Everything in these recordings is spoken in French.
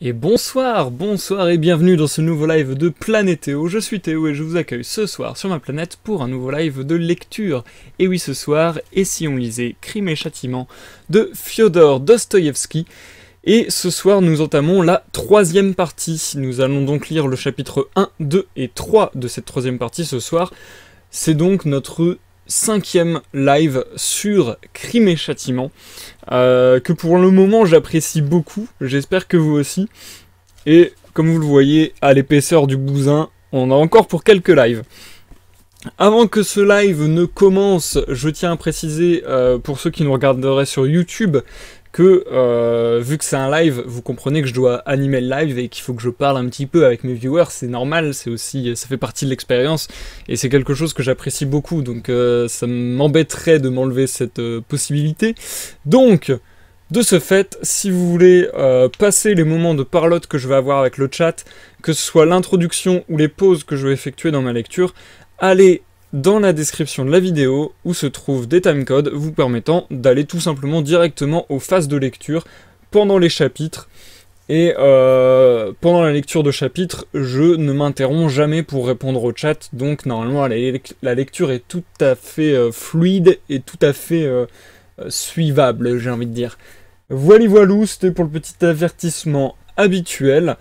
Et bonsoir, bonsoir et bienvenue dans ce nouveau live de Théo. Je suis Théo et je vous accueille ce soir sur ma planète pour un nouveau live de lecture. Et oui, ce soir, et si on lisait Crime et Châtiment de Fyodor Dostoïevski. Et ce soir, nous entamons la troisième partie. Nous allons donc lire le chapitre 1, 2 et 3 de cette troisième partie ce soir. C'est donc notre cinquième live sur Crime et Châtiment, euh, que pour le moment j'apprécie beaucoup, j'espère que vous aussi. Et comme vous le voyez, à l'épaisseur du bousin, on a encore pour quelques lives. Avant que ce live ne commence, je tiens à préciser euh, pour ceux qui nous regarderaient sur YouTube que euh, vu que c'est un live, vous comprenez que je dois animer le live et qu'il faut que je parle un petit peu avec mes viewers, c'est normal, c'est aussi, ça fait partie de l'expérience et c'est quelque chose que j'apprécie beaucoup, donc euh, ça m'embêterait de m'enlever cette euh, possibilité. Donc, de ce fait, si vous voulez passer les moments de parlotte que je vais avoir avec le chat, que ce soit l'introduction ou les pauses que je vais effectuer dans ma lecture, allez dans la description de la vidéo où se trouvent des timecodes vous permettant d'aller tout simplement directement aux phases de lecture pendant les chapitres. Et euh, pendant la lecture de chapitres, je ne m'interromps jamais pour répondre au chat, donc normalement la, lecture est tout à fait euh, fluide et tout à fait euh, suivable, j'ai envie de dire. Voilà, voilou, c'était pour le petit avertissement habituel.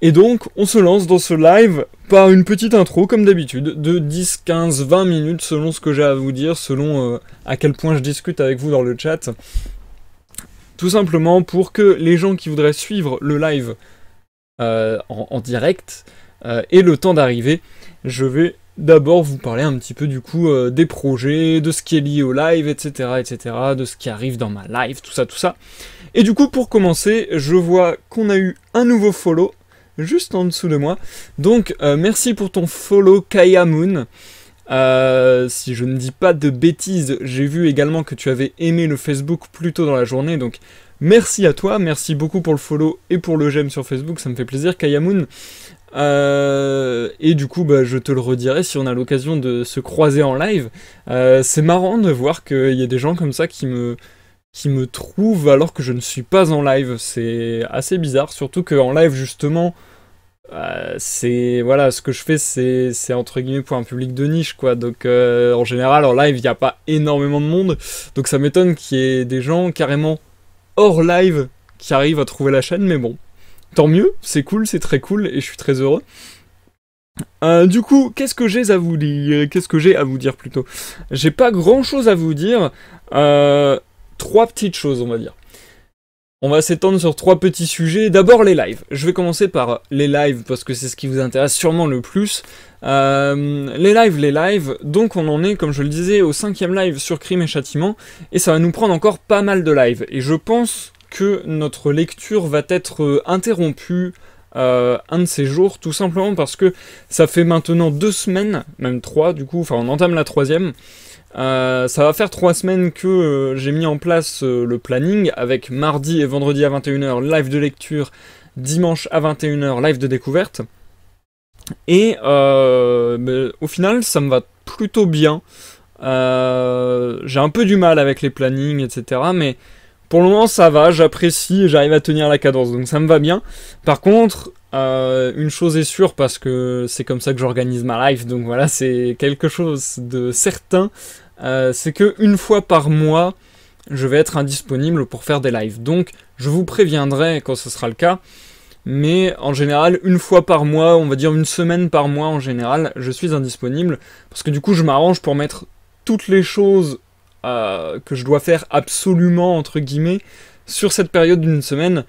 Et donc, on se lance dans ce live par une petite intro, comme d'habitude, de 10, 15, 20 minutes, selon ce que j'ai à vous dire, selon euh, à quel point je discute avec vous dans le chat. Tout simplement pour que les gens qui voudraient suivre le live euh, en, direct euh, aient le temps d'arriver. Je vais d'abord vous parler un petit peu du coup des projets, de ce qui est lié au live, etc., etc., de ce qui arrive dans ma live, tout ça, tout ça. Et du coup, pour commencer, je vois qu'on a eu un nouveau follow, juste en dessous de moi. Donc, euh, merci pour ton follow, Kaya Moon. Euh, si je ne dis pas de bêtises, j'ai vu également que tu avais aimé le Facebook plus tôt dans la journée, donc merci à toi, merci beaucoup pour le follow et pour le j'aime sur Facebook, ça me fait plaisir, Kayamoun. Euh, et du coup, bah, je te le redirai si on a l'occasion de se croiser en live. c'est marrant de voir qu'il y a des gens comme ça qui me, qui me trouve alors que je ne suis pas en live. C'est assez bizarre, surtout qu'en live, justement, euh, c'est voilà ce que je fais c'est, entre guillemets pour un public de niche quoi donc euh, en général en live il n'y a pas énormément de monde donc ça m'étonne qu'il y ait des gens carrément hors live qui arrivent à trouver la chaîne mais bon tant mieux c'est cool c'est très cool et je suis très heureux euh, du coup, qu'est-ce que j'ai à vous dire Qu'est-ce que j'ai à vous dire plutôt J'ai pas grand chose à vous dire. Euh, trois petites choses, on va dire. On va s'étendre sur trois petits sujets. D'abord les lives. Je vais commencer par les lives parce que c'est ce qui vous intéresse sûrement le plus. Euh, les lives, les lives. Donc on en est, comme je le disais, au cinquième live sur Crime et Châtiment. Et ça va nous prendre encore pas mal de lives. Et je pense que notre lecture va être interrompue euh, un de ces jours, tout simplement parce que ça fait maintenant deux semaines, même trois du coup, enfin on entame la troisième. Euh, ça va faire trois semaines que euh, j'ai mis en place euh, le planning avec mardi et vendredi à 21h live de lecture, dimanche à 21h live de découverte. Et ben, au final, ça me va plutôt bien. j'ai un peu du mal avec les plannings, etc. Mais pour le moment, ça va, j'apprécie j'arrive à tenir la cadence. Donc ça me va bien. Par contre, euh, une chose est sûre parce que c'est comme ça que j'organise ma life, donc voilà, c'est quelque chose de certain. Euh, c'est que une fois par mois, je vais être indisponible pour faire des lives. Donc je vous préviendrai quand ce sera le cas. Mais en général, une fois par mois, on va dire une semaine par mois en général, je suis indisponible. Parce que du coup, je m'arrange pour mettre toutes les choses euh, que je dois faire absolument, entre guillemets, sur cette période d'une semaine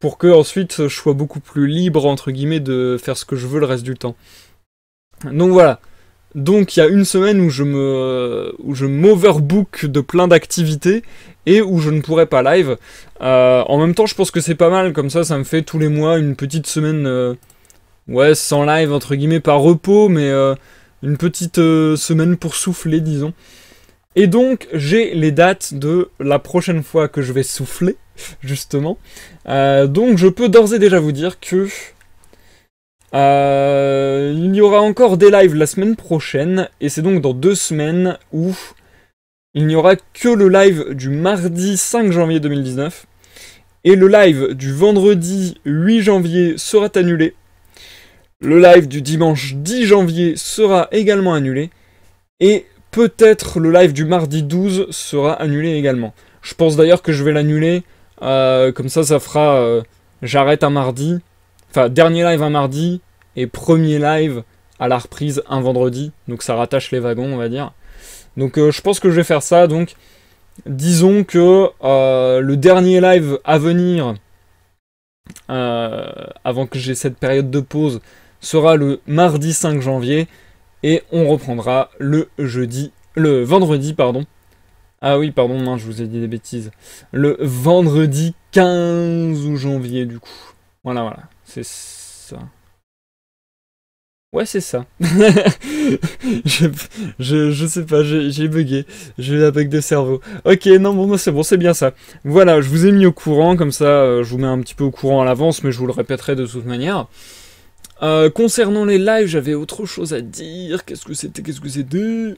pour que ensuite je sois beaucoup plus libre entre guillemets de faire ce que je veux le reste du temps. Donc voilà. Donc il y a une semaine où je me où je m'overbook de plein d'activités et où je ne pourrais pas live. Euh, en même temps, je pense que c'est pas mal comme ça. Ça me fait tous les mois une petite semaine euh, ouais sans live entre guillemets par repos, mais euh, une petite semaine pour souffler, disons. Et donc, j'ai les dates de la prochaine fois que je vais souffler, justement. Euh, donc, je peux d'ores et déjà vous dire que euh, il y aura encore des lives la semaine prochaine, et c'est donc dans deux semaines où il n'y aura que le live du mardi 5 janvier 2019, et le live du vendredi 8 janvier sera annulé, le live du dimanche 10 janvier sera également annulé, et Peut-être le live du mardi 12 sera annulé également. Je pense d'ailleurs que je vais l'annuler. Euh, comme ça, ça fera. Euh, j'arrête un mardi. Enfin, dernier live un mardi. Et premier live à la reprise un vendredi. Donc ça rattache les wagons, on va dire. Donc euh, je pense que je vais faire ça. Donc disons que le dernier live à venir. avant que j'ai cette période de pause. Sera le mardi 5 janvier. Et on reprendra le jeudi, le vendredi, pardon. Ah oui, pardon, non, je vous ai dit des bêtises. Le vendredi 15 janvier, du coup. Voilà, voilà, c'est ça. Ouais, c'est ça. je, je, sais pas, j'ai bugué. J'ai eu la bug de cerveau. Ok, non, bon, c'est bon, c'est bien ça. Voilà, je vous ai mis au courant, comme ça, euh, je vous mets un petit peu au courant à l'avance, mais je vous le répéterai de toute manière. Euh, concernant les lives, j'avais autre chose à dire. Qu'est-ce que c'était Qu'est-ce que c'était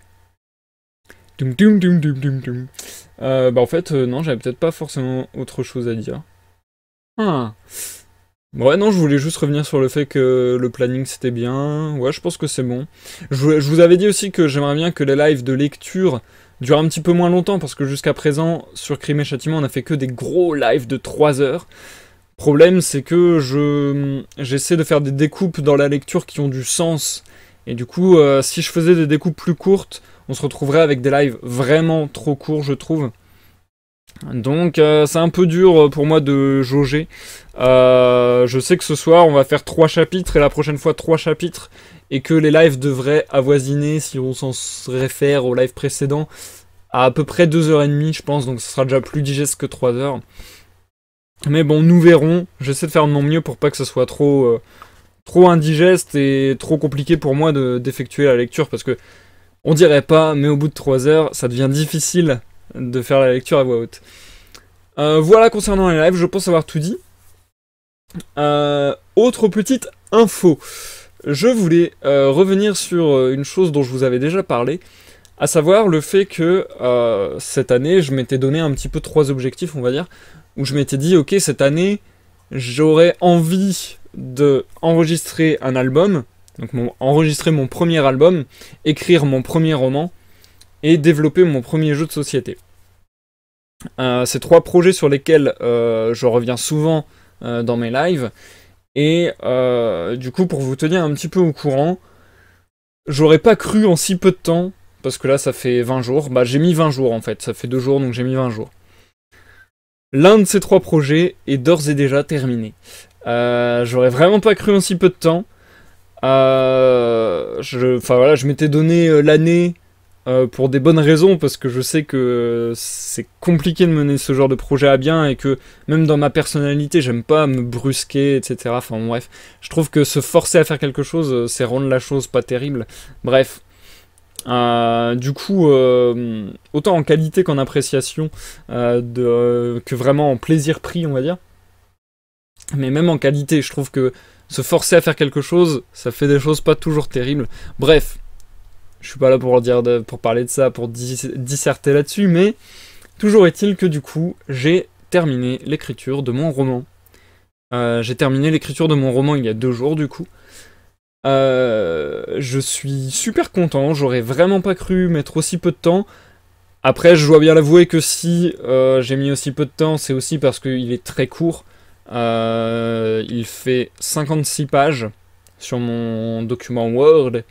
euh, bah en fait, euh, non, j'avais peut-être pas forcément autre chose à dire. Ah. Ouais, non, je voulais juste revenir sur le fait que le planning c'était bien. Ouais, je pense que c'est bon. Je, vous avais dit aussi que j'aimerais bien que les lives de lecture durent un petit peu moins longtemps parce que jusqu'à présent, sur Crime et Châtiment, on a fait que des gros lives de 3 heures. Problème, c'est que je j'essaie de faire des découpes dans la lecture qui ont du sens. Et du coup, euh, si je faisais des découpes plus courtes, on se retrouverait avec des lives vraiment trop courts, je trouve. Donc euh, c'est un peu dur pour moi de jauger. Euh, je sais que ce soir on va faire trois chapitres et la prochaine fois trois chapitres et que les lives devraient avoisiner, si on s'en réfère au live précédent, à à peu près 2h30 je pense, donc ce sera déjà plus digeste que 3 heures. Mais bon, nous verrons. J'essaie de faire de mon mieux pour pas que ce soit trop, euh, trop indigeste et trop compliqué pour moi d'effectuer la lecture parce que on dirait pas, mais au bout de 3 heures, ça devient difficile de faire la lecture à voix haute. Euh, voilà concernant les lives, je pense avoir tout dit. Euh, autre petite info. Je voulais revenir sur une chose dont je vous avais déjà parlé, à savoir le fait que cette année, je m'étais donné un petit peu trois objectifs, on va dire où je m'étais dit, ok, cette année, j'aurais envie de enregistrer un album, donc enregistrer mon premier album, écrire mon premier roman et développer mon premier jeu de société. Euh, c'est ces trois projets sur lesquels euh, je reviens souvent euh, dans mes lives. Et du coup, pour vous tenir un petit peu au courant, j'aurais pas cru en si peu de temps, parce que là ça fait 20 jours, bah j'ai mis 20 jours en fait, ça fait deux jours donc j'ai mis 20 jours. L'un de ces trois projets est d'ores et déjà terminé. Euh, j'aurais vraiment pas cru en si peu de temps. Euh, je, voilà, je m'étais donné euh, l'année pour des bonnes raisons parce que je sais que c'est compliqué de mener ce genre de projet à bien et que même dans ma personnalité, j'aime pas me brusquer, etc. Enfin bref, je trouve que se forcer à faire quelque chose, c'est rendre la chose pas terrible. Bref. Euh, du coup, euh, autant en qualité qu'en appréciation, euh, de, que vraiment en plaisir pris, on va dire. Mais même en qualité, je trouve que se forcer à faire quelque chose, ça fait des choses pas toujours terribles. Bref, je suis pas là pour, dire pour parler de ça, pour disserter là-dessus, mais toujours est-il que du coup, j'ai terminé l'écriture de mon roman. j'ai terminé l'écriture de mon roman il y a deux jours, du coup. Euh, je suis super content, j'aurais vraiment pas cru mettre aussi peu de temps. Après, je dois bien l'avouer que si euh, j'ai mis aussi peu de temps, c'est aussi parce qu'il est très court. Euh, il fait 56 pages sur mon document Word.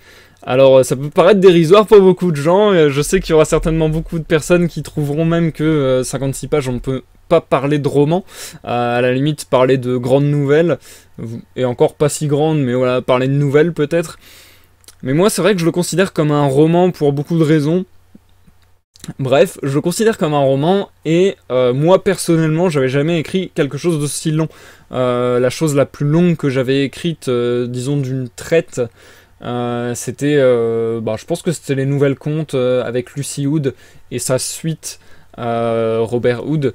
Alors ça peut paraître dérisoire pour beaucoup de gens, je sais qu'il y aura certainement beaucoup de personnes qui trouveront même que 56 pages on peut pas parler de roman, euh, à la limite parler de grandes nouvelles, et encore pas si grandes, mais voilà, parler de nouvelles peut-être. Mais moi, c'est vrai que je le considère comme un roman pour beaucoup de raisons. Bref, je le considère comme un roman et euh, moi personnellement, j'avais jamais écrit quelque chose d'aussi long. Euh, la chose la plus longue que j'avais écrite, disons d'une traite, c'était, bah, je pense que c'était les Nouvelles Contes avec Lucy Hood et sa suite Robert Hood.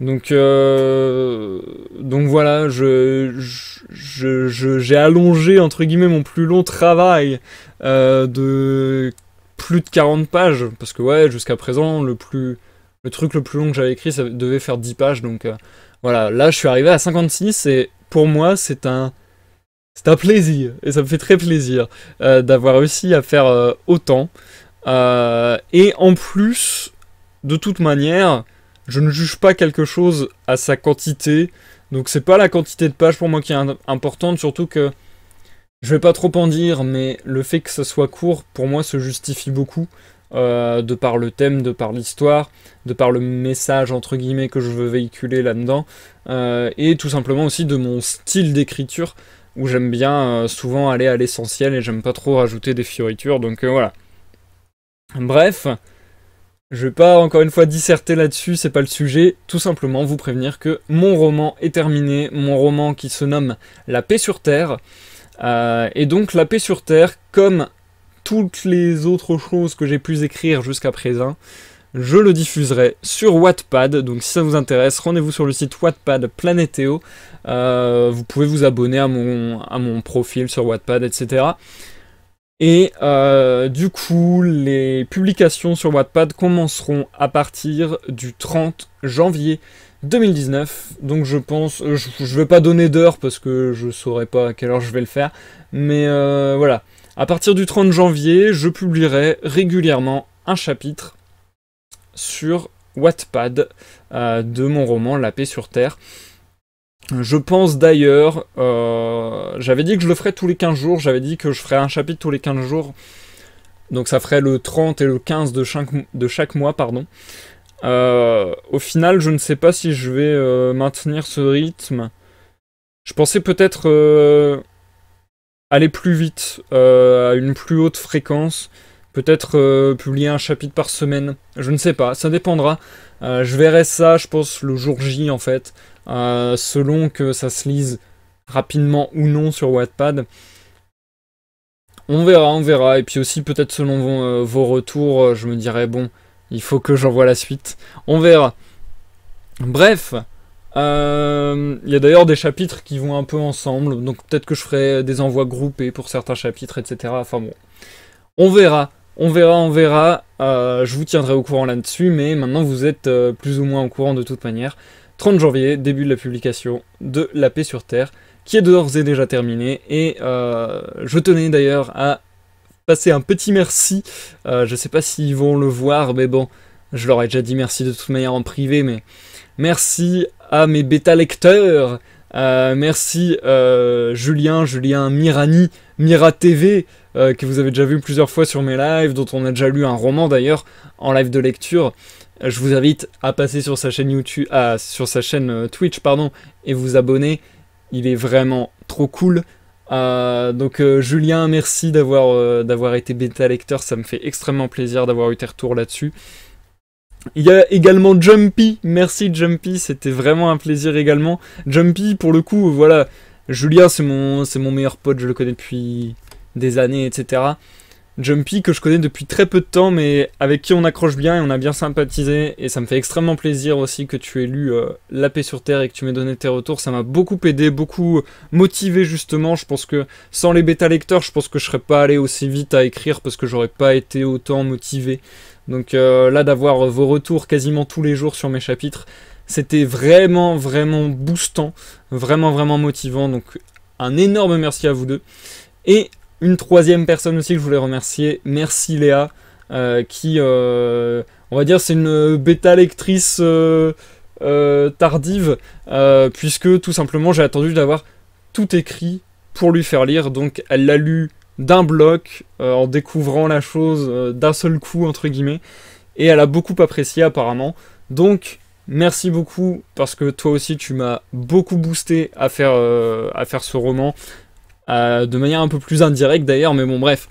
Donc, euh, donc voilà, je, j'ai allongé entre guillemets mon plus long travail euh, de plus de 40 pages. Parce que ouais, jusqu'à présent, le, plus, le truc le plus long que j'avais écrit, ça devait faire 10 pages. Donc euh, voilà, là je suis arrivé à 56 et pour moi c'est un... C'est un plaisir, et ça me fait très plaisir d'avoir réussi à faire autant. et en plus, de toute manière, je ne juge pas quelque chose à sa quantité. Donc c'est pas la quantité de pages pour moi qui est importante, surtout que je vais pas trop en dire, mais le fait que ça soit court, pour moi, se justifie beaucoup. Euh, de par le thème, de par l'histoire, de par le message entre guillemets que je veux véhiculer là-dedans, euh, et tout simplement aussi de mon style d'écriture où j'aime bien euh, souvent aller à l'essentiel et j'aime pas trop rajouter des fioritures, donc voilà. Bref, je vais pas encore une fois disserter là-dessus, c'est pas le sujet, tout simplement vous prévenir que mon roman est terminé, mon roman qui se nomme La paix sur Terre. Euh, et donc La paix sur Terre, comme toutes les autres choses que j'ai pu écrire jusqu'à présent, je le diffuserai sur Wattpad, donc si ça vous intéresse, rendez-vous sur le site Wattpad Planétéo, euh, vous pouvez vous abonner à mon, à mon profil sur Wattpad, etc. Et euh, du coup, les publications sur Wattpad commenceront à partir du 30 janvier 2019. Donc je pense, euh, je, vais pas donner d'heure parce que je saurais pas à quelle heure je vais le faire. Mais euh, voilà, à partir du 30 janvier, je publierai régulièrement un chapitre sur Wattpad de mon roman La paix sur Terre. Je pense d'ailleurs, euh, j'avais dit que je le ferais tous les 15 jours, j'avais dit que je ferais un chapitre tous les 15 jours, donc ça ferait le 30 et le 15 de chaque, de chaque mois, pardon. Euh, au final, je ne sais pas si je vais euh, maintenir ce rythme. Je pensais peut-être aller plus vite, à une plus haute fréquence, peut-être publier un chapitre par semaine, je ne sais pas, ça dépendra. je verrai ça, je pense, le jour J en fait. Euh, selon que ça se lise rapidement ou non sur Wattpad. On verra, on verra. Et puis aussi, peut-être selon vos, euh, retours, euh, je me dirais, bon, il faut que j'envoie la suite. On verra. Bref, il y a d'ailleurs des chapitres qui vont un peu ensemble. Donc peut-être que je ferai des envois groupés pour certains chapitres, etc. Enfin bon, on verra. On verra, on verra. je vous tiendrai au courant là-dessus, mais maintenant vous êtes plus ou moins au courant de toute manière. 30 janvier, début de la publication de La paix sur Terre, qui est d'ores et déjà terminée. Et euh, je tenais d'ailleurs à passer un petit merci. Euh, je sais pas s'ils vont le voir, mais bon, je leur ai déjà dit merci de toute manière en privé, mais merci à mes bêta lecteurs. Euh, merci Julien, Julien Mirani, Mira TV, que vous avez déjà vu plusieurs fois sur mes lives, dont on a déjà lu un roman d'ailleurs en live de lecture. Je vous invite à passer sur sa chaîne YouTube, à sur sa chaîne euh, Twitch, pardon, et vous abonner. Il est vraiment trop cool. Euh, donc euh, Julien, merci d'avoir d'avoir été bêta lecteur, ça me fait extrêmement plaisir d'avoir eu tes retours là-dessus. Il y a également Jumpy, merci Jumpy, c'était vraiment un plaisir également. Jumpy, pour le coup, voilà, Julien c'est mon c'est mon meilleur pote, je le connais depuis des années, etc. Jumpy que je connais depuis très peu de temps, mais avec qui on accroche bien et on a bien sympathisé. Et ça me fait extrêmement plaisir aussi que tu aies lu euh, La paix sur Terre et que tu m'aies donné tes retours. Ça m'a beaucoup aidé, beaucoup motivé justement. Je pense que sans les bêta lecteurs, je pense que je serais pas allé aussi vite à écrire parce que j'aurais pas été autant motivé. Donc euh, là, d'avoir vos retours quasiment tous les jours sur mes chapitres, c'était vraiment, vraiment boostant, vraiment, vraiment motivant. Donc un énorme merci à vous deux. Et une troisième personne aussi que je voulais remercier. Merci Léa, euh, qui, euh, on va dire, c'est une bêta lectrice euh, tardive, puisque tout simplement j'ai attendu d'avoir tout écrit pour lui faire lire. Donc elle l'a lu d'un bloc, en découvrant la chose d'un seul coup, entre guillemets. Et elle a beaucoup apprécié apparemment. Donc merci beaucoup parce que toi aussi tu m'as beaucoup boosté à faire, à faire ce roman. Euh, de manière un peu plus indirecte d'ailleurs, mais bon bref.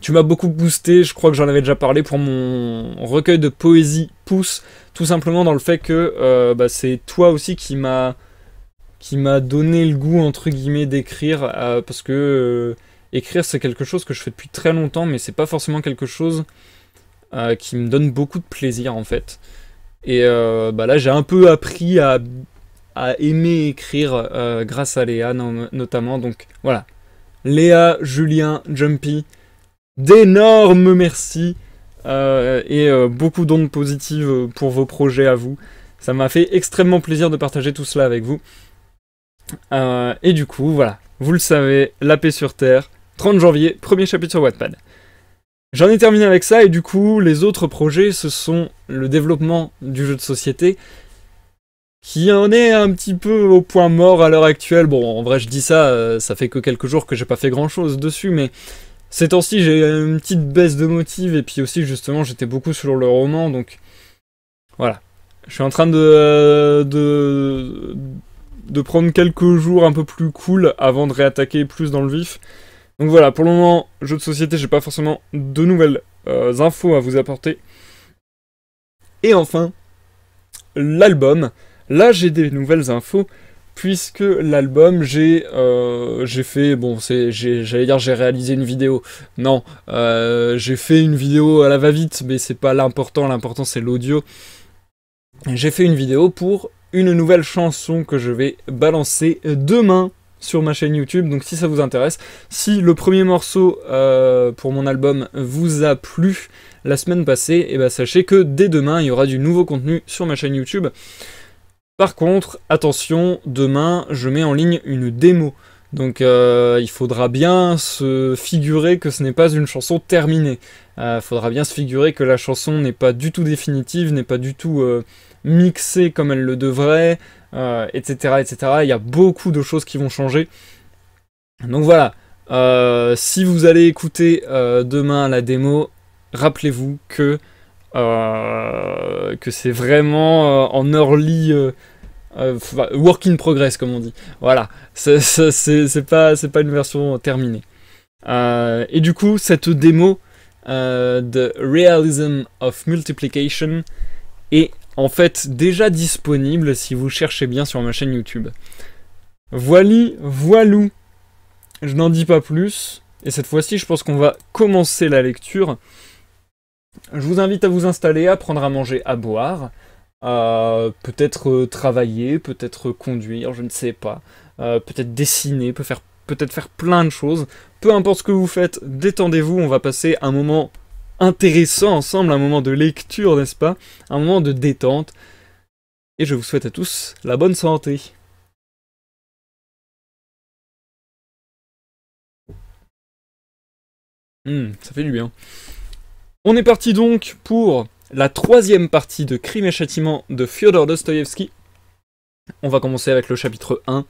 Tu m'as beaucoup boosté, je crois que j'en avais déjà parlé pour mon recueil de poésie Pouce, tout simplement dans le fait que euh, bah, c'est toi aussi qui m'a qui m'a donné le goût entre guillemets d'écrire euh, parce que écrire c'est quelque chose que je fais depuis très longtemps mais c'est pas forcément quelque chose qui me donne beaucoup de plaisir en fait. Et bah, là j'ai un peu appris à à aimer écrire euh, grâce à Léa notamment. Donc voilà. Léa, Julien, Jumpy, d'énormes merci euh, et euh, beaucoup d'ondes positives pour vos projets à vous. Ça m'a fait extrêmement plaisir de partager tout cela avec vous. et du coup, voilà, vous le savez, la paix sur Terre, 30 janvier, premier chapitre sur Wattpad. J'en ai terminé avec ça et du coup les autres projets ce sont le développement du jeu de société qui en est un petit peu au point mort à l'heure actuelle. Bon, en vrai, je dis ça, euh, ça fait que quelques jours que j'ai pas fait grand chose dessus, mais ces temps-ci, j'ai une petite baisse de motive, et puis aussi, justement, j'étais beaucoup sur le roman, donc voilà. Je suis en train euh, de, de, prendre quelques jours un peu plus cool avant de réattaquer plus dans le vif. Donc voilà, pour le moment, jeu de société, j'ai pas forcément de nouvelles euh, infos à vous apporter. Et enfin, l'album. Là, j'ai des nouvelles infos puisque l'album, j'ai euh, fait, bon, c'est j'allais dire j'ai réalisé une vidéo. Non, euh, j'ai fait une vidéo à la va-vite, mais c'est pas l'important, l'important c'est l'audio. J'ai fait une vidéo pour une nouvelle chanson que je vais balancer demain sur ma chaîne YouTube, donc si ça vous intéresse. Si le premier morceau euh, pour mon album vous a plu la semaine passée, et eh ben, sachez que dès demain, il y aura du nouveau contenu sur ma chaîne YouTube. Par contre, attention, demain, je mets en ligne une démo. Donc euh, il faudra bien se figurer que ce n'est pas une chanson terminée. Il euh, faudra bien se figurer que la chanson n'est pas du tout définitive, n'est pas du tout euh, mixée comme elle le devrait, etc., etc. Il y a beaucoup de choses qui vont changer. Donc voilà, si vous allez écouter demain la démo, rappelez-vous que euh, que c'est vraiment euh, en early euh, work in progress comme on dit. Voilà, c'est pas c'est pas une version terminée. et du coup, cette démo de Realism of Multiplication est en fait déjà disponible si vous cherchez bien sur ma chaîne YouTube. Voili, voilou. Je n'en dis pas plus. Et cette fois-ci, je pense qu'on va commencer la lecture. Je vous invite à vous installer, à prendre à manger, à boire, à peut-être euh, travailler, peut-être conduire, je ne sais pas, peut-être dessiner, peut-être faire, peut faire plein de choses. Peu importe ce que vous faites, détendez-vous, on va passer un moment intéressant ensemble, un moment de lecture, n'est-ce pas Un moment de détente. Et je vous souhaite à tous la bonne santé. Hmm, ça fait du bien. On est parti donc pour la troisième partie de Crime et Châtiment de Fyodor Dostoevsky. On va commencer avec le chapitre 1,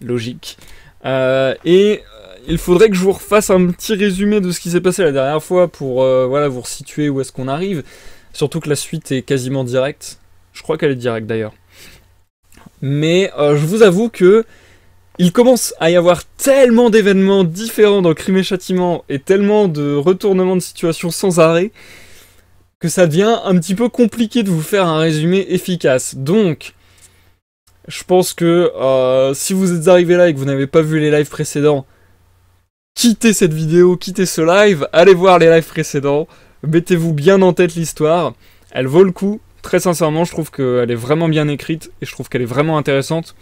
logique. Euh, et euh, il faudrait que je vous refasse un petit résumé de ce qui s'est passé la dernière fois pour euh, voilà, vous situer où est-ce qu'on arrive. Surtout que la suite est quasiment directe. Je crois qu'elle est directe d'ailleurs. Mais je vous avoue que il commence à y avoir tellement d'événements différents dans Crimée et Châtiment et tellement de retournements de situation sans arrêt que ça devient un petit peu compliqué de vous faire un résumé efficace. Donc, je pense que euh, si vous êtes arrivé là et que vous n'avez pas vu les lives précédents, quittez cette vidéo, quittez ce live, allez voir les lives précédents, mettez-vous bien en tête l'histoire, elle vaut le coup, très sincèrement, je trouve qu'elle est vraiment bien écrite et je trouve qu'elle est vraiment intéressante.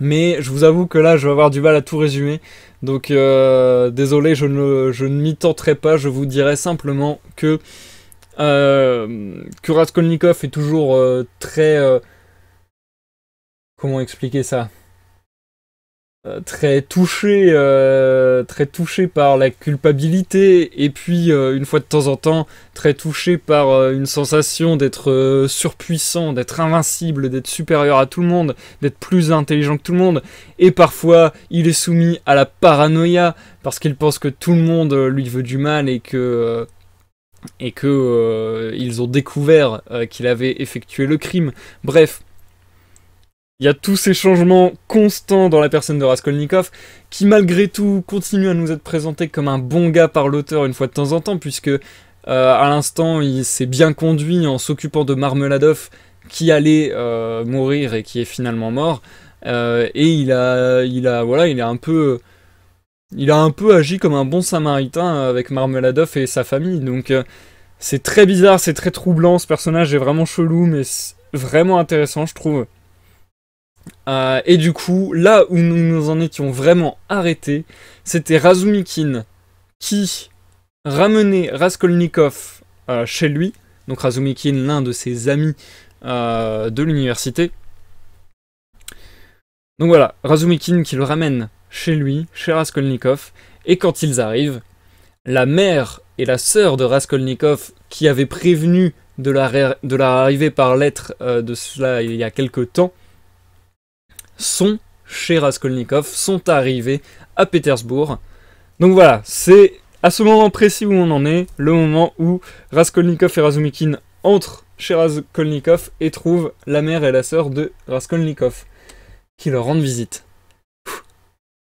Mais je vous avoue que là, je vais avoir du mal à tout résumer. Donc euh, désolé, je ne, m'y tenterai pas. Je vous dirai simplement que, euh, est toujours euh, très... Euh, comment expliquer ça euh, très touché, euh, très touché par la culpabilité, et puis euh, une fois de temps en temps, très touché par une sensation d'être surpuissant, d'être invincible, d'être supérieur à tout le monde, d'être plus intelligent que tout le monde, et parfois il est soumis à la paranoïa parce qu'il pense que tout le monde lui veut du mal et que et que ils ont découvert qu'il avait effectué le crime. Bref, il y a tous ces changements constants dans la personne de Raskolnikov, qui malgré tout continue à nous être présenté comme un bon gars par l'auteur une fois de temps en temps, puisque euh, à l'instant il s'est bien conduit en s'occupant de Marmeladov qui allait euh, mourir et qui est finalement mort. Euh, et il a, il a, voilà, il est un peu, il a un peu agi comme un bon Samaritain avec Marmeladov et sa famille. Donc c'est très bizarre, c'est très troublant. Ce personnage est vraiment chelou, mais vraiment intéressant, je trouve. Euh, et du coup, là où nous nous en étions vraiment arrêtés, c'était Razumikin qui ramenait Raskolnikov euh, chez lui, donc Razumikin, l'un de ses amis euh, de l'université. Donc voilà, Razumikin qui le ramène chez lui, chez Raskolnikov, et quand ils arrivent, la mère et la sœur de Raskolnikov, qui avaient prévenu de, la de leur arrivée par lettre de cela il y a quelque temps, sont chez Raskolnikov, sont arrivés à Pétersbourg. Donc voilà, c'est à ce moment précis où on en est, le moment où Raskolnikov et Razumikin entrent chez Raskolnikov et trouvent la mère et la sœur de Raskolnikov qui leur rendent visite.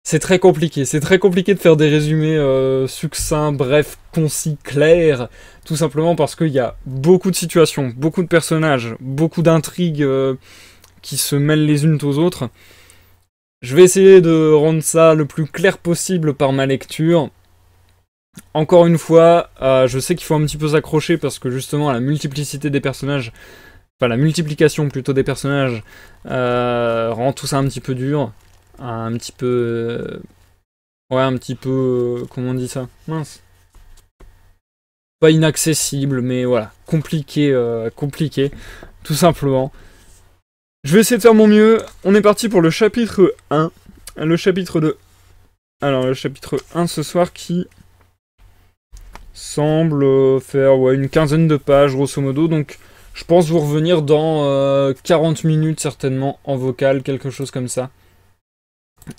C'est très compliqué, c'est très compliqué de faire des résumés euh, succincts, brefs, concis, clairs, tout simplement parce qu'il y a beaucoup de situations, beaucoup de personnages, beaucoup d'intrigues. Euh, qui se mêlent les unes aux autres. Je vais essayer de rendre ça le plus clair possible par ma lecture. Encore une fois, euh, je sais qu'il faut un petit peu s'accrocher parce que justement la multiplicité des personnages, enfin la multiplication plutôt des personnages, euh, rend tout ça un petit peu dur, un petit peu... Euh, ouais, un petit peu... Comment on dit ça Mince. Pas inaccessible, mais voilà, compliqué, compliqué, tout simplement. Je vais essayer de faire mon mieux. On est parti pour le chapitre 1. Le chapitre 2. Alors, le chapitre 1 ce soir qui semble faire une quinzaine de pages, grosso modo. Donc, je pense vous revenir dans 40 euh, minutes, certainement, en vocal, quelque chose comme ça.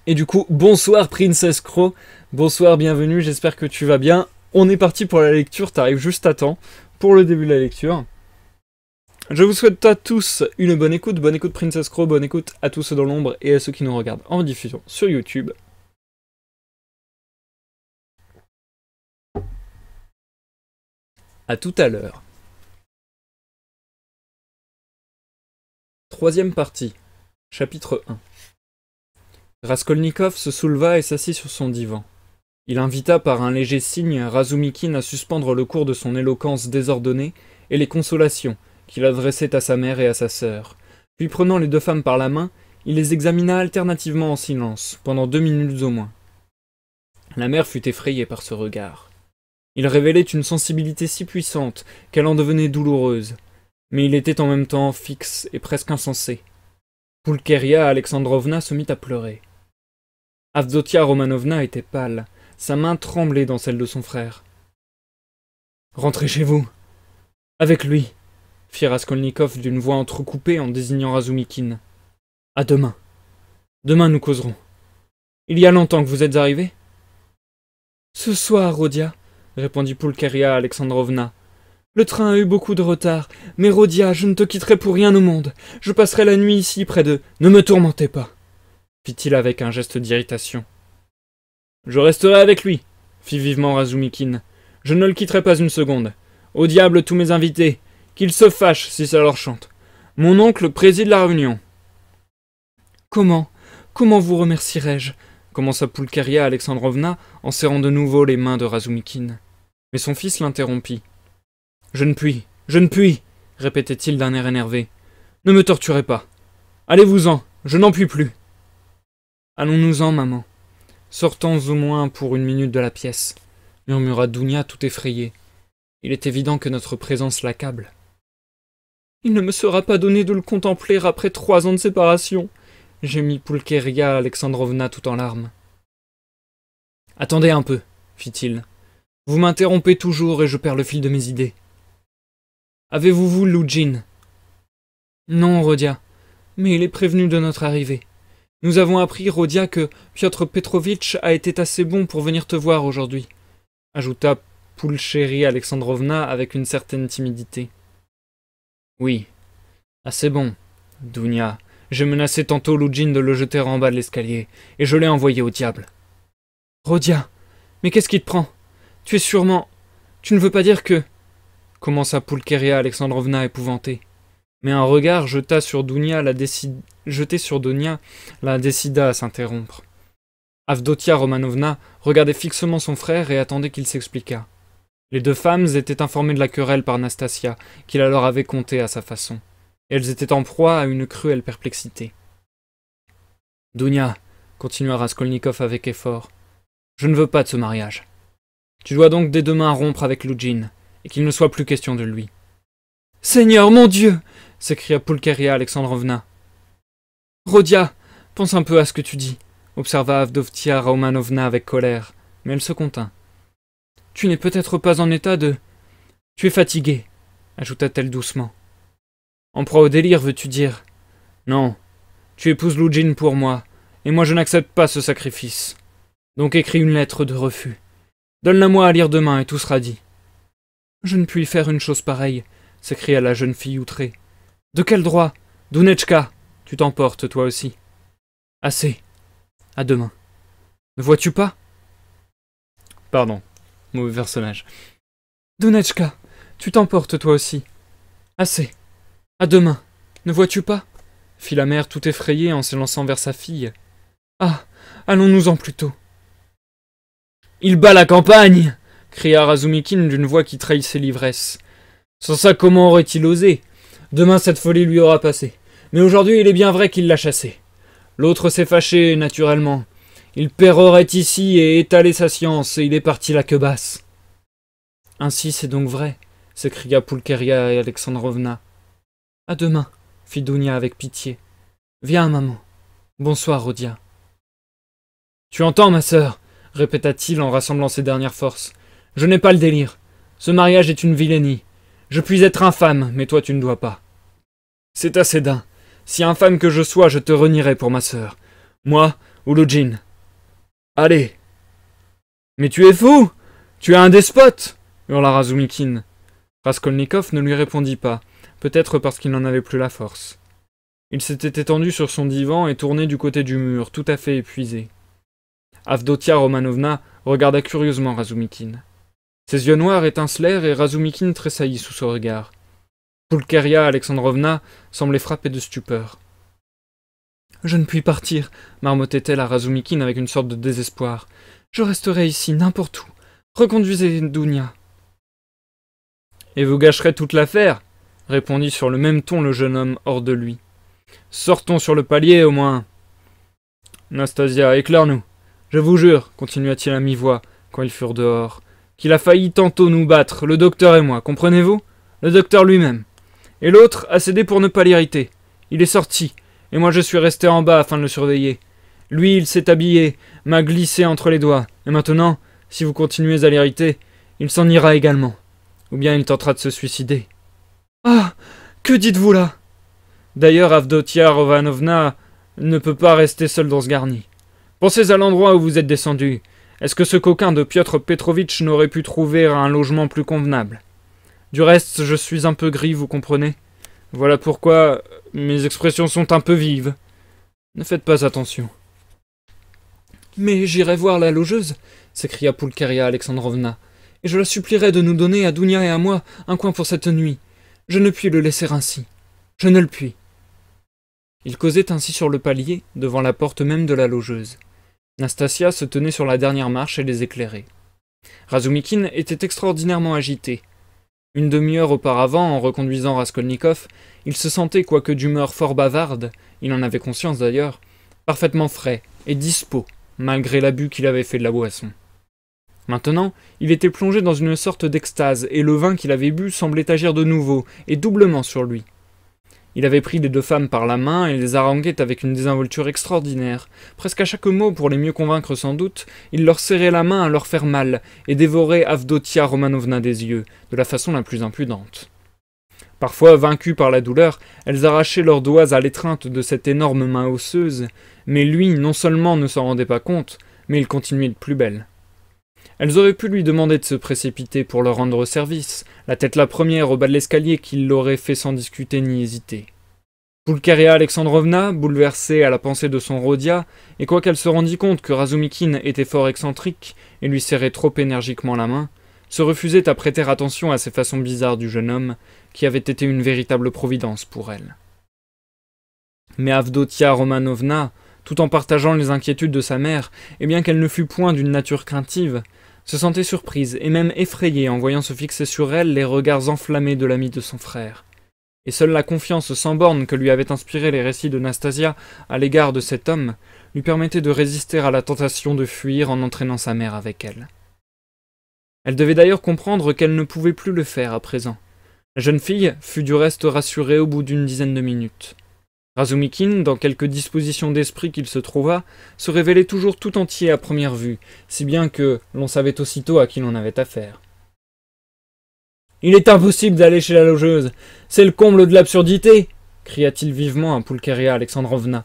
Et du coup, bonsoir Princess Crow. Bonsoir, bienvenue, j'espère que tu vas bien. On est parti pour la lecture, t'arrives juste à temps pour le début de la lecture. Je vous souhaite à tous une bonne écoute, bonne écoute Princess Crow, bonne écoute à tous ceux dans l'ombre et à ceux qui nous regardent en diffusion sur YouTube. A tout à l'heure. Troisième partie, chapitre 1. Raskolnikov se souleva et s'assit sur son divan. Il invita par un léger signe Razumikin à suspendre le cours de son éloquence désordonnée et les consolations qu'il adressait à sa mère et à sa sœur. Puis prenant les deux femmes par la main, il les examina alternativement en silence, pendant deux minutes au moins. La mère fut effrayée par ce regard. Il révélait une sensibilité si puissante qu'elle en devenait douloureuse, mais il était en même temps fixe et presque insensé. Poulkeria Alexandrovna se mit à pleurer. Avdotia Romanovna était pâle, sa main tremblait dans celle de son frère. Rentrez chez vous. Avec lui, fit Raskolnikov d'une voix entrecoupée en désignant Razumikin. À demain. Demain nous causerons. Il y a longtemps que vous êtes arrivé Ce soir, Rodia, répondit Poulkaria Alexandrovna. Le train a eu beaucoup de retard, mais Rodia, je ne te quitterai pour rien au monde. Je passerai la nuit ici près de... »« Ne me tourmentez pas, fit-il avec un geste d'irritation. Je resterai avec lui, fit vivement Razumikin. Je ne le quitterai pas une seconde. Au diable tous mes invités. Qu'ils se fâchent si ça leur chante. Mon oncle préside la réunion. Comment Comment vous remercierai-je commença Poulkaria Alexandrovna en serrant de nouveau les mains de Razoumikine. Mais son fils l'interrompit. Je ne puis, je ne puis, répétait-il d'un air énervé. Ne me torturez pas. Allez-vous-en, je n'en puis plus. Allons-nous-en, maman. Sortons au moins pour une minute de la pièce, murmura Dounia tout effrayée. Il est évident que notre présence l'accable. Il ne me sera pas donné de le contempler après trois ans de séparation, gémit Pulkeria Alexandrovna tout en larmes. Attendez un peu, fit-il. Vous m'interrompez toujours et je perds le fil de mes idées. Avez-vous vu Lujin Non, Rodia, mais il est prévenu de notre arrivée. Nous avons appris, Rodia, que Piotr Petrovitch a été assez bon pour venir te voir aujourd'hui, ajouta Poulchéri Alexandrovna avec une certaine timidité. Oui. Ah, c'est bon, Dounia. J'ai menacé tantôt Lujin de le jeter en bas de l'escalier, et je l'ai envoyé au diable. Rodia, mais qu'est-ce qui te prend Tu es sûrement. Tu ne veux pas dire que. commença Pulkeria Alexandrovna épouvantée. Mais un regard jeta sur Dounia la jeté sur Dounia la décida à s'interrompre. Avdotia Romanovna regardait fixement son frère et attendait qu'il s'expliquât. Les deux femmes étaient informées de la querelle par Nastasia, qui la leur avait contée à sa façon, elles étaient en proie à une cruelle perplexité. Dounia, continua Raskolnikov avec effort, je ne veux pas de ce mariage. Tu dois donc dès demain rompre avec Lujin, et qu'il ne soit plus question de lui. Seigneur, mon Dieu s'écria Pulcheria Alexandrovna. Rodia, pense un peu à ce que tu dis, observa Avdovtia Romanovna avec colère, mais elle se contint. Tu n'es peut-être pas en état de. Tu es fatigué, ajouta-t-elle doucement. En proie au délire, veux-tu dire Non. Tu épouses Lujin pour moi, et moi je n'accepte pas ce sacrifice. Donc écris une lettre de refus. Donne-la-moi à lire demain et tout sera dit. Je ne puis faire une chose pareille, s'écria la jeune fille outrée. De quel droit Dunechka, tu t'emportes toi aussi. Assez. À demain. Ne vois-tu pas Pardon mauvais personnage. Donetchka, tu t'emportes toi aussi. Assez. À demain. Ne vois-tu pas fit la mère tout effrayée en se lançant vers sa fille. Ah Allons-nous-en plus tôt. Il bat la campagne cria Razumikin d'une voix qui trahissait l'ivresse. Sans ça, comment aurait-il osé Demain, cette folie lui aura passé. Mais aujourd'hui, il est bien vrai qu'il l'a chassé. L'autre s'est fâché, naturellement. Il pérorait ici et étalait sa science, et il est parti la queue basse. Ainsi c'est donc vrai, s'écria Poulkeria et Alexandrovna. À demain, fit Dounia avec pitié. Viens, maman. Bonsoir, Rodia. Tu entends, ma sœur répéta-t-il en rassemblant ses dernières forces. Je n'ai pas le délire. Ce mariage est une vilainie. Je puis être infâme, mais toi tu ne dois pas. C'est assez d'un. Si infâme que je sois, je te renierai pour ma sœur. Moi, ou le Allez Mais tu es fou Tu es un despote hurla Razumikin. Raskolnikov ne lui répondit pas, peut-être parce qu'il n'en avait plus la force. Il s'était étendu sur son divan et tourné du côté du mur, tout à fait épuisé. Avdotia Romanovna regarda curieusement Razumikin. Ses yeux noirs étincelèrent et Razumikin tressaillit sous son regard. Pulkeria Alexandrovna semblait frappée de stupeur. Je ne puis partir, marmottait-elle à Razoumikine avec une sorte de désespoir. Je resterai ici, n'importe où. Reconduisez Dounia. Et vous gâcherez toute l'affaire, répondit sur le même ton le jeune homme hors de lui. Sortons sur le palier, au moins. Nastasia, éclaire-nous. Je vous jure, continua-t-il à mi-voix, quand ils furent dehors, qu'il a failli tantôt nous battre, le docteur et moi, comprenez-vous Le docteur lui-même. Et l'autre a cédé pour ne pas l'irriter. Il est sorti, et moi je suis resté en bas afin de le surveiller. Lui, il s'est habillé, m'a glissé entre les doigts, et maintenant, si vous continuez à l'hériter, il s'en ira également. Ou bien il tentera de se suicider. Ah Que dites-vous là D'ailleurs, Avdotia Rovanovna ne peut pas rester seule dans ce garni. Pensez à l'endroit où vous êtes descendu. Est-ce que ce coquin de Piotr Petrovitch n'aurait pu trouver un logement plus convenable Du reste, je suis un peu gris, vous comprenez Voilà pourquoi mes expressions sont un peu vives. Ne faites pas attention. Mais j'irai voir la logeuse, s'écria Poulkaria Alexandrovna, et je la supplierai de nous donner à Dounia et à moi un coin pour cette nuit. Je ne puis le laisser ainsi. Je ne le puis. Ils causaient ainsi sur le palier, devant la porte même de la logeuse. Nastasia se tenait sur la dernière marche et les éclairait. Razumikin était extraordinairement agité, une demi-heure auparavant, en reconduisant Raskolnikov, il se sentait, quoique d'humeur fort bavarde, il en avait conscience d'ailleurs, parfaitement frais et dispos, malgré l'abus qu'il avait fait de la boisson. Maintenant, il était plongé dans une sorte d'extase, et le vin qu'il avait bu semblait agir de nouveau, et doublement sur lui. Il avait pris les deux femmes par la main et les haranguait avec une désinvolture extraordinaire. Presque à chaque mot, pour les mieux convaincre sans doute, il leur serrait la main à leur faire mal et dévorait Avdotia Romanovna des yeux, de la façon la plus impudente. Parfois, vaincues par la douleur, elles arrachaient leurs doigts à l'étreinte de cette énorme main osseuse, mais lui non seulement ne s'en rendait pas compte, mais il continuait de plus belle. Elles auraient pu lui demander de se précipiter pour leur rendre service, la tête la première au bas de l'escalier qu'il l'aurait fait sans discuter ni hésiter. Poulkaria Alexandrovna, bouleversée à la pensée de son Rodia, et quoiqu'elle se rendît compte que Razumikin était fort excentrique et lui serrait trop énergiquement la main, se refusait à prêter attention à ces façons bizarres du jeune homme, qui avait été une véritable providence pour elle. Mais Avdotia Romanovna, tout en partageant les inquiétudes de sa mère, et bien qu'elle ne fût point d'une nature craintive, se sentait surprise et même effrayée en voyant se fixer sur elle les regards enflammés de l'ami de son frère. Et seule la confiance sans borne que lui avaient inspiré les récits de Nastasia à l'égard de cet homme lui permettait de résister à la tentation de fuir en entraînant sa mère avec elle. Elle devait d'ailleurs comprendre qu'elle ne pouvait plus le faire à présent. La jeune fille fut du reste rassurée au bout d'une dizaine de minutes. Razumikin, dans quelque disposition d'esprit qu'il se trouva, se révélait toujours tout entier à première vue, si bien que l'on savait aussitôt à qui l'on avait affaire. Il est impossible d'aller chez la logeuse. C'est le comble de l'absurdité. Cria-t-il vivement à Pulcheria Alexandrovna.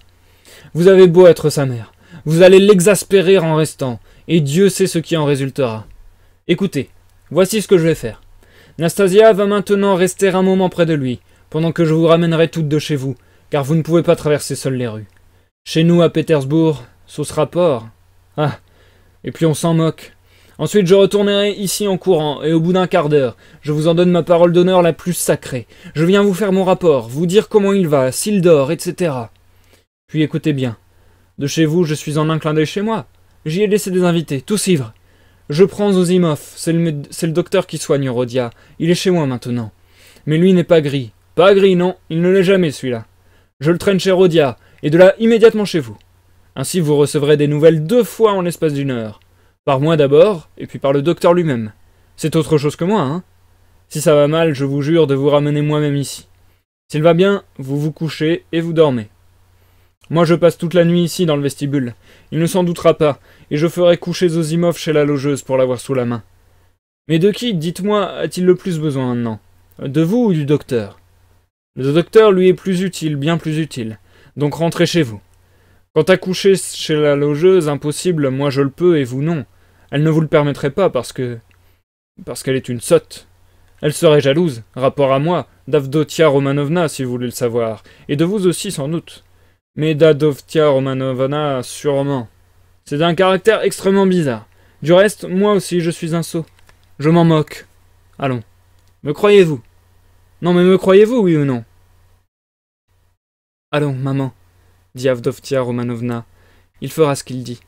Vous avez beau être sa mère. Vous allez l'exaspérer en restant, et Dieu sait ce qui en résultera. Écoutez, voici ce que je vais faire. Nastasia va maintenant rester un moment près de lui, pendant que je vous ramènerai toutes de chez vous, car vous ne pouvez pas traverser seul les rues. Chez nous, à Pétersbourg, ce rapport. Ah, et puis on s'en moque. Ensuite, je retournerai ici en courant, et au bout d'un quart d'heure, je vous en donne ma parole d'honneur la plus sacrée. Je viens vous faire mon rapport, vous dire comment il va, s'il dort, etc. Puis écoutez bien. De chez vous, je suis en un clin d'œil chez moi. J'y ai laissé des invités, tous ivres. Je prends Zosimov, c'est le, le, docteur qui soigne Rodia. Il est chez moi maintenant. Mais lui n'est pas gris. Pas gris, non, il ne l'est jamais celui-là je le traîne chez Rodia, et de là immédiatement chez vous. Ainsi vous recevrez des nouvelles deux fois en l'espace d'une heure. Par moi d'abord, et puis par le docteur lui-même. C'est autre chose que moi, hein Si ça va mal, je vous jure de vous ramener moi-même ici. S'il va bien, vous vous couchez et vous dormez. Moi je passe toute la nuit ici dans le vestibule. Il ne s'en doutera pas, et je ferai coucher Zosimov chez la logeuse pour l'avoir sous la main. Mais de qui, dites-moi, a-t-il le plus besoin maintenant De vous ou du docteur le docteur, lui, est plus utile, bien plus utile. Donc rentrez chez vous. Quant à coucher chez la logeuse, impossible, moi je le peux et vous non. Elle ne vous le permettrait pas parce que. parce qu'elle est une sotte. Elle serait jalouse, rapport à moi, d'Avdotia Romanovna, si vous voulez le savoir, et de vous aussi sans doute. Mais d'Avdotia Romanovna, sûrement. C'est d'un caractère extrêmement bizarre. Du reste, moi aussi, je suis un sot. Je m'en moque. Allons. Me croyez-vous Non, mais me croyez-vous, oui ou non Allons, maman, dit Avdovtia Romanovna. Il fera ce qu'il dit.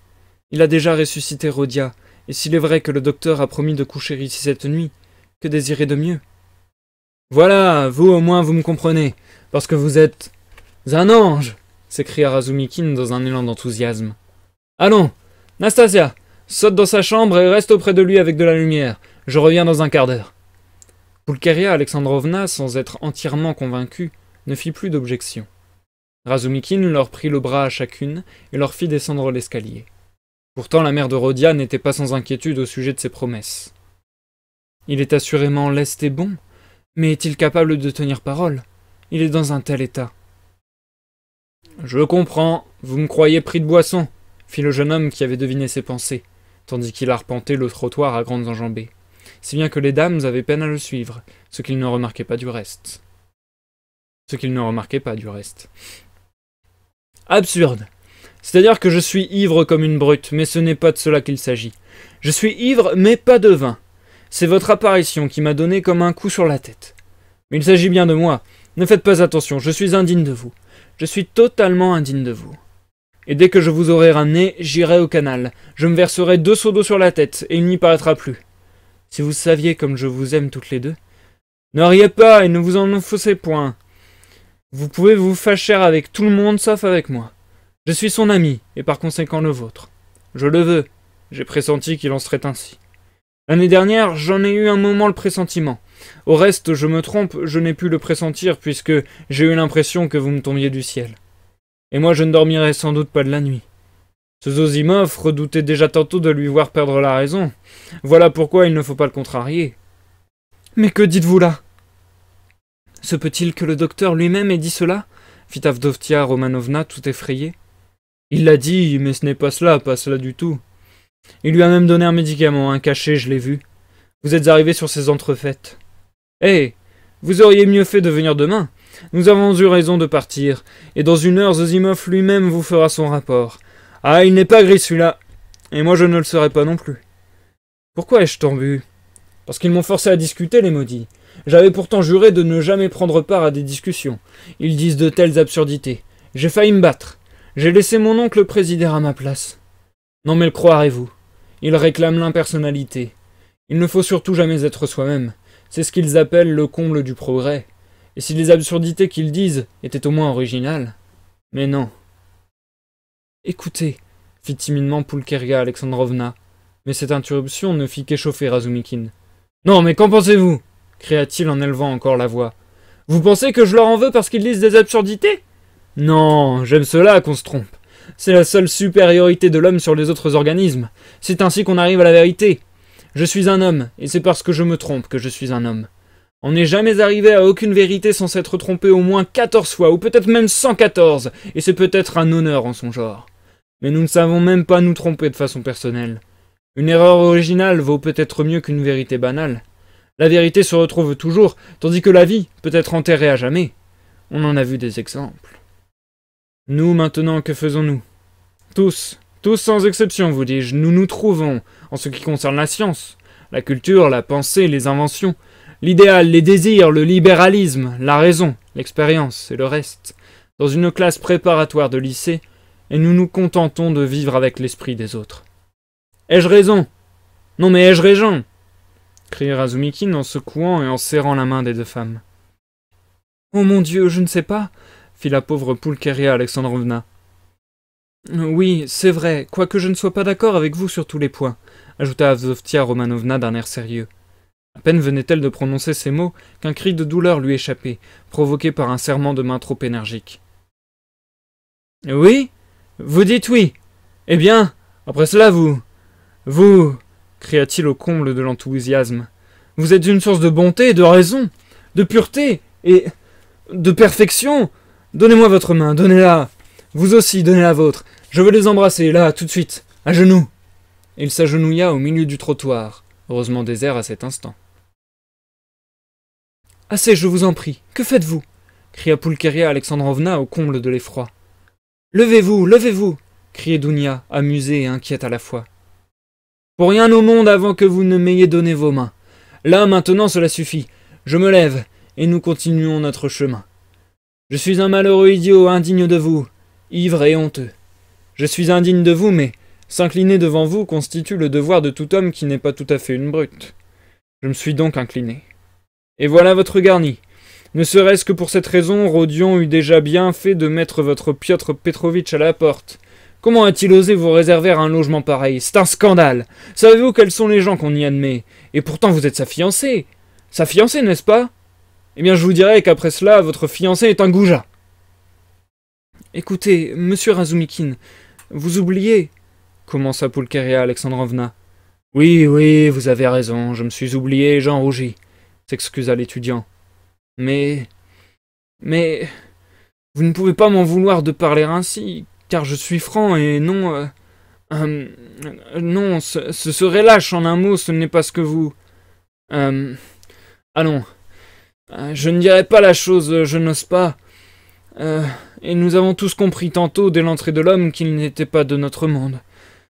Il a déjà ressuscité Rodia, et s'il est vrai que le docteur a promis de coucher ici cette nuit, que désirer de mieux Voilà, vous au moins vous me comprenez, parce que vous êtes un ange s'écria Razumikin dans un élan d'enthousiasme. Allons, Nastasia, saute dans sa chambre et reste auprès de lui avec de la lumière. Je reviens dans un quart d'heure. Poulkaria Alexandrovna, sans être entièrement convaincue, ne fit plus d'objection. Razumikin leur prit le bras à chacune et leur fit descendre l'escalier. Pourtant la mère de Rodia n'était pas sans inquiétude au sujet de ses promesses. Il est assurément leste et bon, mais est-il capable de tenir parole Il est dans un tel état. Je comprends, vous me croyez pris de boisson, fit le jeune homme qui avait deviné ses pensées, tandis qu'il arpentait le trottoir à grandes enjambées, si bien que les dames avaient peine à le suivre, ce qu'il ne remarquait pas du reste. Ce qu'il ne remarquait pas du reste absurde. C'est-à-dire que je suis ivre comme une brute, mais ce n'est pas de cela qu'il s'agit. Je suis ivre, mais pas de vin. C'est votre apparition qui m'a donné comme un coup sur la tête. Mais il s'agit bien de moi. Ne faites pas attention, je suis indigne de vous. Je suis totalement indigne de vous. Et dès que je vous aurai ramené, j'irai au canal. Je me verserai deux seaux d'eau sur la tête, et il n'y paraîtra plus. Si vous saviez comme je vous aime toutes les deux. Ne riez pas et ne vous en enfoncez point. Vous pouvez vous fâcher avec tout le monde sauf avec moi. Je suis son ami, et par conséquent le vôtre. Je le veux. J'ai pressenti qu'il en serait ainsi. L'année dernière, j'en ai eu un moment le pressentiment. Au reste, je me trompe, je n'ai pu le pressentir puisque j'ai eu l'impression que vous me tombiez du ciel. Et moi, je ne dormirai sans doute pas de la nuit. Ce Zosimov redoutait déjà tantôt de lui voir perdre la raison. Voilà pourquoi il ne faut pas le contrarier. Mais que dites-vous là se peut-il que le docteur lui-même ait dit cela fit Avdovtia Romanovna tout effrayée. Il l'a dit, mais ce n'est pas cela, pas cela du tout. Il lui a même donné un médicament, un cachet, je l'ai vu. Vous êtes arrivé sur ces entrefaites. Eh, Vous auriez mieux fait de venir demain. Nous avons eu raison de partir, et dans une heure Zozimov lui-même vous fera son rapport. Ah, il n'est pas gris celui-là Et moi je ne le serai pas non plus. Pourquoi ai-je tant Parce qu'ils m'ont forcé à discuter, les maudits. J'avais pourtant juré de ne jamais prendre part à des discussions. Ils disent de telles absurdités. J'ai failli me battre. J'ai laissé mon oncle présider à ma place. Non mais le croirez-vous. Ils réclament l'impersonnalité. Il ne faut surtout jamais être soi-même. C'est ce qu'ils appellent le comble du progrès. Et si les absurdités qu'ils disent étaient au moins originales. Mais non. Écoutez, fit timidement Poulkerga Alexandrovna, mais cette interruption ne fit qu'échauffer Razumikine. Non, mais qu'en pensez-vous cria-t-il en élevant encore la voix. Vous pensez que je leur en veux parce qu'ils disent des absurdités Non, j'aime cela qu'on se trompe. C'est la seule supériorité de l'homme sur les autres organismes. C'est ainsi qu'on arrive à la vérité. Je suis un homme, et c'est parce que je me trompe que je suis un homme. On n'est jamais arrivé à aucune vérité sans s'être trompé au moins 14 fois, ou peut-être même 114, et c'est peut-être un honneur en son genre. Mais nous ne savons même pas nous tromper de façon personnelle. Une erreur originale vaut peut-être mieux qu'une vérité banale. La vérité se retrouve toujours, tandis que la vie peut être enterrée à jamais. On en a vu des exemples. Nous, maintenant, que faisons-nous Tous, tous sans exception, vous dis-je, nous nous trouvons, en ce qui concerne la science, la culture, la pensée, les inventions, l'idéal, les désirs, le libéralisme, la raison, l'expérience et le reste, dans une classe préparatoire de lycée, et nous nous contentons de vivre avec l'esprit des autres. Ai-je raison Non mais ai-je raison criera Razumikin en secouant et en serrant la main des deux femmes. Oh mon Dieu, je ne sais pas, fit la pauvre Poulkeria Alexandrovna. Oui, c'est vrai, quoique je ne sois pas d'accord avec vous sur tous les points, ajouta Avzovtia Romanovna d'un air sérieux. À peine venait-elle de prononcer ces mots qu'un cri de douleur lui échappait, provoqué par un serrement de main trop énergique. Oui Vous dites oui Eh bien, après cela, vous. Vous cria-t-il au comble de l'enthousiasme. Vous êtes une source de bonté, de raison, de pureté et de perfection. Donnez-moi votre main, donnez-la. Vous aussi, donnez la vôtre. Je veux les embrasser, là, tout de suite, à genoux. Il s'agenouilla au milieu du trottoir, heureusement désert à cet instant. Assez, je vous en prie, que faites-vous cria Poulkeria Alexandrovna au comble de l'effroi. Levez-vous, levez-vous criait Dounia, amusée et inquiète à la fois. Pour rien au monde avant que vous ne m'ayez donné vos mains. Là, maintenant, cela suffit. Je me lève, et nous continuons notre chemin. Je suis un malheureux idiot, indigne de vous, ivre et honteux. Je suis indigne de vous, mais s'incliner devant vous constitue le devoir de tout homme qui n'est pas tout à fait une brute. Je me suis donc incliné. Et voilà votre garni. Ne serait-ce que pour cette raison, Rodion eût déjà bien fait de mettre votre Piotr Petrovitch à la porte, Comment a-t-il osé vous réserver un logement pareil C'est un scandale Savez-vous quels sont les gens qu'on y admet Et pourtant vous êtes sa fiancée Sa fiancée, n'est-ce pas Eh bien je vous dirai qu'après cela, votre fiancée est un goujat Écoutez, monsieur Razumikin, vous oubliez commença Poulkeria Alexandrovna. Oui, oui, vous avez raison, je me suis oublié, j'en rougis, s'excusa l'étudiant. Mais. Mais. Vous ne pouvez pas m'en vouloir de parler ainsi car je suis franc et non... Euh, euh, non, ce, serait lâche en un mot, ce n'est pas ce que vous... Euh, allons. Euh, je ne dirai pas la chose, je n'ose pas. et nous avons tous compris tantôt, dès l'entrée de l'homme, qu'il n'était pas de notre monde.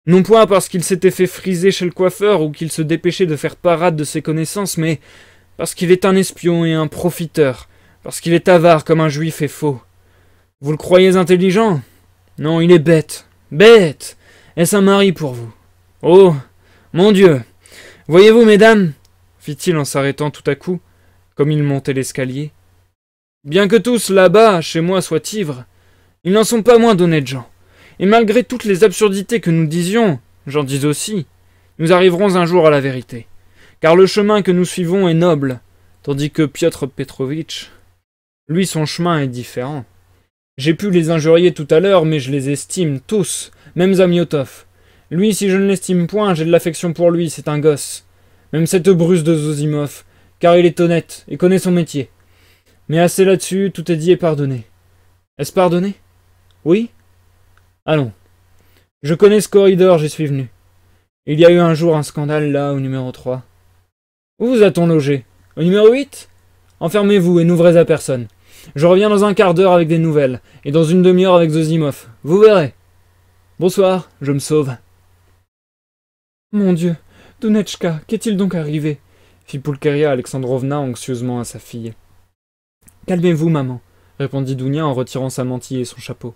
Non point parce qu'il s'était fait friser chez le coiffeur ou qu'il se dépêchait de faire parade de ses connaissances, mais parce qu'il est un espion et un profiteur, parce qu'il est avare comme un juif et faux. Vous le croyez intelligent non, il est bête. Bête. Est-ce un mari pour vous Oh. Mon Dieu. Voyez-vous, mesdames fit-il en s'arrêtant tout à coup, comme il montait l'escalier. Bien que tous là-bas, chez moi, soient ivres, ils n'en sont pas moins d'honnêtes gens. Et malgré toutes les absurdités que nous disions, j'en dis aussi, nous arriverons un jour à la vérité. Car le chemin que nous suivons est noble, tandis que Piotr Petrovitch, lui, son chemin est différent. J'ai pu les injurier tout à l'heure, mais je les estime tous, même Zamiotov. Lui, si je ne l'estime point, j'ai de l'affection pour lui, c'est un gosse. Même cette bruse de Zosimov, car il est honnête et connaît son métier. Mais assez là-dessus, tout est dit et pardonné. Est-ce pardonné Oui Allons. Je connais ce corridor, j'y suis venu. Il y a eu un jour un scandale là, au numéro 3. Où vous a-t-on logé Au numéro 8 Enfermez-vous et n'ouvrez à personne. Je reviens dans un quart d'heure avec des nouvelles, et dans une demi-heure avec Zosimov. Vous verrez. Bonsoir, je me sauve. Mon Dieu, Dunetchka, qu'est-il donc arrivé fit Poulkeria Alexandrovna anxieusement à sa fille. Calmez-vous, maman, répondit Dounia en retirant sa mantille et son chapeau.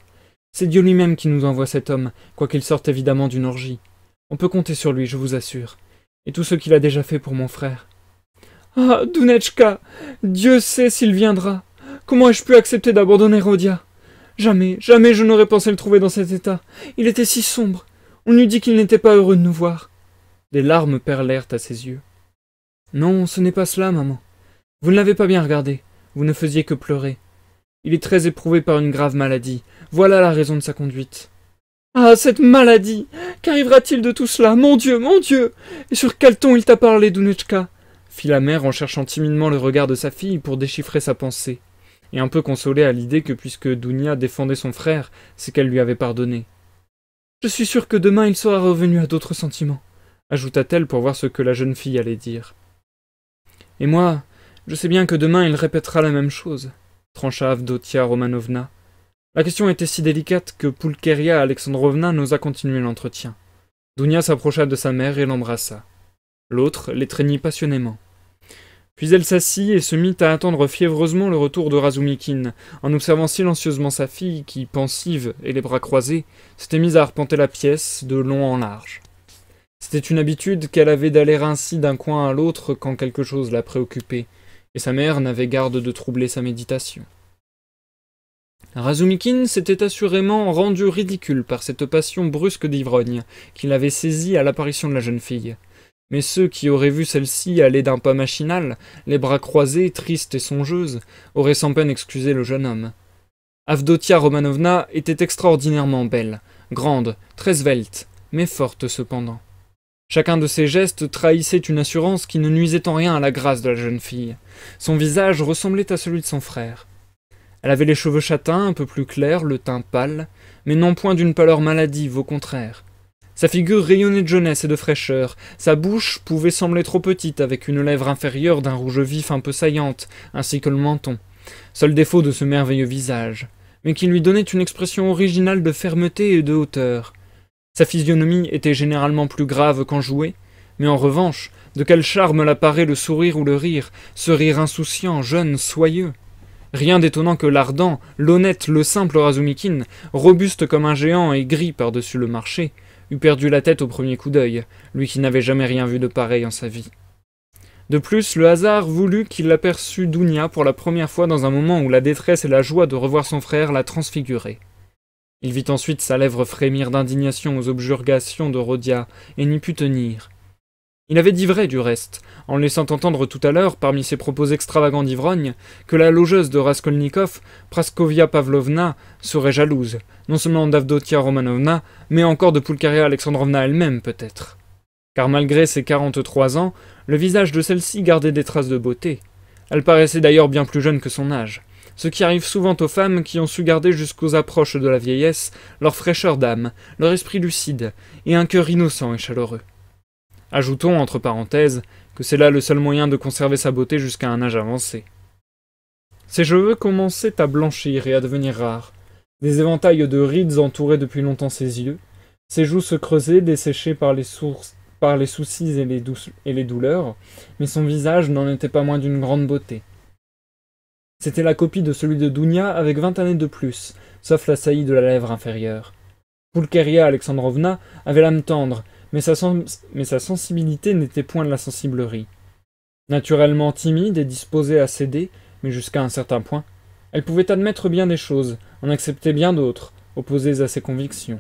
C'est Dieu lui-même qui nous envoie cet homme, quoiqu'il sorte évidemment d'une orgie. On peut compter sur lui, je vous assure. Et tout ce qu'il a déjà fait pour mon frère. Ah, Dunetchka Dieu sait s'il viendra Comment ai-je pu accepter d'abandonner Rodia Jamais, jamais je n'aurais pensé le trouver dans cet état. Il était si sombre. On eût dit qu'il n'était pas heureux de nous voir. Des larmes perlèrent à ses yeux. Non, ce n'est pas cela, maman. Vous ne l'avez pas bien regardé. Vous ne faisiez que pleurer. Il est très éprouvé par une grave maladie. Voilà la raison de sa conduite. Ah, cette maladie Qu'arrivera-t-il de tout cela Mon Dieu, mon Dieu Et sur quel ton il t'a parlé, Dunetchka fit la mère en cherchant timidement le regard de sa fille pour déchiffrer sa pensée et un peu consolée à l'idée que puisque Dounia défendait son frère, c'est qu'elle lui avait pardonné. Je suis sûre que demain il sera revenu à d'autres sentiments, ajouta-t-elle pour voir ce que la jeune fille allait dire. Et moi, je sais bien que demain il répétera la même chose, trancha Avdotia Romanovna. La question était si délicate que Pulkeria Alexandrovna n'osa continuer l'entretien. Dounia s'approcha de sa mère et l'embrassa. L'autre l'étreignit passionnément. Puis elle s'assit et se mit à attendre fiévreusement le retour de Razumikin, en observant silencieusement sa fille qui, pensive et les bras croisés, s'était mise à arpenter la pièce de long en large. C'était une habitude qu'elle avait d'aller ainsi d'un coin à l'autre quand quelque chose la préoccupait, et sa mère n'avait garde de troubler sa méditation. Razumikin s'était assurément rendu ridicule par cette passion brusque d'ivrogne qui l'avait saisie à l'apparition de la jeune fille. Mais ceux qui auraient vu celle-ci aller d'un pas machinal, les bras croisés, tristes et songeuses, auraient sans peine excusé le jeune homme. Avdotia Romanovna était extraordinairement belle, grande, très svelte, mais forte cependant. Chacun de ses gestes trahissait une assurance qui ne nuisait en rien à la grâce de la jeune fille. Son visage ressemblait à celui de son frère. Elle avait les cheveux châtains, un peu plus clairs, le teint pâle, mais non point d'une pâleur maladive, au contraire. Sa figure rayonnait de jeunesse et de fraîcheur, sa bouche pouvait sembler trop petite avec une lèvre inférieure d'un rouge vif un peu saillante, ainsi que le menton, seul défaut de ce merveilleux visage, mais qui lui donnait une expression originale de fermeté et de hauteur. Sa physionomie était généralement plus grave qu'enjouée, mais en revanche, de quel charme l'apparaît le sourire ou le rire, ce rire insouciant, jeune, soyeux Rien d'étonnant que l'ardent, l'honnête, le simple Razumikin, robuste comme un géant et gris par-dessus le marché, eût perdu la tête au premier coup d'œil, lui qui n'avait jamais rien vu de pareil en sa vie. De plus, le hasard voulut qu'il aperçût Dounia pour la première fois dans un moment où la détresse et la joie de revoir son frère la transfiguraient. Il vit ensuite sa lèvre frémir d'indignation aux objurgations de Rodia et n'y put tenir. Il avait dit vrai du reste, en laissant entendre tout à l'heure, parmi ses propos extravagants d'ivrogne, que la logeuse de Raskolnikov, Praskovia Pavlovna, serait jalouse, non seulement d'Avdotia Romanovna, mais encore de Pulkaria Alexandrovna elle-même peut-être. Car malgré ses 43 ans, le visage de celle-ci gardait des traces de beauté. Elle paraissait d'ailleurs bien plus jeune que son âge, ce qui arrive souvent aux femmes qui ont su garder jusqu'aux approches de la vieillesse leur fraîcheur d'âme, leur esprit lucide, et un cœur innocent et chaleureux. Ajoutons, entre parenthèses, que c'est là le seul moyen de conserver sa beauté jusqu'à un âge avancé. Ses cheveux commençaient à blanchir et à devenir rares. Des éventails de rides entouraient depuis longtemps ses yeux. Ses joues se creusaient, desséchées par les, sources, soucis et les, douleurs, mais son visage n'en était pas moins d'une grande beauté. C'était la copie de celui de Dounia avec vingt années de plus, sauf la saillie de la lèvre inférieure. Poulkeria Alexandrovna avait l'âme tendre, mais sa, sensibilité n'était point de la sensiblerie. Naturellement timide et disposée à céder, mais jusqu'à un certain point, elle pouvait admettre bien des choses, en accepter bien d'autres, opposées à ses convictions.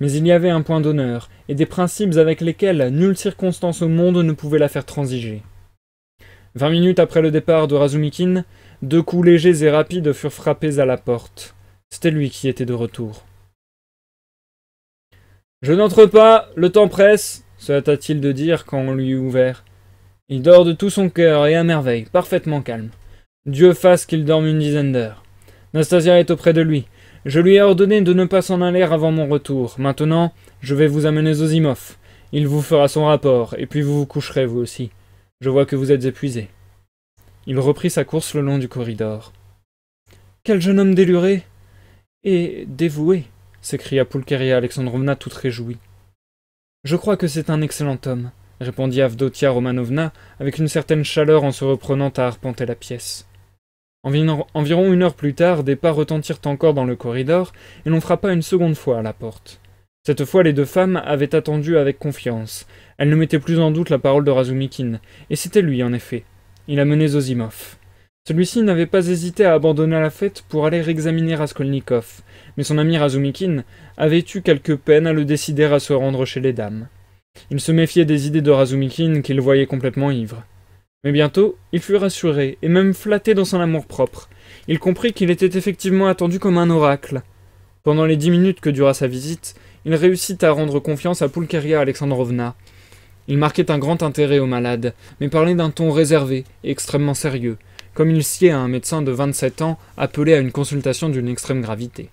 Mais il y avait un point d'honneur, et des principes avec lesquels nulle circonstance au monde ne pouvait la faire transiger. Vingt minutes après le départ de Razumikin, deux coups légers et rapides furent frappés à la porte. C'était lui qui était de retour. Je n'entre pas, le temps presse, se hâta-t-il de dire quand on lui eut ouvert. Il dort de tout son cœur et à merveille, parfaitement calme. Dieu fasse qu'il dorme une dizaine d'heures. Nastasia est auprès de lui. Je lui ai ordonné de ne pas s'en aller avant mon retour. Maintenant, je vais vous amener Zosimov. Il vous fera son rapport, et puis vous vous coucherez vous aussi. Je vois que vous êtes épuisé. Il reprit sa course le long du corridor. Quel jeune homme déluré et dévoué s'écria Poulkeria Alexandrovna toute réjouie. Je crois que c'est un excellent homme, répondit Avdotia Romanovna avec une certaine chaleur en se reprenant à arpenter la pièce. Environ une heure plus tard, des pas retentirent encore dans le corridor, et l'on frappa une seconde fois à la porte. Cette fois, les deux femmes avaient attendu avec confiance. Elles ne mettaient plus en doute la parole de Razumikin, et c'était lui, en effet. Il amenait Zosimov. Celui-ci n'avait pas hésité à abandonner la fête pour aller examiner Raskolnikov, mais son ami Razumikin avait eu quelque peine à le décider à se rendre chez les dames. Il se méfiait des idées de Razumikin qu'il voyait complètement ivre. Mais bientôt, il fut rassuré et même flatté dans son amour-propre. Il comprit qu'il était effectivement attendu comme un oracle. Pendant les dix minutes que dura sa visite, il réussit à rendre confiance à Poulkeria Alexandrovna. Il marquait un grand intérêt au malade, mais parlait d'un ton réservé et extrêmement sérieux, comme il sied à un médecin de vingt-sept ans appelé à une consultation d'une extrême gravité.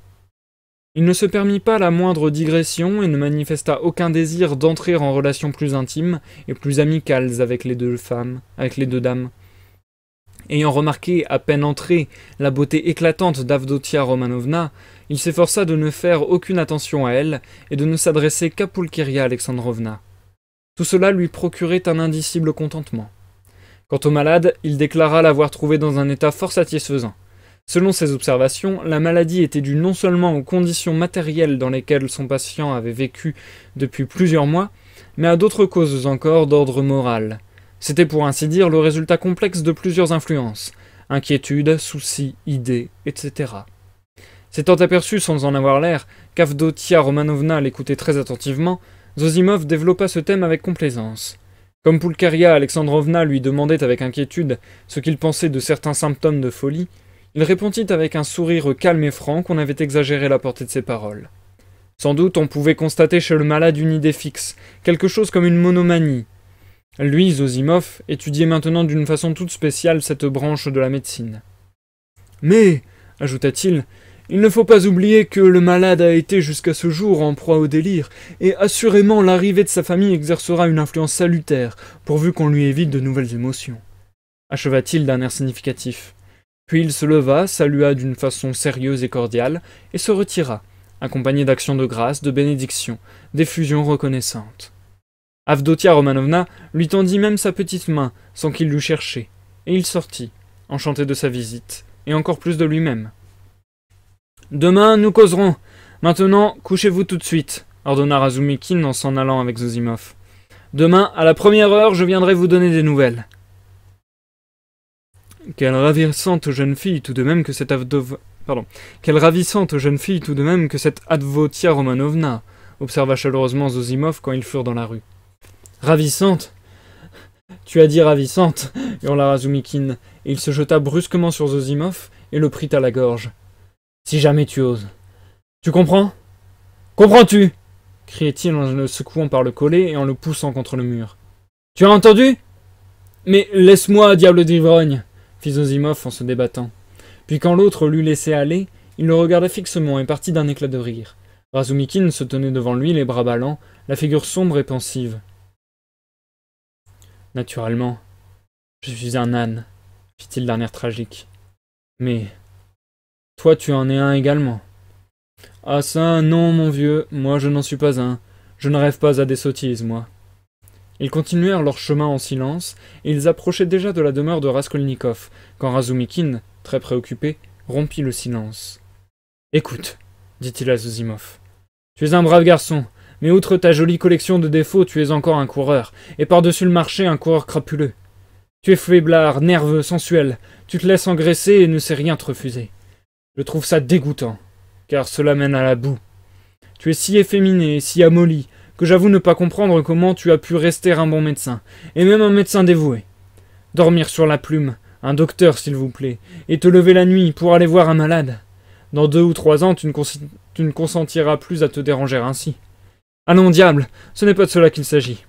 Il ne se permit pas la moindre digression et ne manifesta aucun désir d'entrer en relations plus intimes et plus amicales avec les deux femmes, avec les deux dames. Ayant remarqué, à peine entrée, la beauté éclatante d'Avdotia Romanovna, il s'efforça de ne faire aucune attention à elle et de ne s'adresser qu'à Pulcheria Alexandrovna. Tout cela lui procurait un indicible contentement. Quant au malade, il déclara l'avoir trouvé dans un état fort satisfaisant. Selon ses observations, la maladie était due non seulement aux conditions matérielles dans lesquelles son patient avait vécu depuis plusieurs mois, mais à d'autres causes encore d'ordre moral. C'était pour ainsi dire le résultat complexe de plusieurs influences, inquiétudes, soucis, idées, etc. S'étant aperçu sans en avoir l'air qu'Avdotia Romanovna l'écoutait très attentivement, Zosimov développa ce thème avec complaisance. Comme Poulkaria Alexandrovna lui demandait avec inquiétude ce qu'il pensait de certains symptômes de folie, il répondit avec un sourire calme et franc qu'on avait exagéré la portée de ses paroles. Sans doute on pouvait constater chez le malade une idée fixe, quelque chose comme une monomanie. Lui, Zosimov, étudiait maintenant d'une façon toute spéciale cette branche de la médecine. Mais, ajouta-t-il, il ne faut pas oublier que le malade a été jusqu'à ce jour en proie au délire, et assurément l'arrivée de sa famille exercera une influence salutaire, pourvu qu'on lui évite de nouvelles émotions. Acheva-t-il d'un air significatif. Puis il se leva, salua d'une façon sérieuse et cordiale, et se retira, accompagné d'actions de grâce, de bénédictions, d'effusions reconnaissantes. Avdotia Romanovna lui tendit même sa petite main, sans qu'il l'eût cherchée, et il sortit, enchanté de sa visite, et encore plus de lui-même. Demain, nous causerons. Maintenant, couchez-vous tout de suite, ordonna Razumikin en s'en allant avec Zosimov. Demain, à la première heure, je viendrai vous donner des nouvelles. Quelle ravissante jeune fille tout de même que cette Avdov... Pardon. Quelle ravissante jeune fille tout de même que cette Advotia Romanovna, observa chaleureusement Zosimov quand ils furent dans la rue. Ravissante Tu as dit ravissante hurla Razumikine, et il se jeta brusquement sur Zosimov et le prit à la gorge. Si jamais tu oses. Tu comprends Comprends-tu criait-il en le secouant par le collet et en le poussant contre le mur. Tu as entendu Mais laisse-moi, diable d'ivrogne fit en se débattant. Puis quand l'autre l'eut laissé aller, il le regarda fixement et partit d'un éclat de rire. Razumikin se tenait devant lui, les bras ballants, la figure sombre et pensive. Naturellement, je suis un âne, fit-il d'un air tragique. Mais toi tu en es un également. Ah ça, non, mon vieux, moi je n'en suis pas un. Je ne rêve pas à des sottises, moi. Ils continuèrent leur chemin en silence, et ils approchaient déjà de la demeure de Raskolnikov, quand Razumikin, très préoccupé, rompit le silence. Écoute, dit-il à Zozimov, tu es un brave garçon, mais outre ta jolie collection de défauts, tu es encore un coureur, et par-dessus le marché, un coureur crapuleux. Tu es faiblard, nerveux, sensuel, tu te laisses engraisser et ne sais rien te refuser. Je trouve ça dégoûtant, car cela mène à la boue. Tu es si efféminé, si amoli, que j'avoue ne pas comprendre comment tu as pu rester un bon médecin, et même un médecin dévoué. Dormir sur la plume, un docteur s'il vous plaît, et te lever la nuit pour aller voir un malade. Dans deux ou trois ans, tu ne, consentiras plus à te déranger ainsi. Allons, diable, ce n'est pas de cela qu'il s'agit.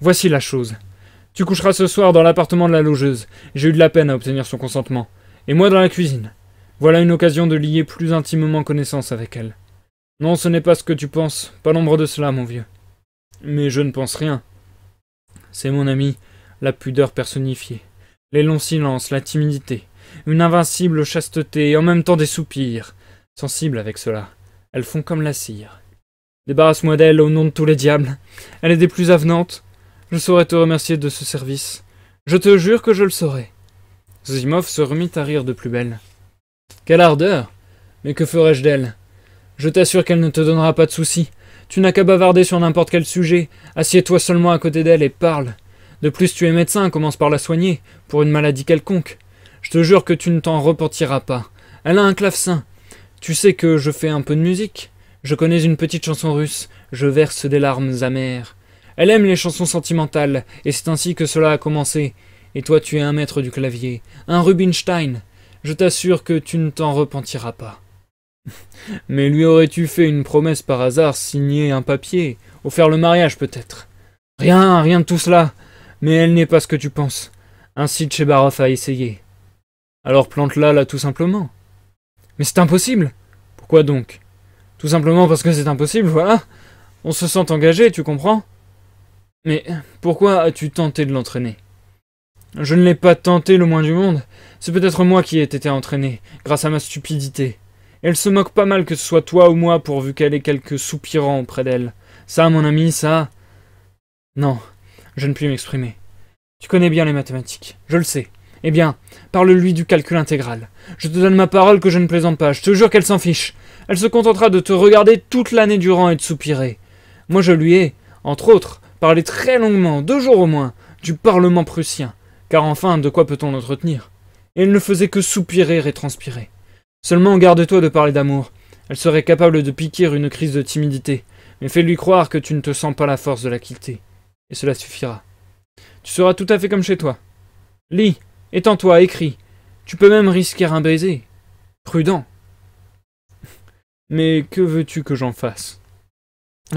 Voici la chose. Tu coucheras ce soir dans l'appartement de la logeuse. J'ai eu de la peine à obtenir son consentement. Et moi dans la cuisine. Voilà une occasion de lier plus intimement connaissance avec elle. Non, ce n'est pas ce que tu penses, pas l'ombre de cela, mon vieux. Mais je ne pense rien. C'est mon ami, la pudeur personnifiée, les longs silences, la timidité, une invincible chasteté et en même temps des soupirs. sensibles avec cela, elles font comme la cire. Débarrasse-moi d'elle au nom de tous les diables. Elle est des plus avenantes. Je saurais te remercier de ce service. Je te jure que je le saurai. Zimov se remit à rire de plus belle. Quelle ardeur Mais que ferais-je d'elle Je t'assure qu'elle ne te donnera pas de soucis. Tu n'as qu'à bavarder sur n'importe quel sujet. Assieds-toi seulement à côté d'elle et parle. De plus, tu es médecin, commence par la soigner, pour une maladie quelconque. Je te jure que tu ne t'en repentiras pas. Elle a un clavecin. Tu sais que je fais un peu de musique. Je connais une petite chanson russe. Je verse des larmes amères. Elle aime les chansons sentimentales, et c'est ainsi que cela a commencé. Et toi, tu es un maître du clavier, un Rubinstein. Je t'assure que tu ne t'en repentiras pas. Mais lui aurais-tu fait une promesse par hasard, signé un papier, offert le mariage peut-être Rien, rien de tout cela. Mais elle n'est pas ce que tu penses. Ainsi Chebarov a essayé. Alors plante-la là tout simplement. Mais c'est impossible. Pourquoi donc Tout simplement parce que c'est impossible, voilà. On se sent engagé, tu comprends Mais pourquoi as-tu tenté de l'entraîner Je ne l'ai pas tenté le moins du monde. C'est peut-être moi qui ai été entraîné, grâce à ma stupidité. Elle se moque pas mal que ce soit toi ou moi, pourvu qu'elle ait quelques soupirants auprès d'elle. Ça, mon ami, ça... Non, je ne puis m'exprimer. Tu connais bien les mathématiques, je le sais. Eh bien, parle-lui du calcul intégral. Je te donne ma parole que je ne plaisante pas, je te jure qu'elle s'en fiche. Elle se contentera de te regarder toute l'année durant et de soupirer. Moi, je lui ai, entre autres, parlé très longuement, deux jours au moins, du Parlement prussien. Car enfin, de quoi peut-on l'entretenir Et elle ne faisait que soupirer et transpirer. Seulement garde-toi de parler d'amour. Elle serait capable de piquer une crise de timidité, mais fais-lui croire que tu ne te sens pas la force de la quitter. Et cela suffira. Tu seras tout à fait comme chez toi. Lis, étends-toi, écris. Tu peux même risquer un baiser. Prudent. Mais que veux-tu que j'en fasse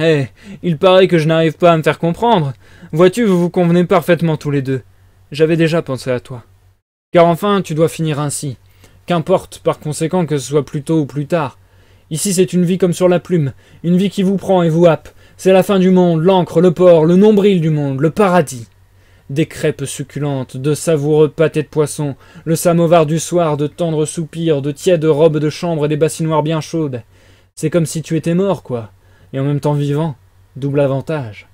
Eh, il paraît que je n'arrive pas à me faire comprendre. Vois-tu, vous vous convenez parfaitement tous les deux. J'avais déjà pensé à toi. Car enfin, tu dois finir ainsi qu'importe par conséquent que ce soit plus tôt ou plus tard. Ici c'est une vie comme sur la plume, une vie qui vous prend et vous happe. C'est la fin du monde, l'encre, le port, le nombril du monde, le paradis. Des crêpes succulentes, de savoureux pâtés de poisson, le samovar du soir, de tendres soupirs, de tièdes robes de chambre et des bassinoires bien chaudes. C'est comme si tu étais mort, quoi, et en même temps vivant. Double avantage.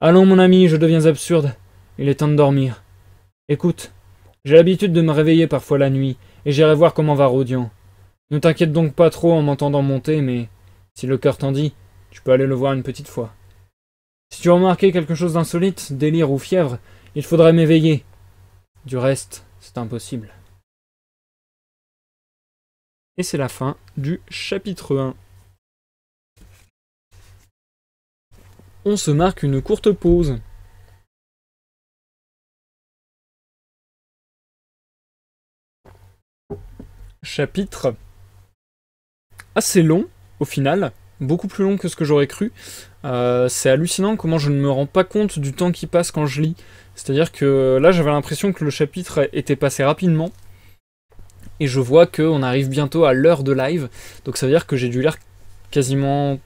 Allons, mon ami, je deviens absurde. Il est temps de dormir. Écoute, j'ai l'habitude de me réveiller parfois la nuit, et j'irai voir comment va Rodian. Ne t'inquiète donc pas trop en m'entendant monter, mais si le cœur t'en dit, tu peux aller le voir une petite fois. Si tu remarquais quelque chose d'insolite, délire ou fièvre, il faudrait m'éveiller. Du reste, c'est impossible. Et c'est la fin du chapitre 1. On se marque une courte pause. chapitre assez long au final, beaucoup plus long que ce que j'aurais cru. Euh, c'est hallucinant comment je ne me rends pas compte du temps qui passe quand je lis. C'est-à-dire que là j'avais l'impression que le chapitre était passé rapidement. Et je vois qu'on arrive bientôt à l'heure de live. Donc ça veut dire que j'ai dû lire quasiment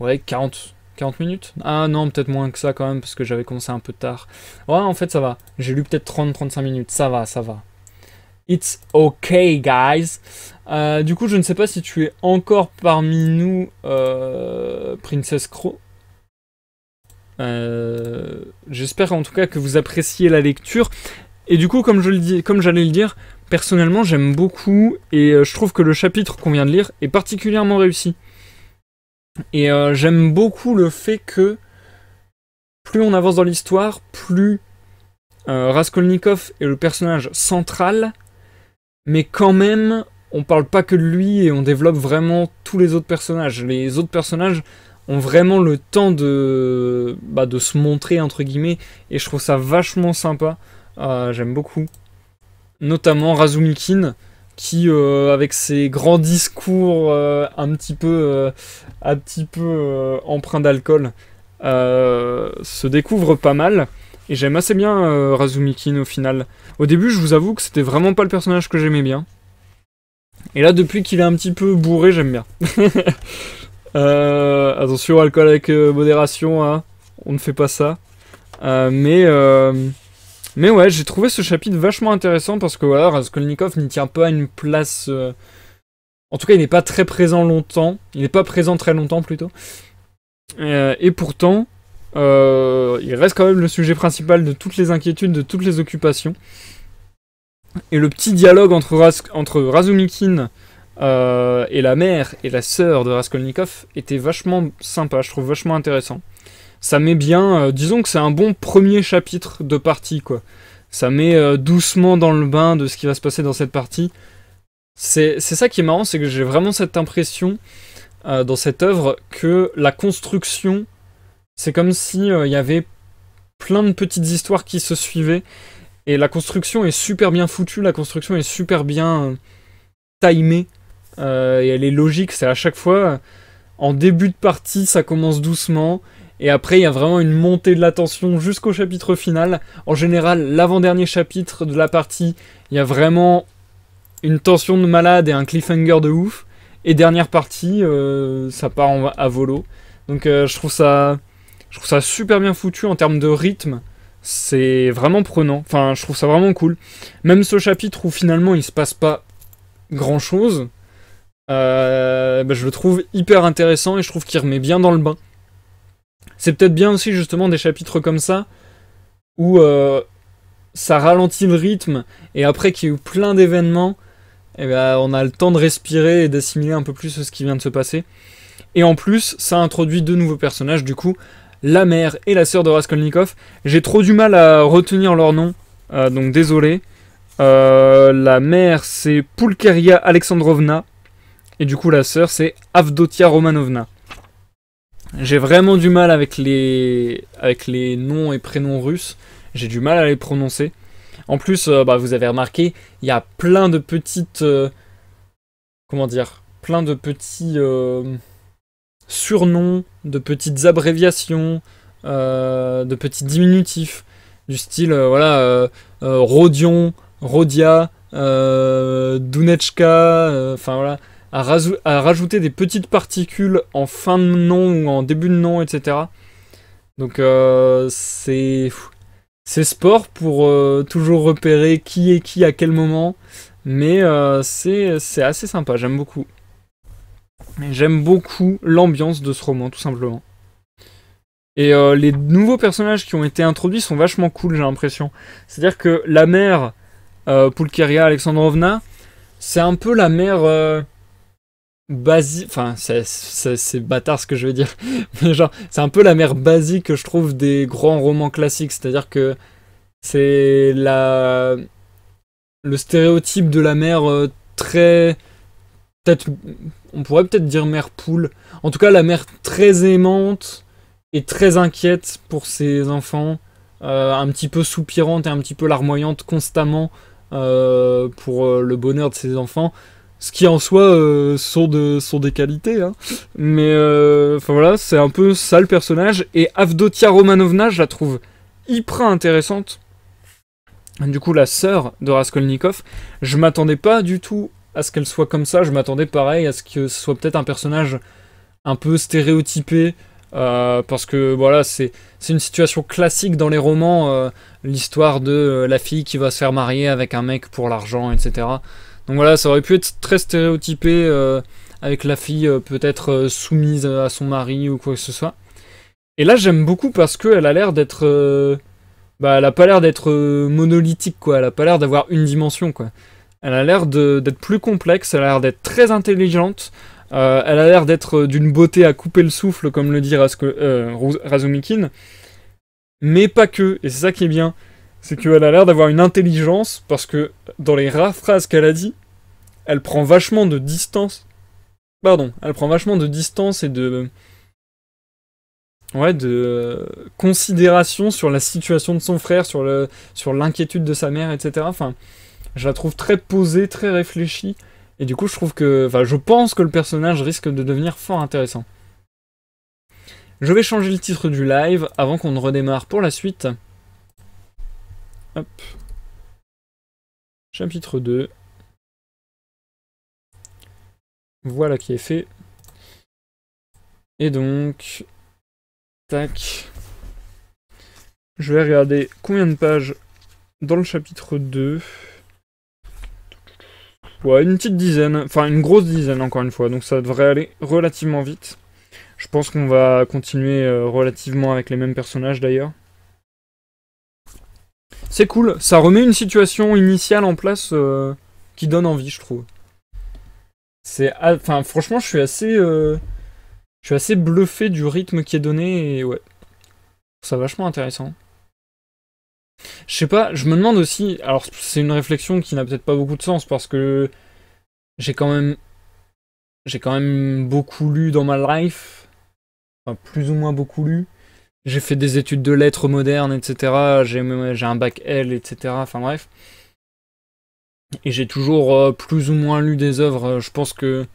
ouais, 40, 40 minutes Ah non, peut-être moins que ça quand même, parce que j'avais commencé un peu tard. Ouais, en fait, ça va. J'ai lu peut-être 30-35 minutes. Ça va, ça va. It's okay, guys. Euh, du coup, je ne sais pas si tu es encore parmi nous, euh, Princess Crow. Euh, j'espère en tout cas que vous appréciez la lecture. Et du coup, comme je le dis, comme j'allais le dire, personnellement, j'aime beaucoup et euh, je trouve que le chapitre qu'on vient de lire est particulièrement réussi. Et j'aime beaucoup le fait que plus on avance dans l'histoire, plus Raskolnikov est le personnage central mais quand même, on parle pas que de lui et on développe vraiment tous les autres personnages. Les autres personnages ont vraiment le temps de, bah, de se montrer, entre guillemets, et je trouve ça vachement sympa. Euh, j'aime beaucoup. Notamment Razumikin, qui, euh, avec ses grands discours euh, un petit peu, un petit peu d'alcool, se découvre pas mal. Et j'aime assez bien euh, Razumikin au final. Au début, je vous avoue que c'était vraiment pas le personnage que j'aimais bien. Et là, depuis qu'il est un petit peu bourré, j'aime bien. Euh, attention, alcool avec euh, modération, hein. on ne fait pas ça. mais, mais ouais, j'ai trouvé ce chapitre vachement intéressant parce que voilà, Raskolnikov n'y tient pas à une place. En tout cas, il n'est pas très présent longtemps. Il n'est pas présent très longtemps plutôt. et pourtant, euh, il reste quand même le sujet principal de toutes les inquiétudes, de toutes les occupations. Et le petit dialogue entre, entre Razumikin euh, et la mère et la sœur de Raskolnikov était vachement sympa, je trouve vachement intéressant. Ça met bien, euh, disons que c'est un bon premier chapitre de partie, quoi. Ça met doucement dans le bain de ce qui va se passer dans cette partie. C'est ça qui est marrant, c'est que j'ai vraiment cette impression dans cette œuvre que la construction c'est comme si il euh, y avait plein de petites histoires qui se suivaient. Et la construction est super bien foutue, la construction est super bien euh, timée. Euh, et elle est logique, c'est à chaque fois, en début de partie, ça commence doucement. Et après, il y a vraiment une montée de la tension jusqu'au chapitre final. En général, l'avant-dernier chapitre de la partie, il y a vraiment une tension de malade et un cliffhanger de ouf. Et dernière partie, ça part à volo. Donc je trouve ça je trouve ça super bien foutu en termes de rythme. C'est vraiment prenant. Enfin, je trouve ça vraiment cool. Même ce chapitre où finalement il se passe pas grand chose, euh, bah, je le trouve hyper intéressant et je trouve qu'il remet bien dans le bain. C'est peut-être bien aussi justement des chapitres comme ça où euh, ça ralentit le rythme et après qu'il y a eu plein d'événements, eh ben, on a le temps de respirer et d'assimiler un peu plus ce qui vient de se passer. Et en plus, ça introduit deux nouveaux personnages, du coup, la mère et la sœur de Raskolnikov. J'ai trop du mal à retenir leurs noms. Euh, donc désolé. Euh, la mère, c'est Pulkeria Alexandrovna. Et du coup, la sœur, c'est Avdotia Romanovna. J'ai vraiment du mal avec les, avec les noms et prénoms russes. J'ai du mal à les prononcer. En plus, euh, bah, vous avez remarqué, il y a plein de petites. comment dire Plein de petits surnoms, de petites abréviations, euh, de petits diminutifs, du style, euh, voilà, euh, Rodion, Rodia, Dunechka, enfin voilà, à, rajouter des petites particules en fin de nom ou en début de nom, etc. Donc c'est... C'est sport pour toujours repérer qui est qui à quel moment, mais c'est assez sympa, j'aime beaucoup. J'aime beaucoup l'ambiance de ce roman, tout simplement. Et euh, les nouveaux personnages qui ont été introduits sont vachement cool, j'ai l'impression. C'est-à-dire que la mère, euh, Alexandrovna, c'est un peu la mère euh, basique. Enfin, c'est bâtard ce que je veux dire. Mais genre, c'est un peu la mère basique que je trouve des grands romans classiques. C'est-à-dire que c'est la. Le stéréotype de la mère euh, très. peut-être on pourrait peut-être dire mère poule. En tout cas, la mère très aimante et très inquiète pour ses enfants, euh, un petit peu soupirante et un petit peu larmoyante constamment euh, pour euh, le bonheur de ses enfants. Ce qui en soi sont, des qualités. Hein. Mais enfin voilà, c'est un peu ça le personnage. Et Avdotia Romanovna, je la trouve hyper intéressante. Du coup, la sœur de Raskolnikov, je m'attendais pas du tout à ce qu'elle soit comme ça. Je m'attendais pareil à ce que ce soit peut-être un personnage un peu stéréotypé. Euh, parce que voilà, c'est une situation classique dans les romans, euh, l'histoire de euh, la fille qui va se faire marier avec un mec pour l'argent, etc. Donc voilà, ça aurait pu être très stéréotypé avec la fille peut-être soumise à son mari ou quoi que ce soit. Et là, j'aime beaucoup parce qu'elle a l'air d'être. bah, elle a pas l'air d'être monolithique, quoi. Elle a pas l'air d'avoir une dimension, quoi. Elle a l'air d'être plus complexe, elle a l'air d'être très intelligente, euh, elle a l'air d'être euh, d'une beauté à couper le souffle, comme le dit euh, Razumikin. Mais pas que, et c'est ça qui est bien, c'est qu'elle a l'air d'avoir une intelligence, parce que dans les rares phrases qu'elle a dit, elle prend vachement de distance. Pardon, elle prend vachement de distance et de. Ouais, de considération sur la situation de son frère, sur l'inquiétude sur de sa mère, etc. Enfin, je la trouve très posée, très réfléchie. Et du coup, je trouve que. Enfin, je pense que le personnage risque de devenir fort intéressant. Je vais changer le titre du live avant qu'on ne redémarre pour la suite. Hop. Chapitre 2. Voilà qui est fait. Et donc. Tac. Je vais regarder combien de pages dans le chapitre 2. Ouais, une petite dizaine, enfin une grosse dizaine encore une fois, donc ça devrait aller relativement vite. Je pense qu'on va continuer euh, relativement avec les mêmes personnages d'ailleurs. C'est cool, ça remet une situation initiale en place euh, qui donne envie, je trouve. C'est, enfin franchement, je suis assez, euh, je suis assez bluffé du rythme qui est donné et ouais, c'est vachement intéressant. Je sais pas, je me demande aussi, alors c'est une réflexion qui n'a peut-être pas beaucoup de sens parce que j'ai quand même j'ai quand même beaucoup lu dans ma life, enfin plus ou moins beaucoup lu. J'ai fait des études de lettres modernes, etc. J'ai un bac L, etc. Enfin bref. Et j'ai toujours euh, plus ou moins lu des œuvres. Euh, je pense que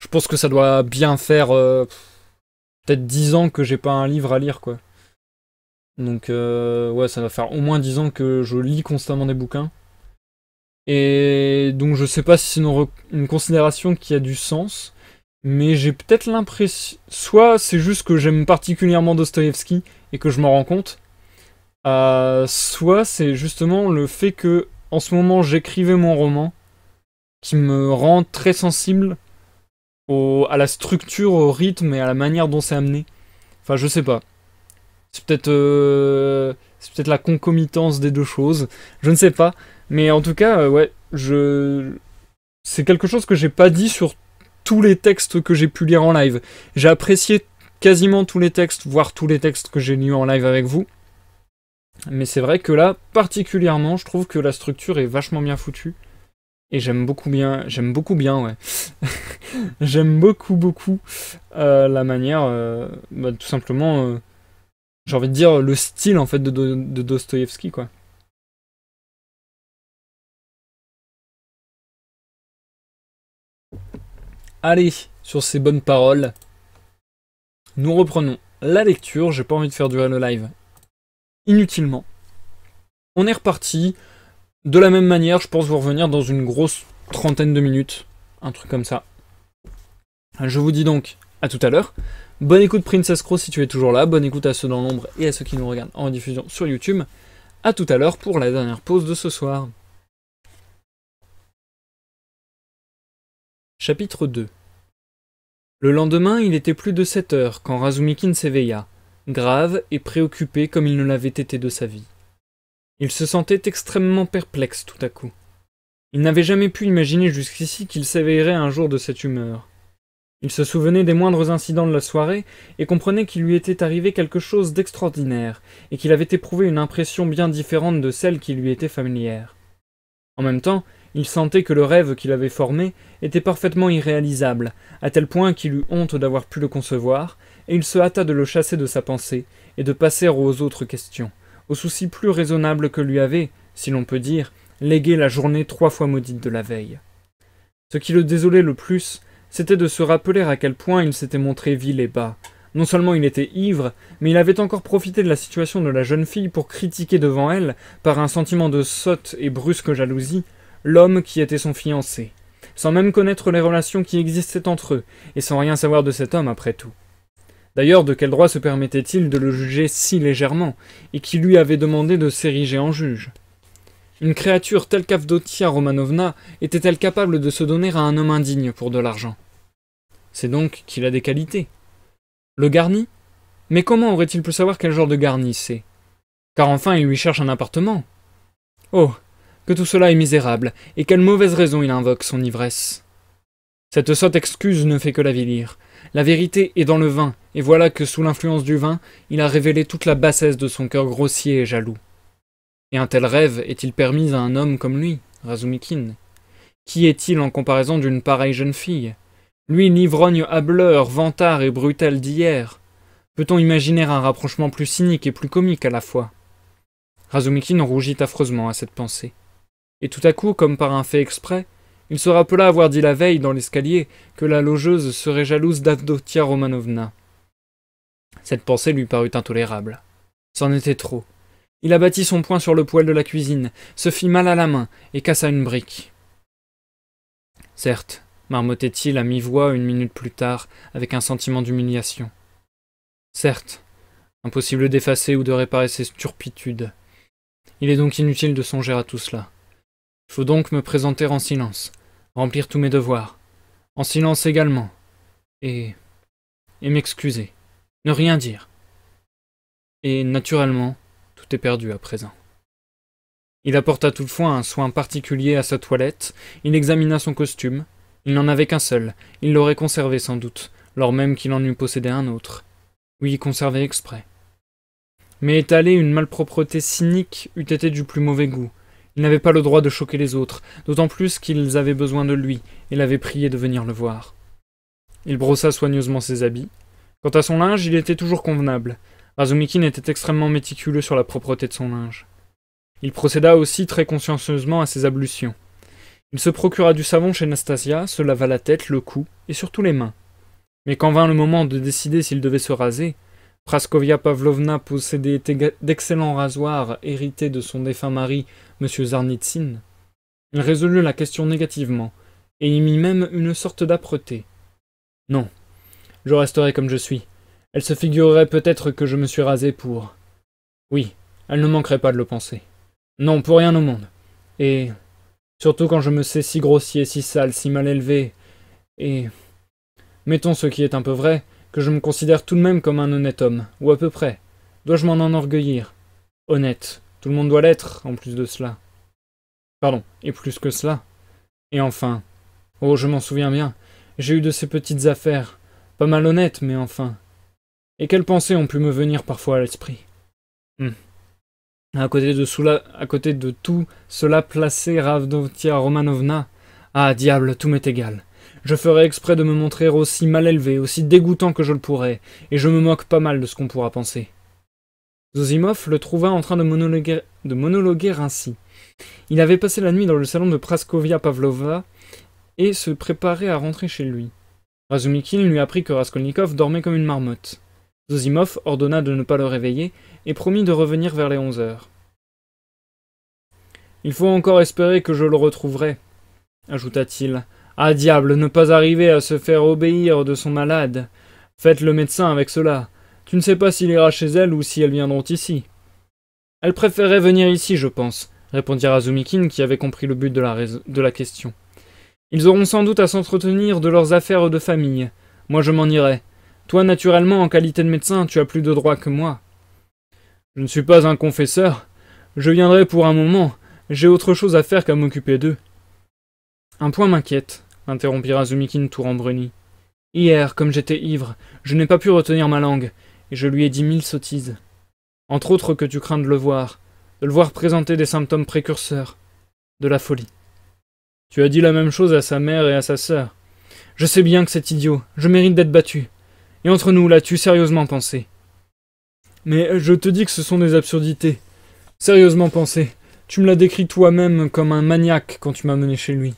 je pense que ça doit bien faire euh, peut-être 10 ans que j'ai pas un livre à lire quoi. Donc euh, ouais, ça va faire au moins 10 ans que je lis constamment des bouquins. Et donc je sais pas si c'est une, considération qui a du sens, mais j'ai peut-être l'impression... Soit c'est juste que j'aime particulièrement Dostoevsky et que je m'en rends compte, euh, soit c'est justement le fait que en ce moment j'écrivais mon roman qui me rend très sensible au, à la structure, au rythme et à la manière dont c'est amené. Enfin je sais pas. C'est peut-être euh, peut la concomitance des deux choses. Je ne sais pas. Mais en tout cas, euh, ouais, je... c'est quelque chose que j'ai pas dit sur tous les textes que j'ai pu lire en live. J'ai apprécié quasiment tous les textes, voire tous les textes que j'ai lus en live avec vous. Mais c'est vrai que là, particulièrement, je trouve que la structure est vachement bien foutue. Et j'aime beaucoup bien, j'aime beaucoup bien, ouais. j'aime beaucoup, beaucoup euh, la manière, bah, tout simplement, j'ai envie de dire, le style en fait de, de, quoi. Allez, sur ces bonnes paroles, nous reprenons la lecture. J'ai pas envie de faire durer le live inutilement. On est reparti. De la même manière, je pense vous revenir dans une grosse trentaine de minutes. Un truc comme ça. Je vous dis donc à tout à l'heure. Bonne écoute Princess Crow si tu es toujours là, bonne écoute à ceux dans l'ombre et à ceux qui nous regardent en diffusion sur YouTube. A tout à l'heure pour la dernière pause de ce soir. Chapitre 2 Le lendemain, il était plus de 7 heures quand Razumikin s'éveilla, grave et préoccupé comme il ne l'avait été de sa vie. Il se sentait extrêmement perplexe tout à coup. Il n'avait jamais pu imaginer jusqu'ici qu'il s'éveillerait un jour de cette humeur. Il se souvenait des moindres incidents de la soirée et comprenait qu'il lui était arrivé quelque chose d'extraordinaire et qu'il avait éprouvé une impression bien différente de celle qui lui était familière. En même temps, il sentait que le rêve qu'il avait formé était parfaitement irréalisable, à tel point qu'il eut honte d'avoir pu le concevoir, et il se hâta de le chasser de sa pensée et de passer aux autres questions, aux soucis plus raisonnables que lui avait, si l'on peut dire, légué la journée trois fois maudite de la veille. Ce qui le désolait le plus, c'était de se rappeler à quel point il s'était montré vil et bas. Non seulement il était ivre, mais il avait encore profité de la situation de la jeune fille pour critiquer devant elle, par un sentiment de sotte et brusque jalousie, l'homme qui était son fiancé, sans même connaître les relations qui existaient entre eux, et sans rien savoir de cet homme après tout. D'ailleurs, de quel droit se permettait-il de le juger si légèrement, et qui lui avait demandé de s'ériger en juge Une créature telle qu'Avdotia Romanovna était-elle capable de se donner à un homme indigne pour de l'argent c'est donc qu'il a des qualités. Le garni Mais comment aurait-il pu savoir quel genre de garni c'est Car enfin, il lui cherche un appartement. Oh Que tout cela est misérable, et quelle mauvaise raison il invoque son ivresse Cette sotte excuse ne fait que l'avilir. La vérité est dans le vin, et voilà que sous l'influence du vin, il a révélé toute la bassesse de son cœur grossier et jaloux. Et un tel rêve est-il permis à un homme comme lui, Razumikin Qui est-il en comparaison d'une pareille jeune fille lui, l'ivrogne hâbleur, vantard et brutal d'hier. Peut-on imaginer un rapprochement plus cynique et plus comique à la fois Razumikin rougit affreusement à cette pensée. Et tout à coup, comme par un fait exprès, il se rappela avoir dit la veille dans l'escalier que la logeuse serait jalouse d'Avdotia Romanovna. Cette pensée lui parut intolérable. C'en était trop. Il abattit son poing sur le poêle de la cuisine, se fit mal à la main et cassa une brique. Certes, marmottait-il à mi-voix une minute plus tard, avec un sentiment d'humiliation. Certes, impossible d'effacer ou de réparer ces turpitudes. Il est donc inutile de songer à tout cela. Il faut donc me présenter en silence, remplir tous mes devoirs, en silence également, et. et m'excuser, ne rien dire. Et naturellement, tout est perdu à présent. Il apporta toutefois un soin particulier à sa toilette, il examina son costume, il n'en avait qu'un seul, il l'aurait conservé sans doute, lors même qu'il en eût possédé un autre. Oui, conservé exprès. Mais étaler une malpropreté cynique eût été du plus mauvais goût. Il n'avait pas le droit de choquer les autres, d'autant plus qu'ils avaient besoin de lui et l'avaient prié de venir le voir. Il brossa soigneusement ses habits. Quant à son linge, il était toujours convenable. Razumikin était extrêmement méticuleux sur la propreté de son linge. Il procéda aussi très consciencieusement à ses ablutions. Il se procura du savon chez Nastasia, se lava la tête, le cou et surtout les mains. Mais quand vint le moment de décider s'il devait se raser, Praskovia Pavlovna possédait d'excellents rasoirs hérités de son défunt mari, M. Zarnitsyn. Il résolut la question négativement, et y mit même une sorte d'âpreté. Non, je resterai comme je suis. Elle se figurerait peut-être que je me suis rasé pour. Oui, elle ne manquerait pas de le penser. Non, pour rien au monde. Et Surtout quand je me sais si grossier, si sale, si mal élevé. Et. Mettons ce qui est un peu vrai, que je me considère tout de même comme un honnête homme, ou à peu près. Dois-je m'en enorgueillir Honnête. Tout le monde doit l'être, en plus de cela. Pardon, et plus que cela. Et enfin. Oh, je m'en souviens bien. J'ai eu de ces petites affaires. Pas mal honnêtes, mais enfin. Et quelles pensées ont pu me venir parfois à l'esprit. Hmm. À côté de, à côté de tout cela, placé, Ravdotia Romanovna. Ah, diable, tout m'est égal. Je ferai exprès de me montrer aussi mal élevé, aussi dégoûtant que je le pourrai, et je me moque pas mal de ce qu'on pourra penser. Zosimov le trouva en train de de monologuer ainsi. Il avait passé la nuit dans le salon de Praskovia Pavlova et se préparait à rentrer chez lui. Razumikin lui apprit que Raskolnikov dormait comme une marmotte. Zosimov ordonna de ne pas le réveiller et promit de revenir vers les onze heures. Il faut encore espérer que je le retrouverai, ajouta-t-il. Ah diable, ne pas arriver à se faire obéir de son malade. Faites le médecin avec cela. Tu ne sais pas s'il ira chez elle ou si elles viendront ici. Elle préféraient venir ici, je pense, répondit Razumikin qui avait compris le but de la question. Ils auront sans doute à s'entretenir de leurs affaires de famille. Moi je m'en irai. Toi, naturellement, en qualité de médecin, tu as plus de droits que moi. Je ne suis pas un confesseur. Je viendrai pour un moment. J'ai autre chose à faire qu'à m'occuper d'eux. Un point m'inquiète, interrompit Razumikin tout rembruni. Hier, comme j'étais ivre, je n'ai pas pu retenir ma langue, et je lui ai dit mille sottises. Entre autres que tu crains de le voir, de le voir présenter des symptômes précurseurs, de la folie. Tu as dit la même chose à sa mère et à sa sœur. Je sais bien que c'est idiot, je mérite d'être battu, et entre nous, l'as-tu sérieusement pensé Mais je te dis que ce sont des absurdités. Sérieusement pensé. Tu me l'as décrit toi-même comme un maniaque quand tu m'as mené chez lui.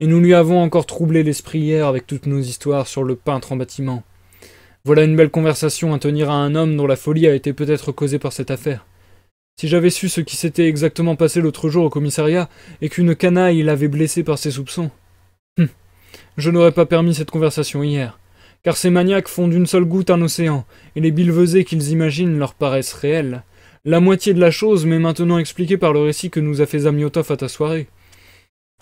Et nous lui avons encore troublé l'esprit hier avec toutes nos histoires sur le peintre en bâtiment. Voilà une belle conversation à tenir à un homme dont la folie a été peut-être causée par cette affaire. Si j'avais su ce qui s'était exactement passé l'autre jour au commissariat, et qu'une canaille l'avait blessé par ses soupçons. Hum, je n'aurais pas permis cette conversation hier car ces maniaques font d'une seule goutte un océan, et les billevesées qu'ils imaginent leur paraissent réelles. La moitié de la chose m'est maintenant expliquée par le récit que nous a fait Zamiotov à ta soirée.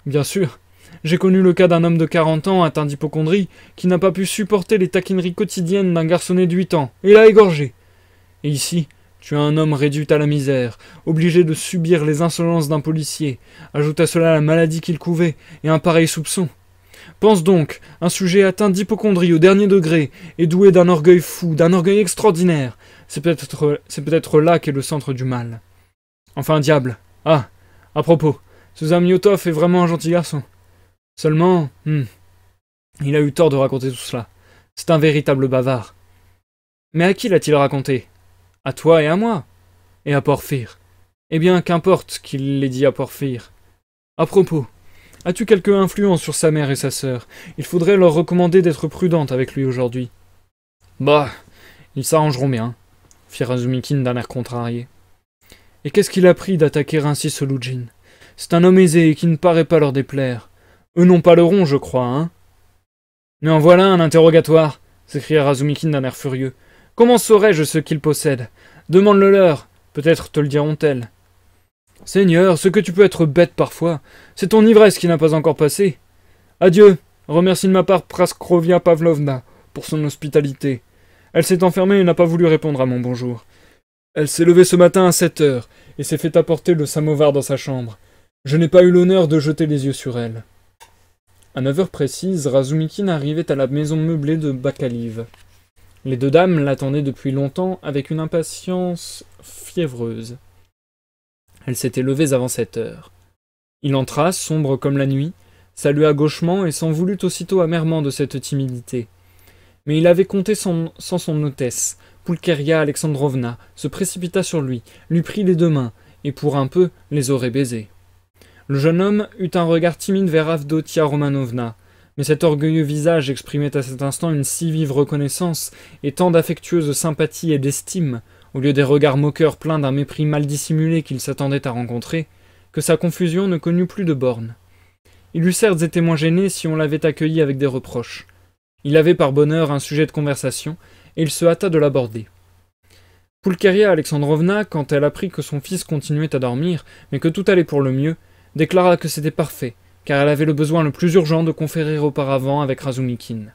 Bien sûr, j'ai connu le cas d'un homme de 40 ans atteint d'hypocondrie qui n'a pas pu supporter les taquineries quotidiennes d'un garçonnet de 8 ans et l'a égorgé. Et ici, tu as un homme réduit à la misère, obligé de subir les insolences d'un policier. Ajoute à cela la maladie qu'il couvait et un pareil soupçon. Pense donc, un sujet atteint d'hypochondrie au dernier degré et doué d'un orgueil fou, d'un orgueil extraordinaire. C'est peut-être, là qu'est le centre du mal. Enfin, diable. Ah, à propos, Suzanne Miotov est vraiment un gentil garçon. Seulement, hmm, il a eu tort de raconter tout cela. C'est un véritable bavard. Mais à qui l'a-t-il raconté À toi et à moi. Et à Porphyre. Eh bien, qu'importe qu'il l'ait dit à Porphyre. À propos, As-tu quelque influence sur sa mère et sa sœur Il faudrait leur recommander d'être prudentes avec lui aujourd'hui. Bah, ils s'arrangeront bien, fit Razumikin d'un air contrarié. Et qu'est-ce qu'il a pris d'attaquer ainsi ce Lujin C'est un homme aisé et qui ne paraît pas leur déplaire. Eux n'ont pas le rond, je crois, hein Mais en voilà un interrogatoire s'écria Razumikin d'un air furieux. Comment saurais-je ce qu'ils possèdent Demande-le leur, peut-être te le diront-elles. Seigneur, ce que tu peux être bête parfois, c'est ton ivresse qui n'a pas encore passé. Adieu, remercie de ma part Praskrovia Pavlovna pour son hospitalité. Elle s'est enfermée et n'a pas voulu répondre à mon bonjour. Elle s'est levée ce matin à sept heures et s'est fait apporter le samovar dans sa chambre. Je n'ai pas eu l'honneur de jeter les yeux sur elle. À neuf heures précises, Razumikin arrivait à la maison meublée de Bakaliv. Les deux dames l'attendaient depuis longtemps avec une impatience fiévreuse elle s'était levée avant cette heure. Il entra, sombre comme la nuit, salua gauchement et s'en voulut aussitôt amèrement de cette timidité. Mais il avait compté sans, son hôtesse. Poulkeria Alexandrovna se précipita sur lui, lui prit les deux mains, et pour un peu les aurait baisées. Le jeune homme eut un regard timide vers Avdotia Romanovna, mais cet orgueilleux visage exprimait à cet instant une si vive reconnaissance et tant d'affectueuse sympathie et d'estime au lieu des regards moqueurs pleins d'un mépris mal dissimulé qu'il s'attendait à rencontrer, que sa confusion ne connut plus de bornes. Il eût certes été moins gêné si on l'avait accueilli avec des reproches. Il avait par bonheur un sujet de conversation, et il se hâta de l'aborder. Pulcheria Alexandrovna, quand elle apprit que son fils continuait à dormir, mais que tout allait pour le mieux, déclara que c'était parfait, car elle avait le besoin le plus urgent de conférer auparavant avec Razumikin.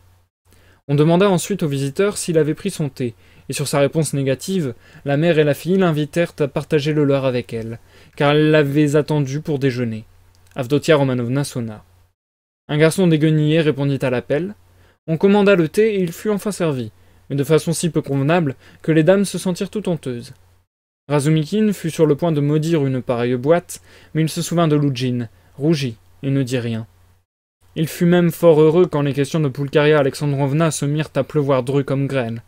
On demanda ensuite au visiteur s'il avait pris son thé, et sur sa réponse négative, la mère et la fille l'invitèrent à partager le leur avec elle, car elle l'avaient attendu pour déjeuner. Avdotia Romanovna sonna. Un garçon déguenillé répondit à l'appel. On commanda le thé et il fut enfin servi, mais de façon si peu convenable que les dames se sentirent tout honteuses. Razumikin fut sur le point de maudire une pareille boîte, mais il se souvint de Loujin, rougit et ne dit rien. Il fut même fort heureux quand les questions de Poulkaria Alexandrovna se mirent à pleuvoir dru comme graines,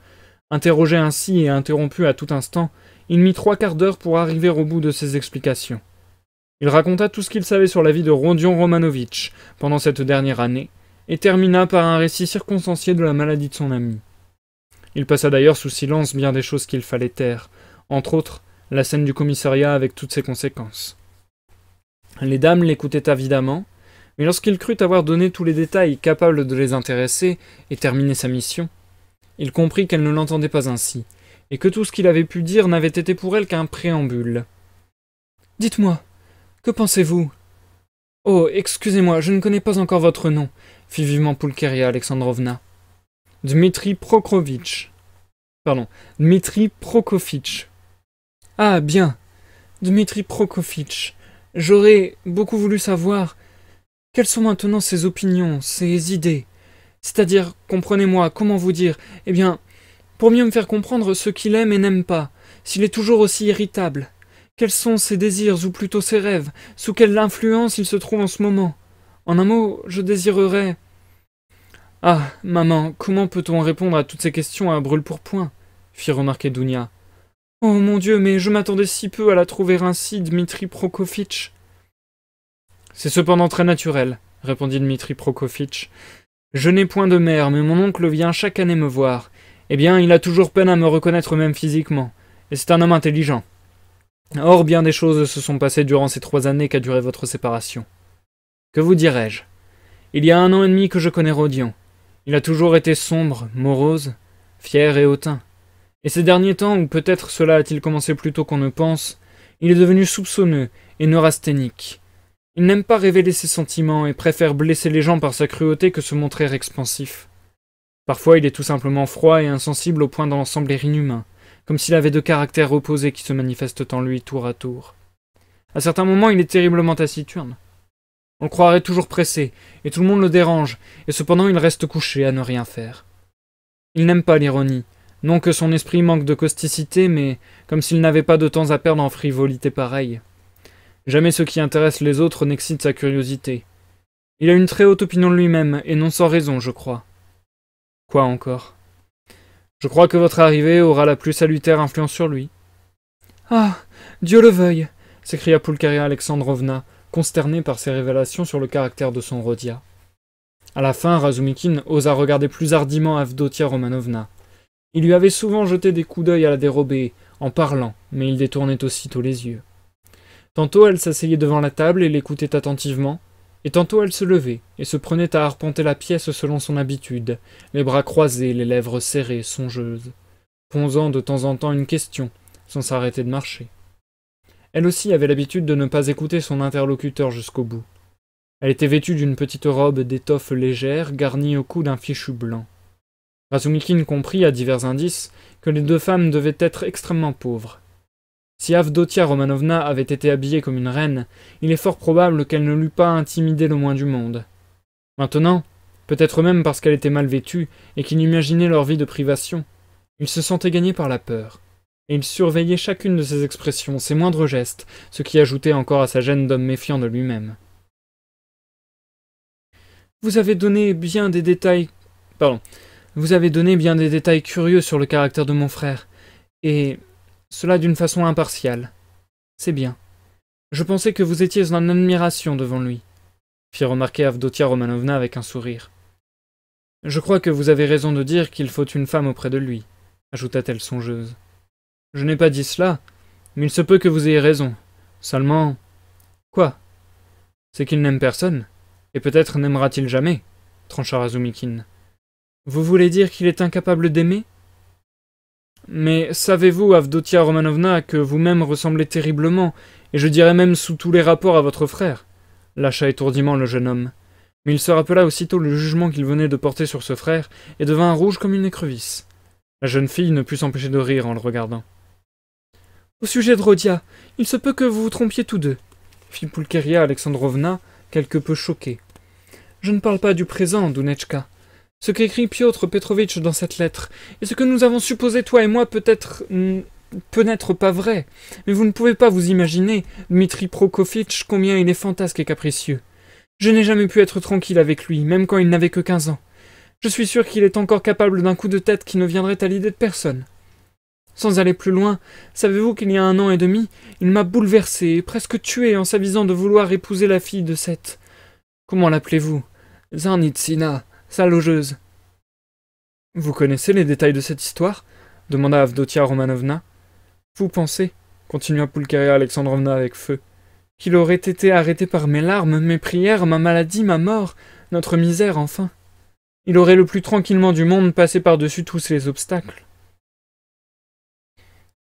Interrogé ainsi et interrompu à tout instant, il mit trois quarts d'heure pour arriver au bout de ses explications. Il raconta tout ce qu'il savait sur la vie de Rodion Romanovitch pendant cette dernière année, et termina par un récit circonstancié de la maladie de son ami. Il passa d'ailleurs sous silence bien des choses qu'il fallait taire, entre autres la scène du commissariat avec toutes ses conséquences. Les dames l'écoutaient avidement, mais lorsqu'il crut avoir donné tous les détails capables de les intéresser et terminé sa mission, il comprit qu'elle ne l'entendait pas ainsi, et que tout ce qu'il avait pu dire n'avait été pour elle qu'un préambule. Dites-moi, que pensez-vous Oh, excusez-moi, je ne connais pas encore votre nom, fit vivement Pulkeria Alexandrovna. Dmitri Prokrovitch. Pardon, Dmitri Prokofitch. Ah, bien, Dmitri Prokofitch. J'aurais beaucoup voulu savoir quelles sont maintenant ses opinions, ses idées. C'est-à-dire, comprenez-moi, comment vous dire Eh bien, pour mieux me faire comprendre ce qu'il aime et n'aime pas, s'il est toujours aussi irritable, quels sont ses désirs ou plutôt ses rêves, sous quelle influence il se trouve en ce moment. En un mot, je désirerais. Ah, maman, comment peut-on répondre à toutes ces questions à brûle-pourpoint fit remarquer Dounia. Oh mon Dieu, mais je m'attendais si peu à la trouver ainsi, Dmitri Prokofitch. C'est cependant très naturel, répondit Dmitri Prokofitch. Je n'ai point de mère, mais mon oncle vient chaque année me voir. Eh bien, il a toujours peine à me reconnaître même physiquement, et c'est un homme intelligent. Or, bien des choses se sont passées durant ces trois années qu'a duré votre séparation. Que vous dirais-je Il y a un an et demi que je connais Rodion. Il a toujours été sombre, morose, fier et hautain. Et ces derniers temps, ou peut-être cela a-t-il commencé plus tôt qu'on ne pense, il est devenu soupçonneux et neurasthénique. Il n'aime pas révéler ses sentiments et préfère blesser les gens par sa cruauté que se montrer expansif. Parfois, il est tout simplement froid et insensible au point d'en sembler inhumain, comme s'il avait deux caractères opposés qui se manifestent en lui tour à tour. À certains moments, il est terriblement taciturne. On le croirait toujours pressé, et tout le monde le dérange, et cependant il reste couché à ne rien faire. Il n'aime pas l'ironie, non que son esprit manque de causticité, mais comme s'il n'avait pas de temps à perdre en frivolité pareille. Jamais ce qui intéresse les autres n'excite sa curiosité. Il a une très haute opinion de lui-même, et non sans raison, je crois. Quoi encore Je crois que votre arrivée aura la plus salutaire influence sur lui. Ah Dieu le veuille s'écria Poulkaria Alexandrovna, consternée par ces révélations sur le caractère de son Rodia. À la fin, Razumikin osa regarder plus hardiment Avdotia Romanovna. Il lui avait souvent jeté des coups d'œil à la dérobée, en parlant, mais il détournait aussitôt les yeux. Tantôt elle s'asseyait devant la table et l'écoutait attentivement, et tantôt elle se levait et se prenait à arpenter la pièce selon son habitude, les bras croisés, les lèvres serrées, songeuses, posant de temps en temps une question, sans s'arrêter de marcher. Elle aussi avait l'habitude de ne pas écouter son interlocuteur jusqu'au bout. Elle était vêtue d'une petite robe d'étoffe légère, garnie au cou d'un fichu blanc. Razumikin comprit, à divers indices, que les deux femmes devaient être extrêmement pauvres, si Avdotia Romanovna avait été habillée comme une reine, il est fort probable qu'elle ne l'eût pas intimidée le moins du monde. Maintenant, peut-être même parce qu'elle était mal vêtue et qu'il imaginait leur vie de privation, il se sentait gagné par la peur, et il surveillait chacune de ses expressions, ses moindres gestes, ce qui ajoutait encore à sa gêne d'homme méfiant de lui-même. Vous avez donné bien des détails. Pardon. Vous avez donné bien des détails curieux sur le caractère de mon frère, et cela d'une façon impartiale. C'est bien. Je pensais que vous étiez en admiration devant lui, fit remarquer Avdotia Romanovna avec un sourire. Je crois que vous avez raison de dire qu'il faut une femme auprès de lui, ajouta-t-elle songeuse. Je n'ai pas dit cela, mais il se peut que vous ayez raison. Seulement. Quoi C'est qu'il n'aime personne, et peut-être n'aimera-t-il jamais, trancha Razumikin. Vous voulez dire qu'il est incapable d'aimer mais savez-vous, Avdotia Romanovna, que vous-même ressemblez terriblement, et je dirais même sous tous les rapports à votre frère lâcha étourdiment le jeune homme. Mais il se rappela aussitôt le jugement qu'il venait de porter sur ce frère, et devint rouge comme une écrevisse. La jeune fille ne put s'empêcher de rire en le regardant. Au sujet de Rodia, il se peut que vous vous trompiez tous deux, fit Poulkeria Alexandrovna, quelque peu choquée. Je ne parle pas du présent, Dunechka. Ce qu'écrit Piotr Petrovitch dans cette lettre, et ce que nous avons supposé, toi et moi, peut-être peut n'être pas vrai, mais vous ne pouvez pas vous imaginer, Dmitri Prokofitch, combien il est fantasque et capricieux. Je n'ai jamais pu être tranquille avec lui, même quand il n'avait que quinze ans. Je suis sûr qu'il est encore capable d'un coup de tête qui ne viendrait à l'idée de personne. Sans aller plus loin, savez-vous qu'il y a un an et demi, il m'a bouleversé et presque tué en s'avisant de vouloir épouser la fille de cette. Comment l'appelez-vous Zarnitsina sa logeuse. Vous connaissez les détails de cette histoire demanda Avdotia Romanovna. Vous pensez, continua Poulkaria Alexandrovna avec feu, qu'il aurait été arrêté par mes larmes, mes prières, ma maladie, ma mort, notre misère enfin. Il aurait le plus tranquillement du monde passé par-dessus tous les obstacles.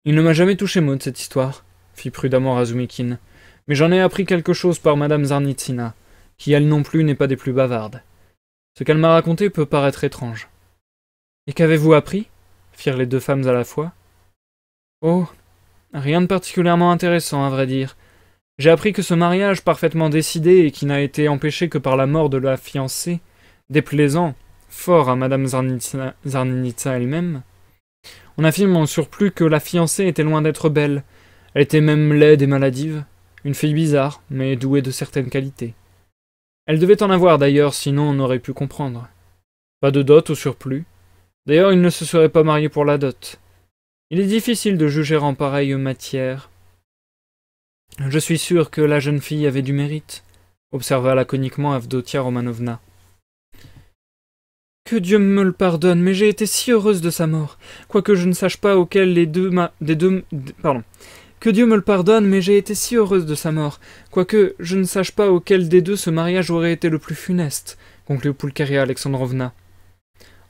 Il ne m'a jamais touché mot de cette histoire, fit prudemment Razumikin, mais j'en ai appris quelque chose par madame Zarnitsina, qui elle non plus n'est pas des plus bavardes. Ce qu'elle m'a raconté peut paraître étrange. Et qu'avez-vous appris firent les deux femmes à la fois. Oh, rien de particulièrement intéressant, à vrai dire. J'ai appris que ce mariage parfaitement décidé et qui n'a été empêché que par la mort de la fiancée, déplaisant fort à Madame Zarnitsa elle-même, on affirme en surplus que la fiancée était loin d'être belle. Elle était même laide et maladive, une fille bizarre, mais douée de certaines qualités. Elle devait en avoir d'ailleurs, sinon on aurait pu comprendre. Pas de dot au surplus. D'ailleurs, il ne se serait pas marié pour la dot. Il est difficile de juger en pareille matière. Je suis sûr que la jeune fille avait du mérite, observa laconiquement Avdotia Romanovna. Que Dieu me le pardonne, mais j'ai été si heureuse de sa mort, quoique je ne sache pas auquel les deux ma... des deux pardon que Dieu me le pardonne, mais j'ai été si heureuse de sa mort, quoique je ne sache pas auquel des deux ce mariage aurait été le plus funeste, conclut Poulkaria Alexandrovna.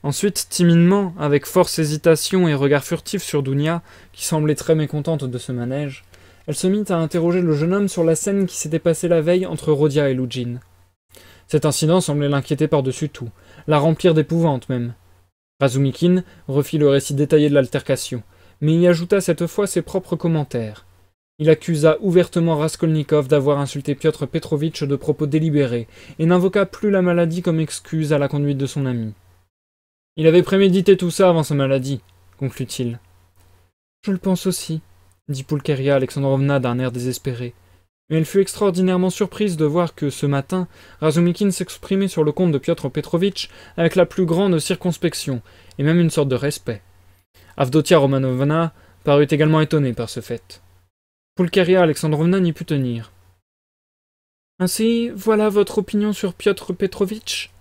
Ensuite, timidement, avec force hésitation et regard furtif sur Dounia, qui semblait très mécontente de ce manège, elle se mit à interroger le jeune homme sur la scène qui s'était passée la veille entre Rodia et Lujin. Cet incident semblait l'inquiéter par-dessus tout, la remplir d'épouvante même. Razumikin refit le récit détaillé de l'altercation, mais y ajouta cette fois ses propres commentaires. Il accusa ouvertement Raskolnikov d'avoir insulté Piotr Petrovitch de propos délibérés, et n'invoqua plus la maladie comme excuse à la conduite de son ami. Il avait prémédité tout ça avant sa maladie, conclut-il. Je le pense aussi, dit Poulkeria Alexandrovna d'un air désespéré. Mais elle fut extraordinairement surprise de voir que, ce matin, Razumikin s'exprimait sur le compte de Piotr Petrovitch avec la plus grande circonspection, et même une sorte de respect. Avdotia Romanovna parut également étonnée par ce fait. Poulkeria Alexandrovna n'y put tenir. Ainsi, voilà votre opinion sur Piotr Petrovitch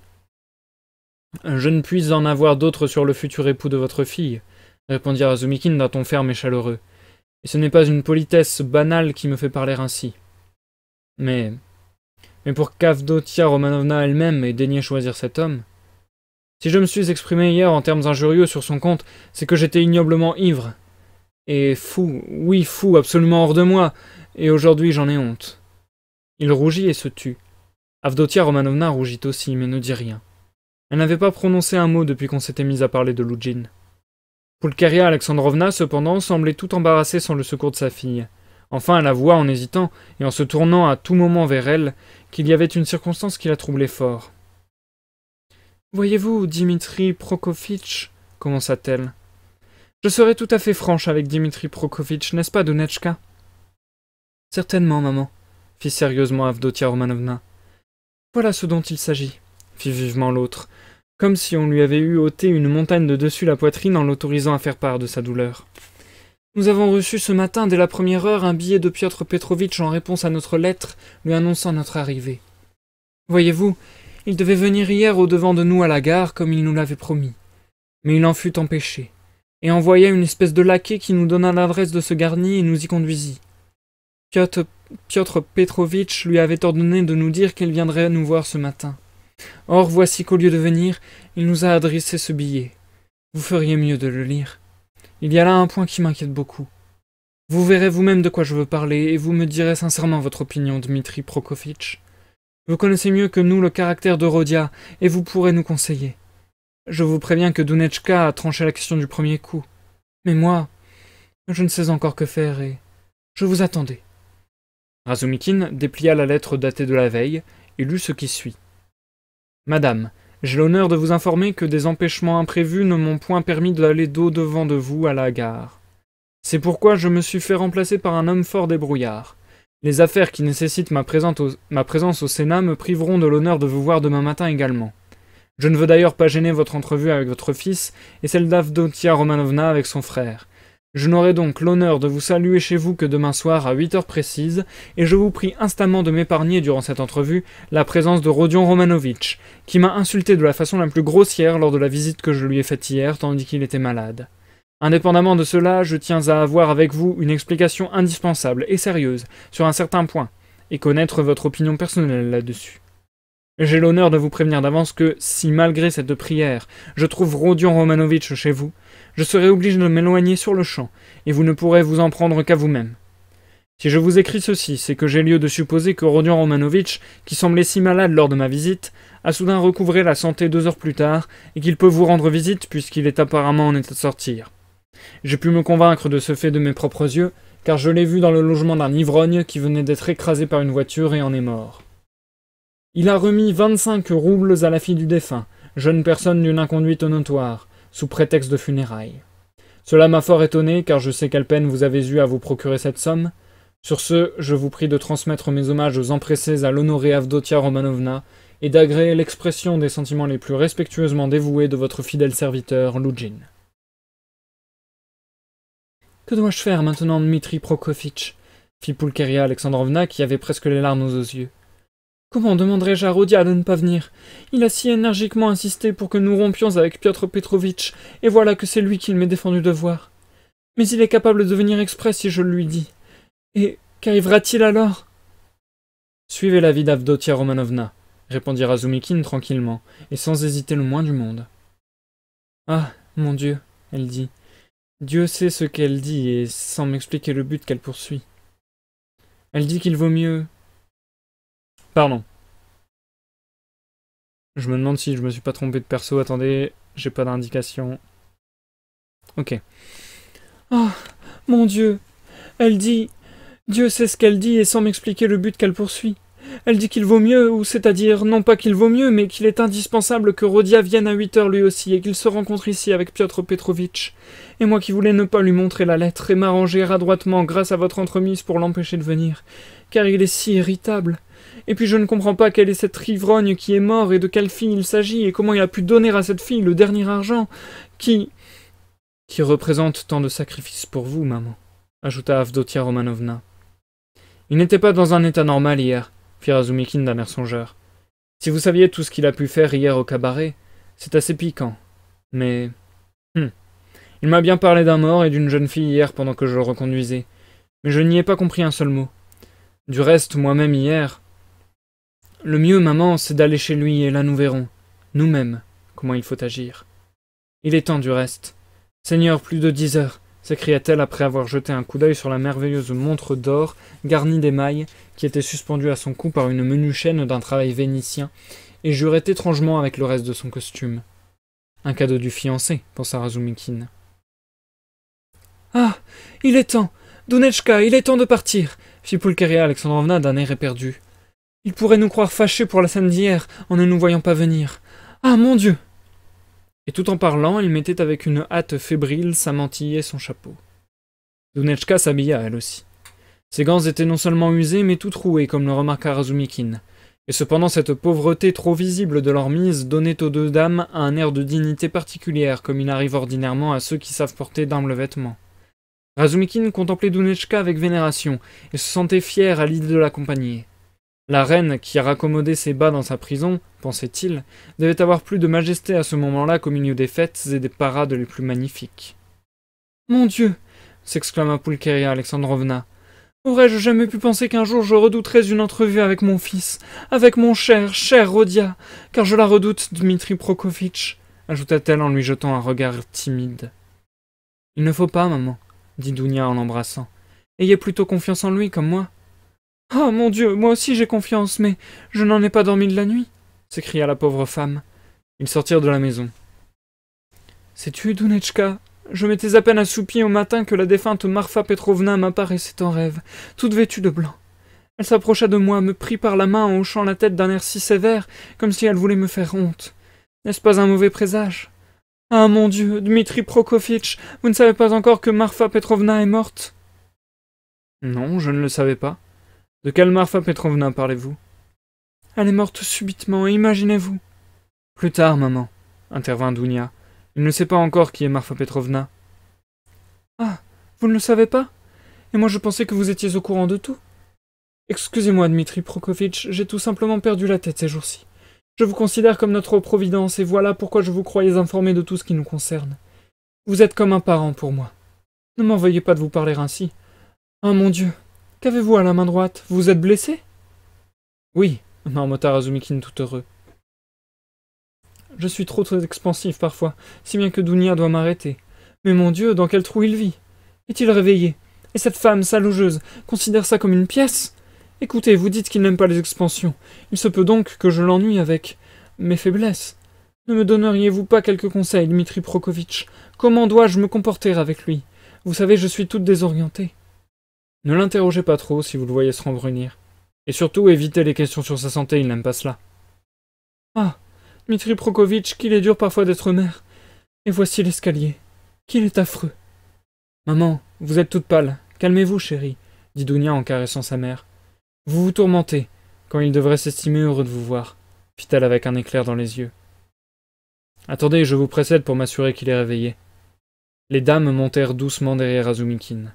Je ne puis en avoir d'autre sur le futur époux de votre fille, répondit Razumikin d'un ton ferme et chaleureux. Et ce n'est pas une politesse banale qui me fait parler ainsi. Mais. Mais pour qu'Avdotia Romanovna elle-même ait daigné choisir cet homme, si je me suis exprimé hier en termes injurieux sur son compte, c'est que j'étais ignoblement ivre. Et fou, oui fou, absolument hors de moi, et aujourd'hui j'en ai honte. Il rougit et se tut. Avdotia Romanovna rougit aussi, mais ne dit rien. Elle n'avait pas prononcé un mot depuis qu'on s'était mis à parler de Loujine. Poulkaria Alexandrovna, cependant, semblait tout embarrassée sans le secours de sa fille. Enfin, elle avoua en hésitant et en se tournant à tout moment vers elle qu'il y avait une circonstance qui la troublait fort. Voyez-vous, Dimitri Prokofitch, commença-t-elle. Je serai tout à fait franche avec Dimitri Prokofitch, n'est-ce pas, Donetchka Certainement, maman, fit sérieusement Avdotia Romanovna. Voilà ce dont il s'agit, fit vivement l'autre, comme si on lui avait eu ôté une montagne de dessus la poitrine en l'autorisant à faire part de sa douleur. Nous avons reçu ce matin, dès la première heure, un billet de Piotr Petrovitch en réponse à notre lettre lui annonçant notre arrivée. Voyez-vous, il devait venir hier au-devant de nous à la gare, comme il nous l'avait promis. Mais il en fut empêché, et envoya une espèce de laquais qui nous donna l'adresse de ce garni et nous y conduisit. Piotr, Petrovitch lui avait ordonné de nous dire qu'il viendrait nous voir ce matin. Or, voici qu'au lieu de venir, il nous a adressé ce billet. Vous feriez mieux de le lire. Il y a là un point qui m'inquiète beaucoup. Vous verrez vous-même de quoi je veux parler, et vous me direz sincèrement votre opinion, Dmitri Prokofitch. Vous connaissez mieux que nous le caractère de Rodia, et vous pourrez nous conseiller. Je vous préviens que Dunechka a tranché la question du premier coup. Mais moi, je ne sais encore que faire et je vous attendais. Razumikin déplia la lettre datée de la veille et lut ce qui suit. Madame, j'ai l'honneur de vous informer que des empêchements imprévus ne m'ont point permis d'aller dau devant de vous à la gare. C'est pourquoi je me suis fait remplacer par un homme fort débrouillard. Les affaires qui nécessitent ma présence, au, Sénat me priveront de l'honneur de vous voir demain matin également. Je ne veux d'ailleurs pas gêner votre entrevue avec votre fils et celle d'Avdotia Romanovna avec son frère. Je n'aurai donc l'honneur de vous saluer chez vous que demain soir à 8 heures précises, et je vous prie instamment de m'épargner durant cette entrevue la présence de Rodion Romanovitch, qui m'a insulté de la façon la plus grossière lors de la visite que je lui ai faite hier tandis qu'il était malade. Indépendamment de cela, je tiens à avoir avec vous une explication indispensable et sérieuse sur un certain point, et connaître votre opinion personnelle là-dessus. J'ai l'honneur de vous prévenir d'avance que, si malgré cette prière, je trouve Rodion Romanovitch chez vous, je serai obligé de m'éloigner sur le champ, et vous ne pourrez vous en prendre qu'à vous-même. Si je vous écris ceci, c'est que j'ai lieu de supposer que Rodion Romanovitch, qui semblait si malade lors de ma visite, a soudain recouvré la santé deux heures plus tard, et qu'il peut vous rendre visite puisqu'il est apparemment en état de sortir. J'ai pu me convaincre de ce fait de mes propres yeux, car je l'ai vu dans le logement d'un ivrogne qui venait d'être écrasé par une voiture et en est mort. Il a remis vingt-cinq roubles à la fille du défunt, jeune personne d'une inconduite notoire, sous prétexte de funérailles. Cela m'a fort étonné, car je sais quelle peine vous avez eue à vous procurer cette somme. Sur ce, je vous prie de transmettre mes hommages aux empressés à l'honorée Avdotia Romanovna et d'agréer l'expression des sentiments les plus respectueusement dévoués de votre fidèle serviteur, que dois-je faire maintenant, Dmitri Prokofitch fit Poulkeria Alexandrovna, qui avait presque les larmes aux yeux. Comment demanderais je à Rodia de ne pas venir Il a si énergiquement insisté pour que nous rompions avec Piotr Petrovitch, et voilà que c'est lui qu'il m'est défendu de voir. Mais il est capable de venir exprès si je le lui dis. Et qu'arrivera-t-il alors Suivez la vie d'Avdotia Romanovna, répondit Razumikin tranquillement, et sans hésiter le moins du monde. Ah, mon Dieu, elle dit, Dieu sait ce qu'elle dit et sans m'expliquer le but qu'elle poursuit. Elle dit qu'il vaut mieux. Pardon. Je me demande si je me suis pas trompé de perso. Attendez, j'ai pas d'indication. Ok. Oh, mon Dieu Elle dit Dieu sait ce qu'elle dit et sans m'expliquer le but qu'elle poursuit. Elle dit qu'il vaut mieux, ou c'est-à-dire non pas qu'il vaut mieux, mais qu'il est indispensable que Rodia vienne à 8 heures lui aussi et qu'il se rencontre ici avec Piotr Petrovitch. Et moi qui voulais ne pas lui montrer la lettre et m'arranger adroitement grâce à votre entremise pour l'empêcher de venir, car il est si irritable. Et puis je ne comprends pas quelle est cette ivrogne qui est mort et de quelle fille il s'agit et comment il a pu donner à cette fille le dernier argent qui. qui représente tant de sacrifices pour vous, maman, ajouta Avdotia Romanovna. Il n'était pas dans un état normal hier fit d'un air songeur. Si vous saviez tout ce qu'il a pu faire hier au cabaret, c'est assez piquant. Mais. Hmm. Il m'a bien parlé d'un mort et d'une jeune fille hier pendant que je le reconduisais, mais je n'y ai pas compris un seul mot. Du reste, moi-même hier. Le mieux, maman, c'est d'aller chez lui et là nous verrons, nous-mêmes, comment il faut agir. Il est temps du reste. Seigneur, plus de dix heures s'écria-t-elle après avoir jeté un coup d'œil sur la merveilleuse montre d'or garnie d'émail qui était suspendue à son cou par une menue chaîne d'un travail vénitien, et jurait étrangement avec le reste de son costume. Un cadeau du fiancé, pensa Razumikin. Ah Il est temps Dunetchka, il est temps de partir fit Poulkeria Alexandrovna d'un air éperdu. Il pourrait nous croire fâchés pour la scène d'hier en ne nous voyant pas venir. Ah mon Dieu et tout en parlant, il mettait avec une hâte fébrile sa mantille et son chapeau. Dunechka s'habilla elle aussi. Ses gants étaient non seulement usés, mais tout troués, comme le remarqua Razumikin. Et cependant, cette pauvreté trop visible de leur mise donnait aux deux dames un air de dignité particulière, comme il arrive ordinairement à ceux qui savent porter d'humbles vêtements. Razumikin contemplait Dunechka avec vénération, et se sentait fier à l'idée de l'accompagner. La reine, qui a raccommodé ses bas dans sa prison, pensait-il, devait avoir plus de majesté à ce moment-là qu'au milieu des fêtes et des parades les plus magnifiques. Mon Dieu s'exclama Pulcheria Alexandrovna. Aurais-je jamais pu penser qu'un jour je redouterais une entrevue avec mon fils, avec mon cher, cher Rodia, car je la redoute, Dmitri Prokofitch ajouta-t-elle en lui jetant un regard timide. Il ne faut pas, maman, dit Dounia en l'embrassant. Ayez plutôt confiance en lui, comme moi. « Ah, mon Dieu, moi aussi j'ai confiance, mais je n'en ai pas dormi de la nuit s'écria la pauvre femme. Ils sortirent de la maison. Sais-tu, Dunechka, je m'étais à peine assoupie au matin que la défunte Marfa Petrovna m'apparaissait en rêve, toute vêtue de blanc. Elle s'approcha de moi, me prit par la main en hochant la tête d'un air si sévère, comme si elle voulait me faire honte. N'est-ce pas un mauvais présage Ah mon Dieu, Dmitri Prokofitch, vous ne savez pas encore que Marfa Petrovna est morte Non, je ne le savais pas. De quelle Marfa Petrovna parlez-vous Elle est morte subitement, imaginez-vous. Plus tard, maman, intervint Dounia. Il ne sait pas encore qui est Marfa Petrovna. Ah, vous ne le savez pas Et moi je pensais que vous étiez au courant de tout. Excusez-moi, Dmitri Prokofitch, j'ai tout simplement perdu la tête ces jours-ci. Je vous considère comme notre providence et voilà pourquoi je vous croyais informé de tout ce qui nous concerne. Vous êtes comme un parent pour moi. Ne m'en veuillez pas de vous parler ainsi. Ah mon Dieu, Qu'avez-vous à la main droite Vous êtes blessé Oui, marmotta Razumikin tout heureux. Je suis trop, très expansif parfois, si bien que Dounia doit m'arrêter. Mais mon Dieu, dans quel trou il vit Est-il réveillé Et cette femme salougeuse considère ça comme une pièce Écoutez, vous dites qu'il n'aime pas les expansions. Il se peut donc que je l'ennuie avec mes faiblesses. Ne me donneriez-vous pas quelques conseils, Dmitri Prokovitch Comment dois-je me comporter avec lui Vous savez, je suis toute désorientée. Ne l'interrogez pas trop si vous le voyez se rembrunir. Et surtout, évitez les questions sur sa santé, il n'aime pas cela. Ah Dmitri Prokovitch, qu'il est dur parfois d'être mère. Et voici l'escalier. Qu'il est affreux. Maman, vous êtes toute pâle. Calmez-vous, chérie, dit Dounia en caressant sa mère. Vous vous tourmentez, quand il devrait s'estimer heureux de vous voir, fit-elle avec un éclair dans les yeux. Attendez, je vous précède pour m'assurer qu'il est réveillé. Les dames montèrent doucement derrière Azumikin.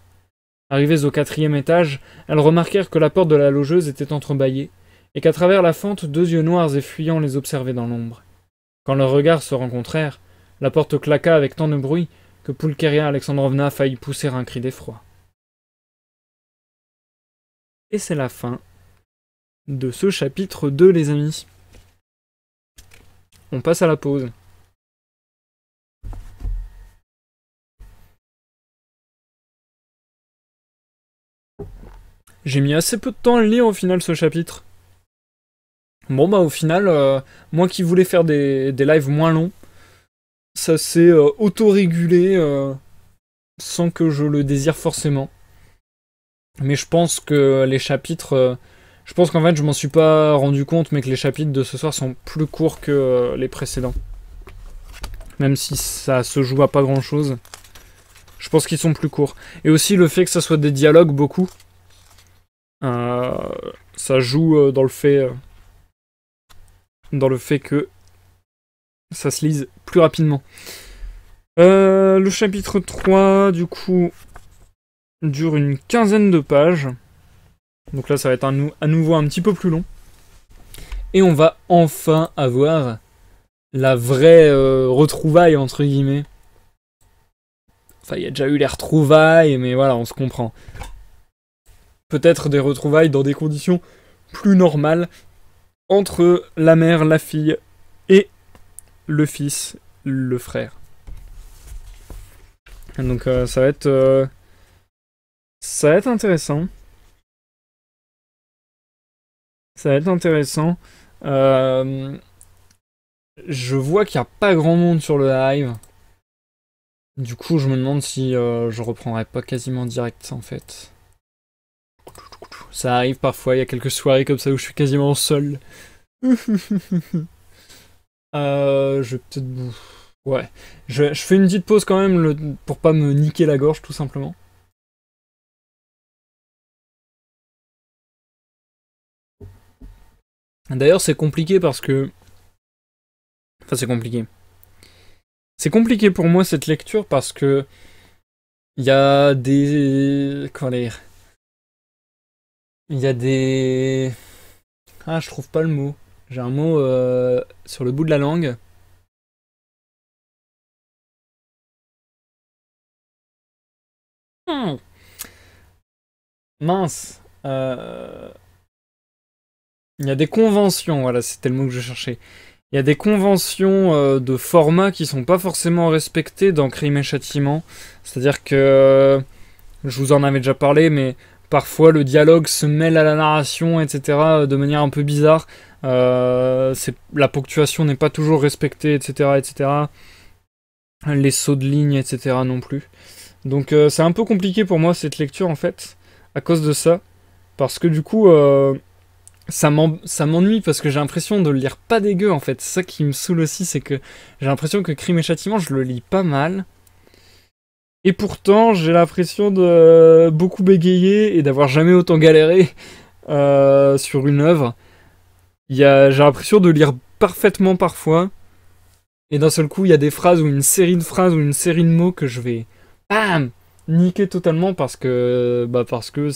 Arrivées au quatrième étage, elles remarquèrent que la porte de la logeuse était entrebâillée, et qu'à travers la fente deux yeux noirs et fuyants les observaient dans l'ombre. Quand leurs regards se rencontrèrent, la porte claqua avec tant de bruit que Poulkeria Alexandrovna faillit pousser un cri d'effroi. Et c'est la fin de ce chapitre 2, les amis. On passe à la pause. J'ai mis assez peu de temps à le lire au final ce chapitre. Bon bah au final, euh, moi qui voulais faire des, lives moins longs, ça s'est euh, autorégulé euh, sans que je le désire forcément. Mais je pense que les chapitres... je pense qu'en fait je m'en suis pas rendu compte mais que les chapitres de ce soir sont plus courts que les précédents. Même si ça se joue à pas grand chose. Je pense qu'ils sont plus courts. Et aussi le fait que ça soit des dialogues beaucoup. Euh, ça joue euh, dans le fait euh, dans le fait que ça se lise plus rapidement. le chapitre 3, du coup, dure une quinzaine de pages. Donc là, ça va être à nouveau un petit peu plus long. Et on va enfin avoir la vraie retrouvaille, entre guillemets. Enfin, il y a déjà eu les retrouvailles, mais voilà, on se comprend peut-être des retrouvailles dans des conditions plus normales entre la mère, la fille et le fils, le frère. Donc euh, ça va être euh, ça va être intéressant. Ça va être intéressant. Euh, je vois qu'il n'y a pas grand monde sur le live. Du coup, je me demande si je reprendrai pas quasiment direct en fait. Ça arrive parfois, il y a quelques soirées comme ça où je suis quasiment seul. Euh, je vais peut-être. Ouais. Je, fais une petite pause quand même le, pour pas me niquer la gorge tout simplement. D'ailleurs, c'est compliqué parce que. Enfin, c'est compliqué. C'est compliqué pour moi cette lecture parce que. Il y a des. Comment dire il y a des. Ah, je trouve pas le mot. J'ai un mot euh, sur le bout de la langue. Hmm. Mince. Euh, il y a des conventions, voilà, c'était le mot que je cherchais. Il y a des conventions euh, de format qui sont pas forcément respectées dans Crime et Châtiment. C'est-à-dire que. Je vous en avais déjà parlé, mais Parfois, le dialogue se mêle à la narration, etc., euh, de manière un peu bizarre. Euh, la ponctuation n'est pas toujours respectée, etc., etc. Les sauts de ligne, etc., non plus. Donc, euh, c'est un peu compliqué pour moi cette lecture, en fait, à cause de ça. Parce que du coup, ça m'ennuie parce que j'ai l'impression de le lire pas dégueu, en fait. Ça qui me saoule aussi, c'est que j'ai l'impression que Crime et Châtiment, je le lis pas mal. Et pourtant, j'ai l'impression de beaucoup bégayer et d'avoir jamais autant galéré euh, sur une œuvre. J'ai l'impression de lire parfaitement parfois. Et d'un seul coup, il y a des phrases ou une série de phrases ou une série de mots que je vais bam niquer totalement parce que bah parce que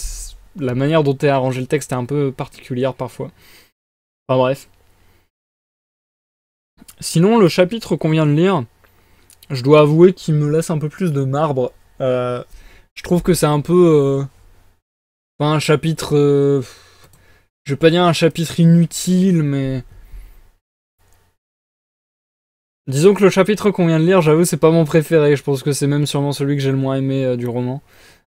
la manière dont est arrangé le texte est un peu particulière parfois. Enfin bref. Sinon, le chapitre qu'on vient de lire, je dois avouer qu'il me laisse un peu plus de marbre. Euh, je trouve que c'est un peu. Enfin, euh, un chapitre. Euh, je vais pas dire un chapitre inutile, mais. Disons que le chapitre qu'on vient de lire, j'avoue, c'est pas mon préféré. Je pense que c'est même sûrement celui que j'ai le moins aimé du roman.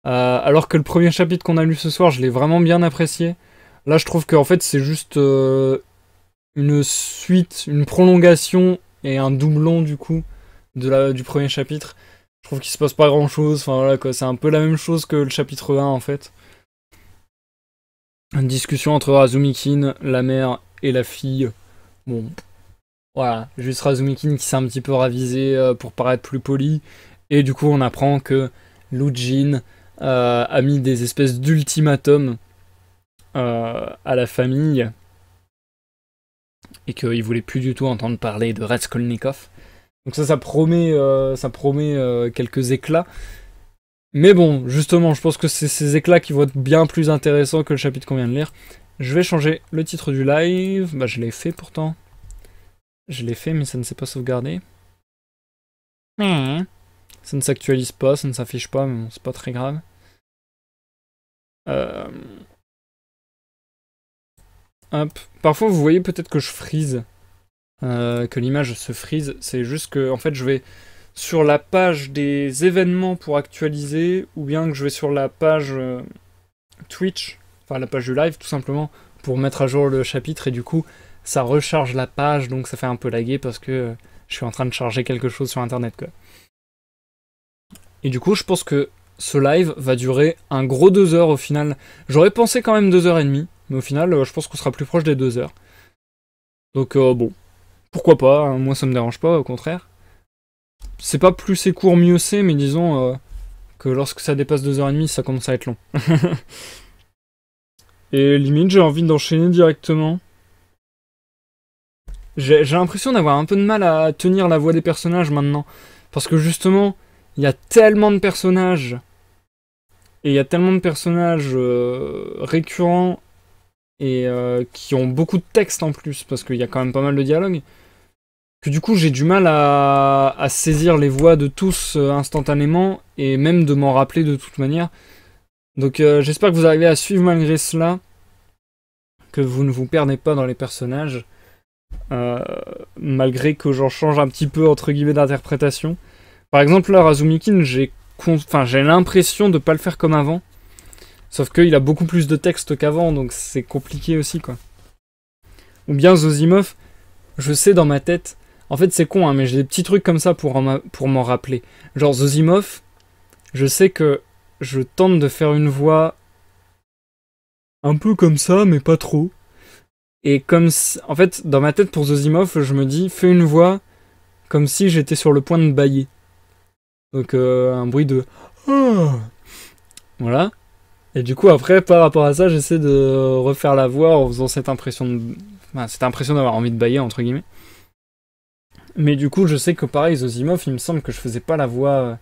alors que le premier chapitre qu'on a lu ce soir, je l'ai vraiment bien apprécié. Là, je trouve qu'en fait, c'est juste une suite, une prolongation et un doublon du coup du premier chapitre. Je trouve qu'il se passe pas grand chose. Enfin voilà quoi, c'est un peu la même chose que le chapitre 1 en fait. Une discussion entre Razumikin, la mère et la fille. Bon, voilà, juste Razumikin qui s'est un petit peu ravisé euh, pour paraître plus poli. Et du coup, on apprend que Lujin euh, a mis des espèces d'ultimatum euh, à la famille et qu'il voulait plus du tout entendre parler de Raskolnikov. Donc ça, ça promet, euh, ça promet euh, quelques éclats. Mais bon, justement, je pense que c'est ces éclats qui vont être bien plus intéressants que le chapitre qu'on vient de lire. Je vais changer le titre du live. Bah, je l'ai fait pourtant. Je l'ai fait, mais ça ne s'est pas sauvegardé. Hmm. Ça ne s'actualise pas, ça ne s'affiche pas, mais bon, c'est pas très grave. Euh, hop. Parfois, vous voyez peut-être que je frise. Euh, que l'image se freeze, C'est juste que en fait je vais sur la page des événements pour actualiser, ou bien que je vais sur la page euh, Twitch, enfin la page du live tout simplement, pour mettre à jour le chapitre et du coup ça recharge la page, donc ça fait un peu laguer parce que euh, je suis en train de charger quelque chose sur internet quoi. Et du coup je pense que ce live va durer un gros deux heures au final. J'aurais pensé quand même deux heures et demie, mais au final je pense qu'on sera plus proche des deux heures. Donc bon, pourquoi pas, hein, moi ça me dérange pas, au contraire. C'est pas plus c'est court, mieux c'est, mais disons euh, que lorsque ça dépasse 2h30, ça commence à être long. Et limite, j'ai envie d'enchaîner directement. J'ai l'impression d'avoir un peu de mal à tenir la voix des personnages maintenant. Parce que justement, il y a tellement de personnages. Et il y a tellement de personnages euh, récurrents et euh, qui ont beaucoup de texte en plus, parce qu'il y a quand même pas mal de dialogues, que du coup j'ai du mal à, saisir les voix de tous euh, instantanément, et même de m'en rappeler de toute manière. Donc euh, j'espère que vous arrivez à suivre malgré cela, que vous ne vous perdez pas dans les personnages, malgré que j'en change un petit peu entre guillemets d'interprétation. Par exemple là, Razumikin, j'ai l'impression de ne pas le faire comme avant Sauf qu'il a beaucoup plus de texte qu'avant, donc c'est compliqué aussi, quoi. Ou bien Zosimov, je sais dans ma tête. En fait, c'est con, hein, mais j'ai des petits trucs comme ça pour, pour m'en rappeler. Genre Zosimov, je sais que je tente de faire une voix un peu comme ça, mais pas trop. Et comme en fait, dans ma tête pour Zosimov, je me dis fais une voix comme si j'étais sur le point de bailler. Donc euh, un bruit de ah voilà. Et du coup, après, par rapport à ça, j'essaie de refaire la voix en faisant cette impression de... Enfin, cette impression d'avoir envie de bailler, entre guillemets. Mais du coup, je sais que pareil, Zosimov, il me semble que je faisais pas la voix euh,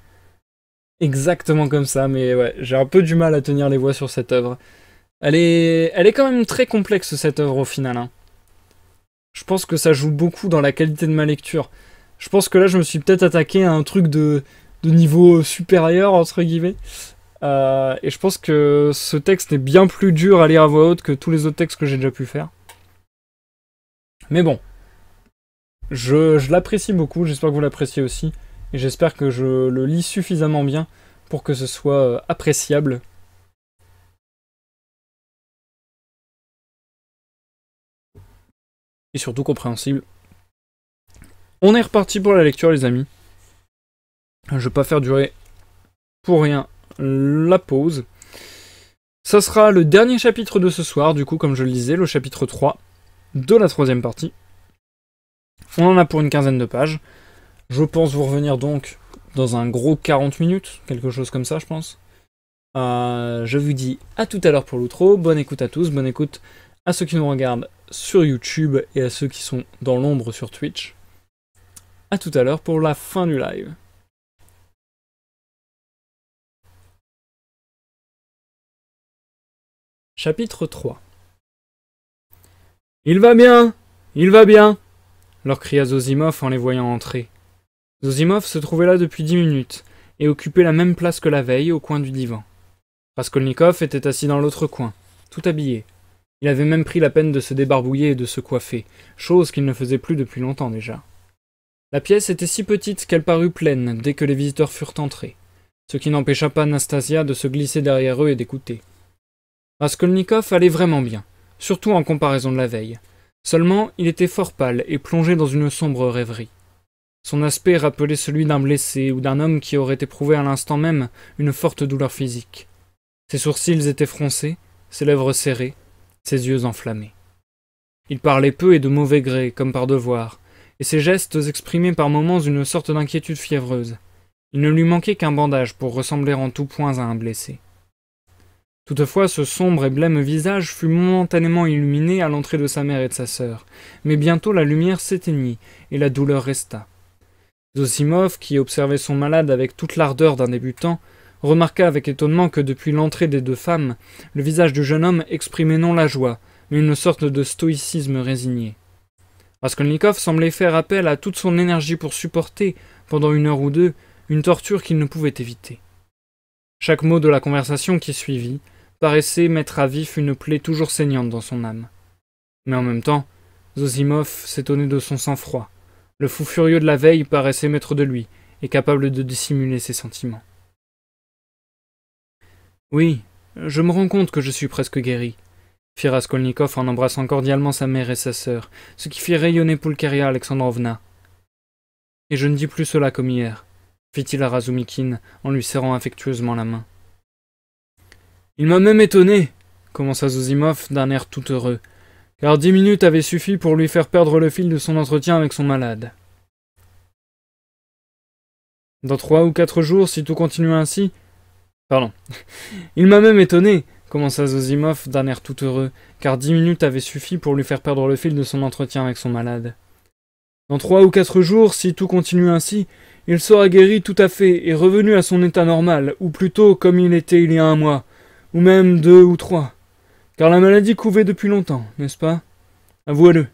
exactement comme ça, mais ouais, j'ai un peu du mal à tenir les voix sur cette œuvre. Elle est, elle est quand même très complexe, cette œuvre, au final. Hein. Je pense que ça joue beaucoup dans la qualité de ma lecture. Je pense que là, je me suis peut-être attaqué à un truc de, de niveau supérieur, entre guillemets. Euh, et je pense que ce texte est bien plus dur à lire à voix haute que tous les autres textes que j'ai déjà pu faire. Mais bon, je, je l'apprécie beaucoup, j'espère que vous l'appréciez aussi, et j'espère que je le lis suffisamment bien pour que ce soit euh, appréciable. Et surtout compréhensible. On est reparti pour la lecture les amis. Je vais pas faire durer pour rien la pause. Ça sera le dernier chapitre de ce soir, du coup, comme je le disais, le chapitre 3 de la troisième partie. On en a pour une quinzaine de pages. Je pense vous revenir donc dans un gros 40 minutes, quelque chose comme ça, je pense. Euh, je vous dis à tout à l'heure pour l'outro. Bonne écoute à tous, bonne écoute à ceux qui nous regardent sur YouTube et à ceux qui sont dans l'ombre sur Twitch. À tout à l'heure pour la fin du live. Chapitre 3 Il va bien Il va bien leur cria Zosimov en les voyant entrer. Zosimov se trouvait là depuis dix minutes et occupait la même place que la veille au coin du divan. Raskolnikov était assis dans l'autre coin, tout habillé. Il avait même pris la peine de se débarbouiller et de se coiffer, chose qu'il ne faisait plus depuis longtemps déjà. La pièce était si petite qu'elle parut pleine dès que les visiteurs furent entrés, ce qui n'empêcha pas Anastasia de se glisser derrière eux et d'écouter. Raskolnikov allait vraiment bien, surtout en comparaison de la veille. Seulement, il était fort pâle et plongé dans une sombre rêverie. Son aspect rappelait celui d'un blessé ou d'un homme qui aurait éprouvé à l'instant même une forte douleur physique. Ses sourcils étaient froncés, ses lèvres serrées, ses yeux enflammés. Il parlait peu et de mauvais gré, comme par devoir, et ses gestes exprimaient par moments une sorte d'inquiétude fiévreuse. Il ne lui manquait qu'un bandage pour ressembler en tout point à un blessé. Toutefois, ce sombre et blême visage fut momentanément illuminé à l'entrée de sa mère et de sa sœur, mais bientôt la lumière s'éteignit, et la douleur resta. Zosimov, qui observait son malade avec toute l'ardeur d'un débutant, remarqua avec étonnement que depuis l'entrée des deux femmes, le visage du jeune homme exprimait non la joie, mais une sorte de stoïcisme résigné. Raskolnikov semblait faire appel à toute son énergie pour supporter, pendant une heure ou deux, une torture qu'il ne pouvait éviter. Chaque mot de la conversation qui suivit, paraissait mettre à vif une plaie toujours saignante dans son âme. Mais en même temps, Zosimov s'étonnait de son sang-froid. Le fou furieux de la veille paraissait maître de lui, et capable de dissimuler ses sentiments. Oui, je me rends compte que je suis presque guéri, fit Raskolnikov en embrassant cordialement sa mère et sa sœur, ce qui fit rayonner Poulkaria Alexandrovna. Et je ne dis plus cela comme hier, fit-il à Razumikine en lui serrant affectueusement la main. Il m'a même étonné, commença Zozimov d'un air tout heureux, car dix minutes avaient suffi pour lui faire perdre le fil de son entretien avec son malade. Dans trois ou quatre jours, si tout continue ainsi. Pardon. Il m'a même étonné, commença Zozimov d'un air tout heureux, car dix minutes avaient suffi pour lui faire perdre le fil de son entretien avec son malade. Dans trois ou quatre jours, si tout continue ainsi, il sera guéri tout à fait et revenu à son état normal, ou plutôt comme il était il y a un mois, ou même deux ou trois, car la maladie couvait depuis longtemps, n'est-ce pas Avouez-le,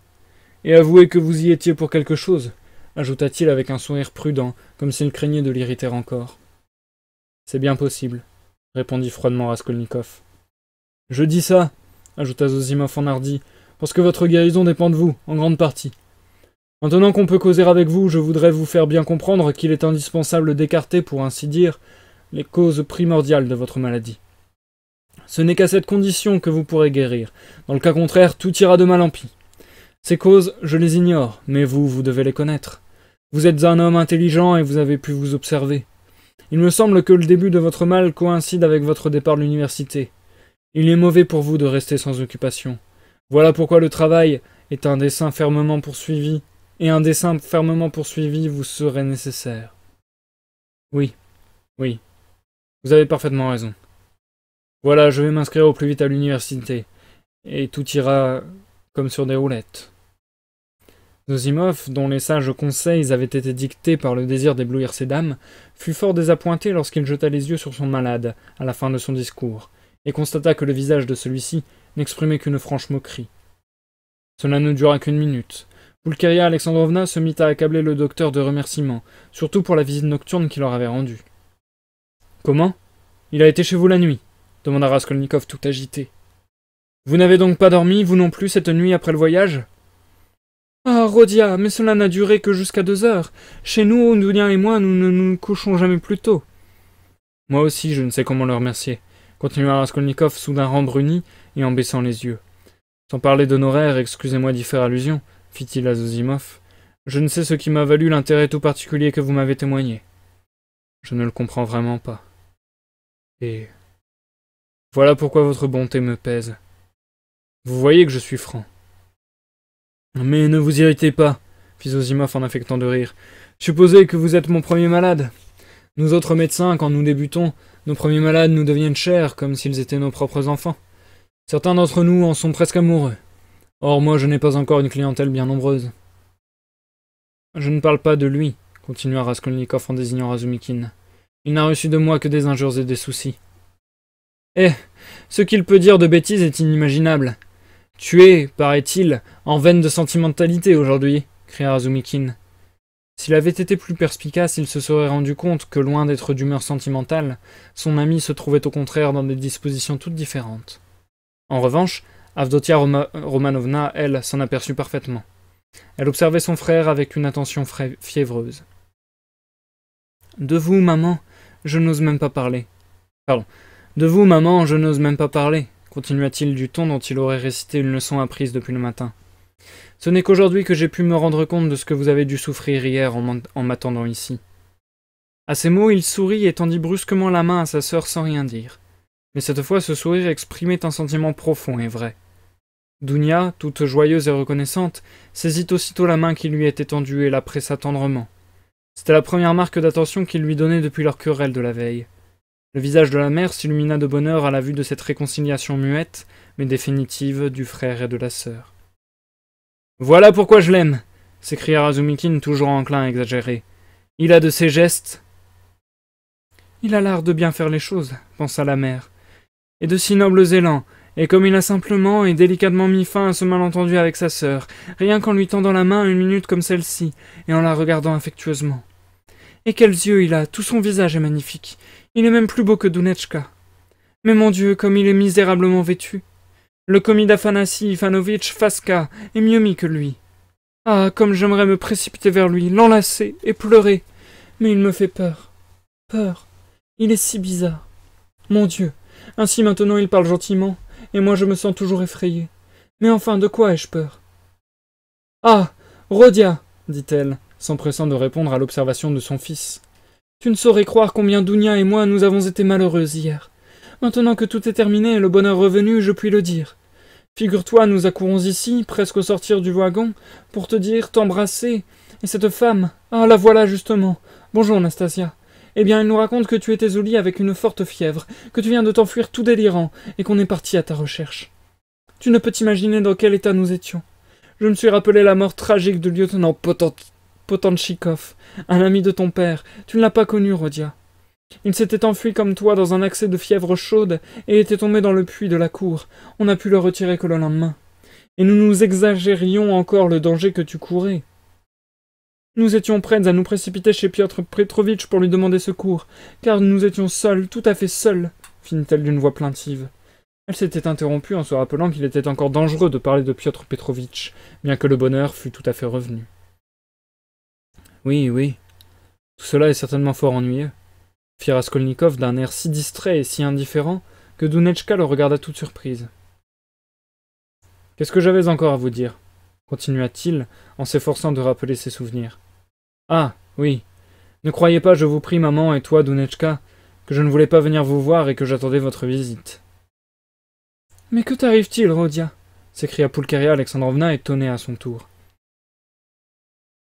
et avouez que vous y étiez pour quelque chose, ajouta-t-il avec un sourire prudent, comme s'il craignait de l'irriter encore. C'est bien possible, répondit froidement Raskolnikov. Je dis ça, ajouta Zosima en parce que votre guérison dépend de vous, en grande partie. Maintenant qu'on peut causer avec vous, je voudrais vous faire bien comprendre qu'il est indispensable d'écarter, pour ainsi dire, les causes primordiales de votre maladie. Ce n'est qu'à cette condition que vous pourrez guérir. Dans le cas contraire, tout ira de mal en pis. Ces causes, je les ignore, mais vous, vous devez les connaître. Vous êtes un homme intelligent et vous avez pu vous observer. Il me semble que le début de votre mal coïncide avec votre départ de l'université. Il est mauvais pour vous de rester sans occupation. Voilà pourquoi le travail est un dessein fermement poursuivi, et un dessein fermement poursuivi vous serait nécessaire. Oui, oui, vous avez parfaitement raison. Voilà, je vais m'inscrire au plus vite à l'université. Et tout ira comme sur des roulettes. Zosimov, dont les sages conseils avaient été dictés par le désir d'éblouir ces dames, fut fort désappointé lorsqu'il jeta les yeux sur son malade, à la fin de son discours, et constata que le visage de celui-ci n'exprimait qu'une franche moquerie. Cela ne dura qu'une minute. Pulkeria Alexandrovna se mit à accabler le docteur de remerciements, surtout pour la visite nocturne qu'il leur avait rendue. Comment Il a été chez vous la nuit demanda Raskolnikov tout agité. Vous n'avez donc pas dormi, vous non plus, cette nuit après le voyage Ah, Rodia, mais cela n'a duré que jusqu'à deux heures. Chez nous, Ondulien et moi, nous ne nous couchons jamais plus tôt. Moi aussi, je ne sais comment le remercier, continua Raskolnikov soudain rembruni et en baissant les yeux. Sans parler d'honoraires, excusez-moi d'y faire allusion, fit-il à Zozimov. Je ne sais ce qui m'a valu l'intérêt tout particulier que vous m'avez témoigné. Je ne le comprends vraiment pas. Et voilà pourquoi votre bonté me pèse. Vous voyez que je suis franc. Mais ne vous irritez pas, fit Zosimov en affectant de rire. Supposez que vous êtes mon premier malade. Nous autres médecins, quand nous débutons, nos premiers malades nous deviennent chers, comme s'ils étaient nos propres enfants. Certains d'entre nous en sont presque amoureux. Or, moi, je n'ai pas encore une clientèle bien nombreuse. Je ne parle pas de lui, continua Raskolnikov en désignant Razumikin. Il n'a reçu de moi que des injures et des soucis. Eh, ce qu'il peut dire de bêtises est inimaginable. Tu es, paraît-il, en veine de sentimentalité aujourd'hui, cria Razumikin. S'il avait été plus perspicace, il se serait rendu compte que, loin d'être d'humeur sentimentale, son ami se trouvait au contraire dans des dispositions toutes différentes. En revanche, Avdotia Romanovna, elle, s'en aperçut parfaitement. Elle observait son frère avec une attention fiévreuse. De vous, maman, je n'ose même pas parler. Pardon, de vous, maman, je n'ose même pas parler, continua-t-il du ton dont il aurait récité une leçon apprise depuis le matin. Ce n'est qu'aujourd'hui que j'ai pu me rendre compte de ce que vous avez dû souffrir hier en m'attendant ici. À ces mots, il sourit et tendit brusquement la main à sa sœur sans rien dire. Mais cette fois, ce sourire exprimait un sentiment profond et vrai. Dounia, toute joyeuse et reconnaissante, saisit aussitôt la main qui lui était tendue et la pressa tendrement. C'était la première marque d'attention qu'il lui donnait depuis leur querelle de la veille. Le visage de la mère s'illumina de bonheur à la vue de cette réconciliation muette, mais définitive, du frère et de la sœur. Voilà pourquoi je l'aime s'écria Razumikin, toujours enclin à exagérer. Il a de ses gestes. Il a l'art de bien faire les choses, pensa la mère, et de si nobles élans, et comme il a simplement et délicatement mis fin à ce malentendu avec sa sœur, rien qu'en lui tendant la main une minute comme celle-ci, et en la regardant affectueusement. Et quels yeux il a, tout son visage est magnifique. Il est même plus beau que Dunetchka. »« Mais mon Dieu, comme il est misérablement vêtu. Le commis d'Afanassi Ivanovitch Faska est mieux mis que lui. Ah, comme j'aimerais me précipiter vers lui, l'enlacer et pleurer. Mais il me fait peur. Peur. Il est si bizarre. Mon Dieu. Ainsi maintenant il parle gentiment, et moi je me sens toujours effrayée. Mais enfin, de quoi ai-je peur Ah Rodia dit-elle, s'empressant de répondre à l'observation de son fils. Tu ne saurais croire combien Dounia et moi nous avons été malheureuses hier. Maintenant que tout est terminé et le bonheur revenu, je puis le dire. Figure-toi, nous accourons ici, presque au sortir du wagon, pour te dire, t'embrasser. Et cette femme, ah la voilà justement. Bonjour, Nastasia. Eh bien, elle nous raconte que tu étais au lit avec une forte fièvre, que tu viens de t'enfuir tout délirant, et qu'on est parti à ta recherche. Tu ne peux t'imaginer dans quel état nous étions. Je me suis rappelé la mort tragique du lieutenant Potent Potanchikov, un ami de ton père. Tu ne l'as pas connu, Rodia. Il s'était enfui comme toi dans un accès de fièvre chaude et était tombé dans le puits de la cour. On n'a pu le retirer que le lendemain. Et nous nous exagérions encore le danger que tu courais. Nous étions prêtes à nous précipiter chez Piotr Petrovitch pour lui demander secours, car nous étions seuls, tout à fait seuls, finit-elle d'une voix plaintive. Elle s'était interrompue en se rappelant qu'il était encore dangereux de parler de Piotr Petrovitch, bien que le bonheur fût tout à fait revenu. Oui, oui. Tout cela est certainement fort ennuyeux. Fit Raskolnikov d'un air si distrait et si indifférent que Dunechka le regarda toute surprise. Qu'est-ce que j'avais encore à vous dire continua-t-il en s'efforçant de rappeler ses souvenirs. Ah, oui. Ne croyez pas, je vous prie, maman et toi, Dunechka, que je ne voulais pas venir vous voir et que j'attendais votre visite. Mais que t'arrive-t-il, Rodia s'écria Poulkaria Alexandrovna étonnée à son tour.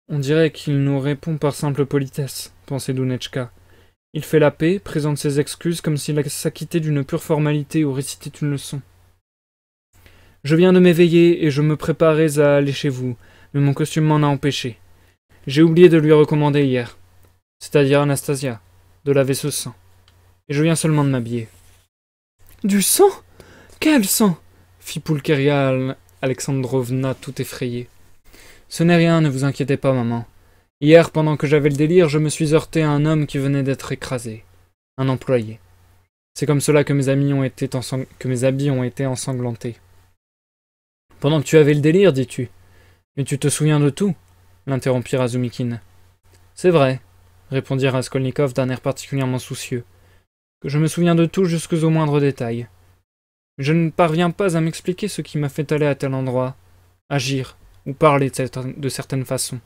On dirait qu'il nous répond par simple politesse, pensait Dunetchka. « Il fait la paix, présente ses excuses comme s'il s'acquittait d'une pure formalité ou récitait une leçon. Je viens de m'éveiller et je me préparais à aller chez vous, mais mon costume m'en a empêché. J'ai oublié de lui recommander hier, c'est-à-dire Anastasia, de laver ce sang. Et je viens seulement de m'habiller. Du sang Quel sang fit Poulkeria Alexandrovna tout effrayée. Ce n'est rien, ne vous inquiétez pas, maman. Hier, pendant que j'avais le délire, je me suis heurté à un homme qui venait d'être écrasé. Un employé. C'est comme cela que mes, amis ont été que mes habits ont été ensanglantés. Pendant que tu avais le délire, dis-tu. Mais tu te souviens de tout l'interrompit Razumikin. C'est vrai, répondit Raskolnikov d'un air particulièrement soucieux, que je me souviens de tout jusqu'aux moindres détails. Je ne parviens pas à m'expliquer ce qui m'a fait aller à tel endroit, agir ou parler de certaines façons.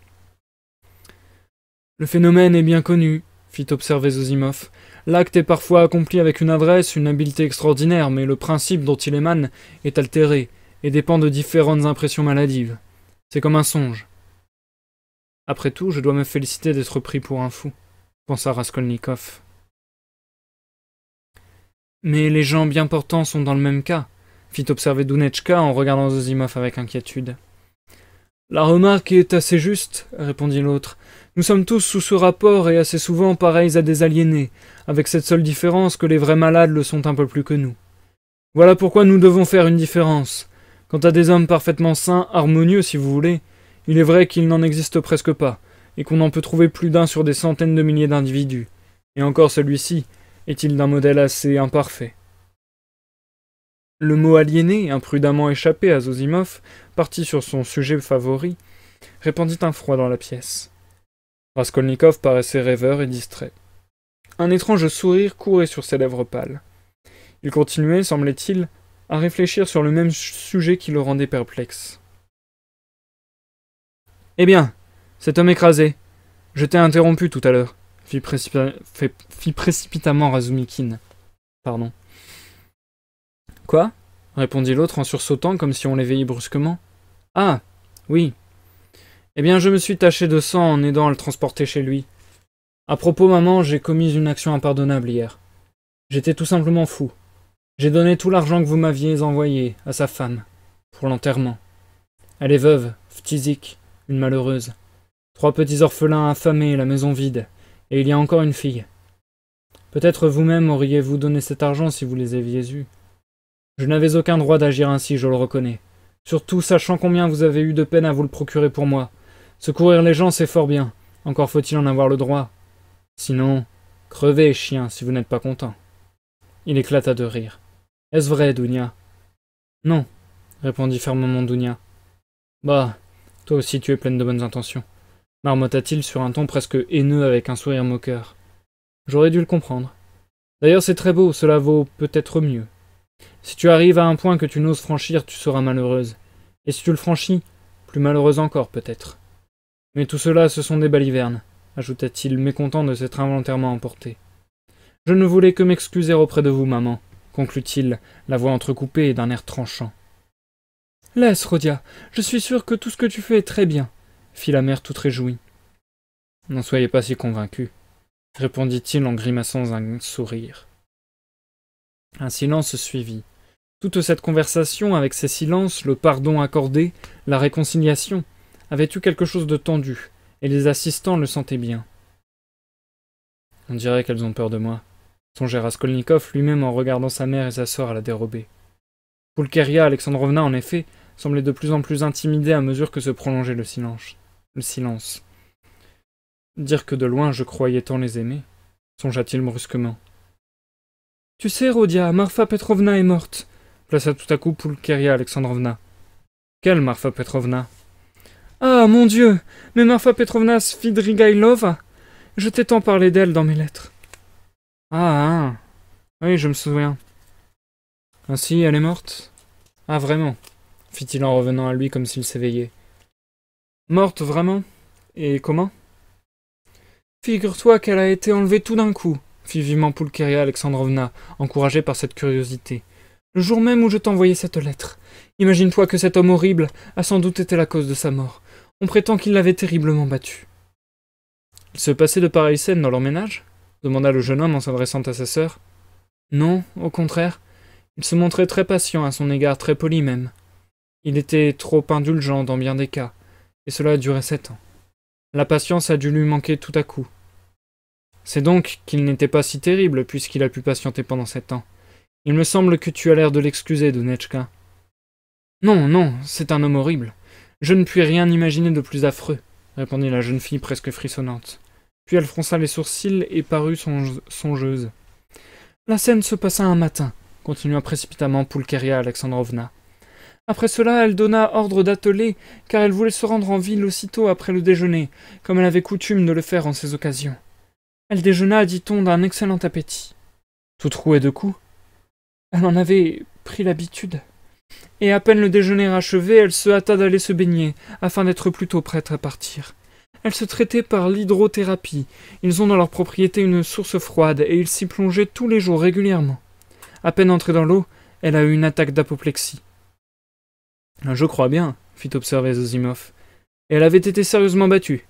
Le phénomène est bien connu, fit observer Zosimov. L'acte est parfois accompli avec une adresse, une habileté extraordinaire, mais le principe dont il émane est altéré et dépend de différentes impressions maladives. C'est comme un songe. Après tout, je dois me féliciter d'être pris pour un fou, pensa Raskolnikov. Mais les gens bien portants sont dans le même cas, fit observer Dounetchka en regardant Zosimov avec inquiétude. La remarque est assez juste, répondit l'autre. Nous sommes tous sous ce rapport et assez souvent pareils à des aliénés, avec cette seule différence que les vrais malades le sont un peu plus que nous. Voilà pourquoi nous devons faire une différence. Quant à des hommes parfaitement sains, harmonieux si vous voulez, il est vrai qu'il n'en existe presque pas, et qu'on en peut trouver plus d'un sur des centaines de milliers d'individus. Et encore celui-ci est-il d'un modèle assez imparfait. Le mot aliéné, imprudemment échappé à Zosimov, parti sur son sujet favori, répandit un froid dans la pièce. Raskolnikov paraissait rêveur et distrait. Un étrange sourire courait sur ses lèvres pâles. Il continuait, semblait-il, à réfléchir sur le même sujet qui le rendait perplexe. Eh bien, cet homme écrasé, je t'ai interrompu tout à l'heure, fit, précipitamment Razumikin. Pardon. Quoi répondit l'autre en sursautant comme si on l'éveillait brusquement. Ah oui. Eh bien, je me suis taché de sang en aidant à le transporter chez lui. À propos, maman, j'ai commis une action impardonnable hier. J'étais tout simplement fou. J'ai donné tout l'argent que vous m'aviez envoyé à sa femme, pour l'enterrement. Elle est veuve, phtisique, une malheureuse. Trois petits orphelins affamés, la maison vide, et il y a encore une fille. Peut-être vous-même auriez-vous donné cet argent si vous les aviez eus. Je n'avais aucun droit d'agir ainsi, je le reconnais. Surtout sachant combien vous avez eu de peine à vous le procurer pour moi. Secourir les gens, c'est fort bien. Encore faut-il en avoir le droit. Sinon, crevez, chien, si vous n'êtes pas content. Il éclata de rire. Est-ce vrai, Dounia Non, répondit fermement Dounia. Bah, toi aussi tu es pleine de bonnes intentions, marmotta-t-il sur un ton presque haineux avec un sourire moqueur. J'aurais dû le comprendre. D'ailleurs, c'est très beau, cela vaut peut-être mieux. Si tu arrives à un point que tu n'oses franchir, tu seras malheureuse. Et si tu le franchis, plus malheureuse encore peut-être. Mais tout cela, ce sont des balivernes, ajouta-t-il, mécontent de s'être involontairement emporté. Je ne voulais que m'excuser auprès de vous, maman, conclut-il, la voix entrecoupée et d'un air tranchant. Laisse, Rodia, je suis sûr que tout ce que tu fais est très bien, fit la mère toute réjouie. N'en soyez pas si convaincu, répondit-il en grimaçant un sourire. Un silence suivit. Toute cette conversation, avec ses silences, le pardon accordé, la réconciliation, avait eu quelque chose de tendu, et les assistants le sentaient bien. On dirait qu'elles ont peur de moi, songea Raskolnikov lui-même en regardant sa mère et sa soeur à la dérobée. Poulkeria Alexandrovna, en effet, semblait de plus en plus intimidée à mesure que se prolongeait le silence. Le silence. Dire que de loin je croyais tant les aimer, songea-t-il brusquement. Tu sais, Rodia, Marfa Petrovna est morte, plaça tout à coup Poulkeria Alexandrovna. Quelle Marfa Petrovna Ah, mon Dieu Mais Marfa Petrovna Svidrigailova Je t'ai tant parlé d'elle dans mes lettres. Ah, ah, oui, je me souviens. Ainsi, elle est morte Ah, vraiment fit-il en revenant à lui comme s'il s'éveillait. Morte vraiment Et comment Figure-toi qu'elle a été enlevée tout d'un coup fit vivement Alexandrovna, encouragée par cette curiosité. Le jour même où je t'envoyais cette lettre. Imagine-toi que cet homme horrible a sans doute été la cause de sa mort. On prétend qu'il l'avait terriblement battu. Il se passait de pareilles scènes dans leur ménage demanda le jeune homme en s'adressant à sa sœur. Non, au contraire. Il se montrait très patient à son égard, très poli même. Il était trop indulgent dans bien des cas, et cela a duré sept ans. La patience a dû lui manquer tout à coup. C'est donc qu'il n'était pas si terrible, puisqu'il a pu patienter pendant sept ans. Il me semble que tu as l'air de l'excuser, Donetchka. Non, non, c'est un homme horrible. Je ne puis rien imaginer de plus affreux, répondit la jeune fille presque frissonnante. Puis elle fronça les sourcils et parut songeuse. La scène se passa un matin, continua précipitamment Poulkeria Alexandrovna. Après cela, elle donna ordre d'atteler, car elle voulait se rendre en ville aussitôt après le déjeuner, comme elle avait coutume de le faire en ces occasions. Elle déjeuna, dit-on, d'un excellent appétit. Tout troué de coups. Elle en avait pris l'habitude. Et à peine le déjeuner achevé, elle se hâta d'aller se baigner, afin d'être plutôt prête à partir. Elle se traitait par l'hydrothérapie. Ils ont dans leur propriété une source froide, et ils s'y plongeaient tous les jours régulièrement. À peine entrée dans l'eau, elle a eu une attaque d'apoplexie. Je crois bien, fit observer Zozimov. Elle avait été sérieusement battue.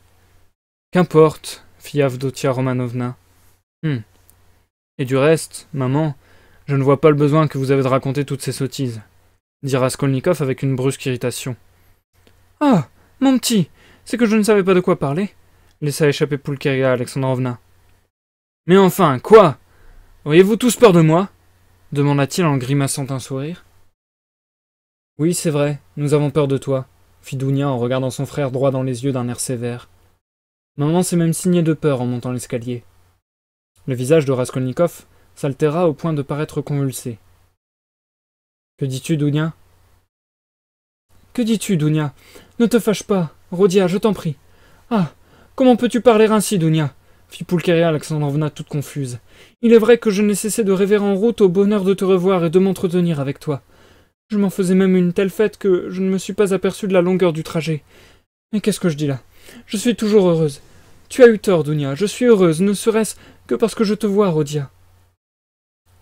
Qu'importe, fit Avdotia Romanovna. Hum. Et du reste, maman, je ne vois pas le besoin que vous avez de raconter toutes ces sottises, dit Raskolnikov avec une brusque irritation. Ah, mon petit, c'est que je ne savais pas de quoi parler, laissa échapper Pulkeria Alexandrovna. Mais enfin, quoi Auriez-vous tous peur de moi demanda-t-il en grimaçant un sourire. Oui, c'est vrai, nous avons peur de toi, fit Dounia en regardant son frère droit dans les yeux d'un air sévère. Maman s'est même signée de peur en montant l'escalier. Le visage de Raskolnikov s'altéra au point de paraître convulsé. Que dis-tu, Dounia Que dis-tu, Dounia Ne te fâche pas, Rodia, je t'en prie. Ah Comment peux-tu parler ainsi, Dounia fit Poulkeria Alexandrovna toute confuse. Il est vrai que je n'ai cessé de rêver en route au bonheur de te revoir et de m'entretenir avec toi. Je m'en faisais même une telle fête que je ne me suis pas aperçu de la longueur du trajet. Mais qu'est-ce que je dis là Je suis toujours heureuse, tu as eu tort, Dunia. Je suis heureuse, ne serait-ce que parce que je te vois, Rodia.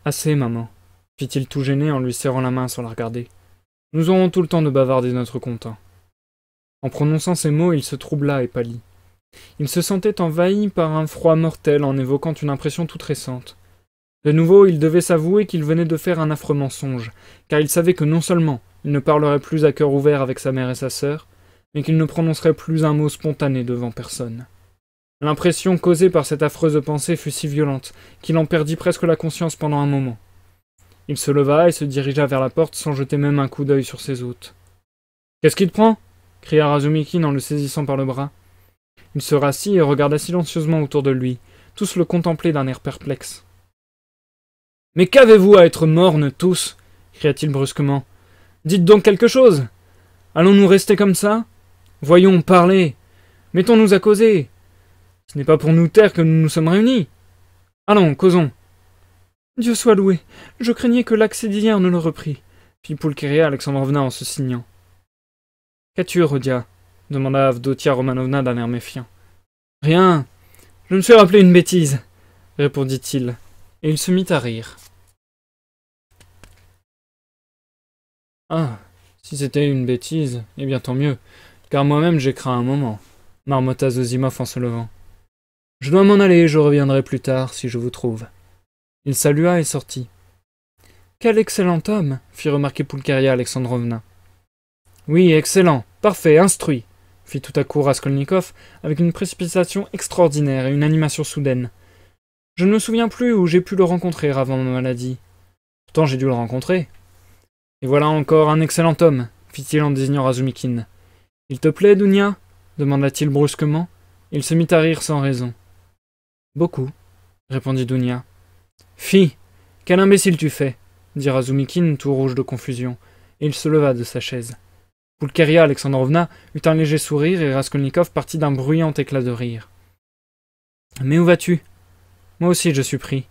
Assez, maman, fit-il tout gêné en lui serrant la main sans la regarder. Nous aurons tout le temps de bavarder notre content. Hein. En prononçant ces mots, il se troubla et pâlit. Il se sentait envahi par un froid mortel en évoquant une impression toute récente. De nouveau, il devait s'avouer qu'il venait de faire un affreux mensonge, car il savait que non seulement il ne parlerait plus à cœur ouvert avec sa mère et sa sœur, mais qu'il ne prononcerait plus un mot spontané devant personne. L'impression causée par cette affreuse pensée fut si violente qu'il en perdit presque la conscience pendant un moment. Il se leva et se dirigea vers la porte sans jeter même un coup d'œil sur ses hôtes. Qu'est-ce qui te prend cria Razumikin en le saisissant par le bras. Il se rassit et regarda silencieusement autour de lui. Tous le contemplaient d'un air perplexe. Mais qu'avez-vous à être morne tous cria-t-il brusquement. Dites donc quelque chose Allons-nous rester comme ça Voyons, parlez Mettons-nous à causer ce n'est pas pour nous taire que nous nous sommes réunis. Allons, causons. Dieu soit loué. Je craignais que l'accès d'hier ne le reprît, fit Pulcheria Alexandrovna en se signant. Qu'as-tu, Rodia demanda Avdotia Romanovna d'un air méfiant. Rien. Je me suis rappelé une bêtise, répondit-il, et il se mit à rire. Ah, si c'était une bêtise, eh bien tant mieux, car moi-même j'ai craint un moment, marmotta Zozimov en se levant. Je dois m'en aller, je reviendrai plus tard si je vous trouve. Il salua et sortit. Quel excellent homme, fit remarquer Poulkaria Alexandrovna. Oui, excellent, parfait, instruit, fit tout à coup Raskolnikov avec une précipitation extraordinaire et une animation soudaine. Je ne me souviens plus où j'ai pu le rencontrer avant ma maladie. Pourtant j'ai dû le rencontrer. Et voilà encore un excellent homme, fit-il en désignant Razumikin. Il te plaît, Dounia demanda-t-il brusquement. Il se mit à rire sans raison. Beaucoup, répondit Dounia. Fille, quel imbécile tu fais dit Razoumikine, tout rouge de confusion, et il se leva de sa chaise. Poulkeria Alexandrovna eut un léger sourire et Raskolnikov partit d'un bruyant éclat de rire. Mais où vas-tu Moi aussi je suis pris.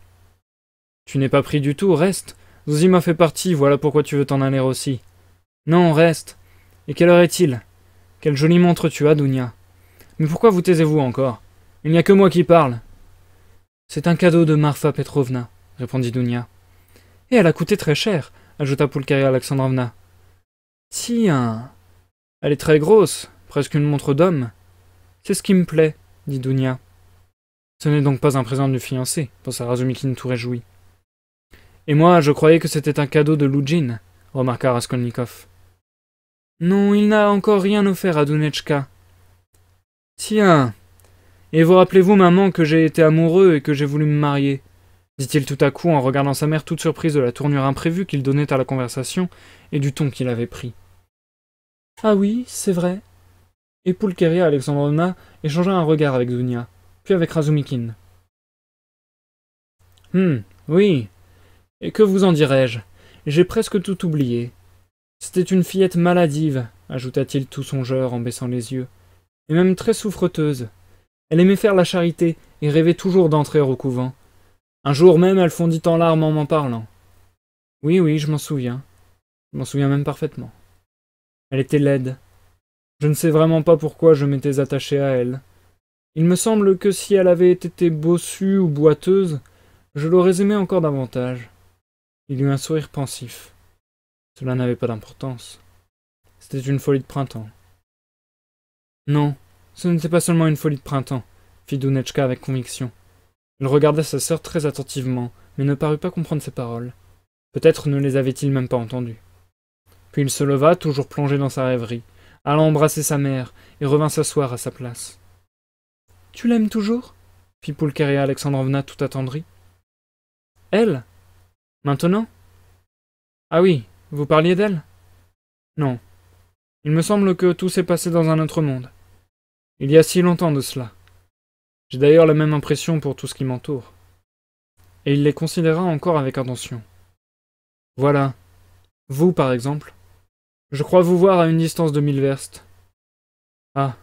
Tu n'es pas pris du tout, reste. m'a fait partie, voilà pourquoi tu veux t'en aller aussi. Non, reste. Et quelle heure est-il Quelle jolie montre tu as, Dounia. Mais pourquoi vous taisez-vous encore Il n'y a que moi qui parle, c'est un cadeau de Marfa Petrovna, répondit Dounia. Et elle a coûté très cher, ajouta Poulkaria Alexandrovna. Tiens. Elle est très grosse, presque une montre d'homme. C'est ce qui me plaît, dit Dounia. Ce n'est donc pas un présent du fiancé, pensa Razumikin tout réjoui. Et moi, je croyais que c'était un cadeau de Loujin, remarqua Raskolnikov. Non, il n'a encore rien offert à Dunechka. Tiens, et vous rappelez-vous, maman, que j'ai été amoureux et que j'ai voulu me marier dit-il tout à coup en regardant sa mère toute surprise de la tournure imprévue qu'il donnait à la conversation et du ton qu'il avait pris. Ah oui, c'est vrai. Et Poulkeria Alexandrovna échangea un regard avec Zunia, puis avec Razumikin. Hum, oui. Et que vous en dirais-je J'ai presque tout oublié. C'était une fillette maladive, ajouta-t-il tout songeur en baissant les yeux, et même très souffreteuse, elle aimait faire la charité et rêvait toujours d'entrer au couvent. Un jour même, elle fondit en larmes en m'en parlant. Oui, oui, je m'en souviens. Je m'en souviens même parfaitement. Elle était laide. Je ne sais vraiment pas pourquoi je m'étais attaché à elle. Il me semble que si elle avait été bossue ou boiteuse, je l'aurais aimée encore davantage. Il eut un sourire pensif. Cela n'avait pas d'importance. C'était une folie de printemps. Non, ce n'était pas seulement une folie de printemps, fit Dounetchka avec conviction. Il regarda sa sœur très attentivement, mais ne parut pas comprendre ses paroles. Peut-être ne les avait-il même pas entendues. Puis il se leva, toujours plongé dans sa rêverie, alla embrasser sa mère et revint s'asseoir à sa place. Tu l'aimes toujours fit Poulkaria Alexandrovna tout attendrie. Elle Maintenant Ah oui, vous parliez d'elle Non. Il me semble que tout s'est passé dans un autre monde. Il y a si longtemps de cela. J'ai d'ailleurs la même impression pour tout ce qui m'entoure. Et il les considéra encore avec attention. Voilà. Vous, par exemple. Je crois vous voir à une distance de mille verstes. Ah.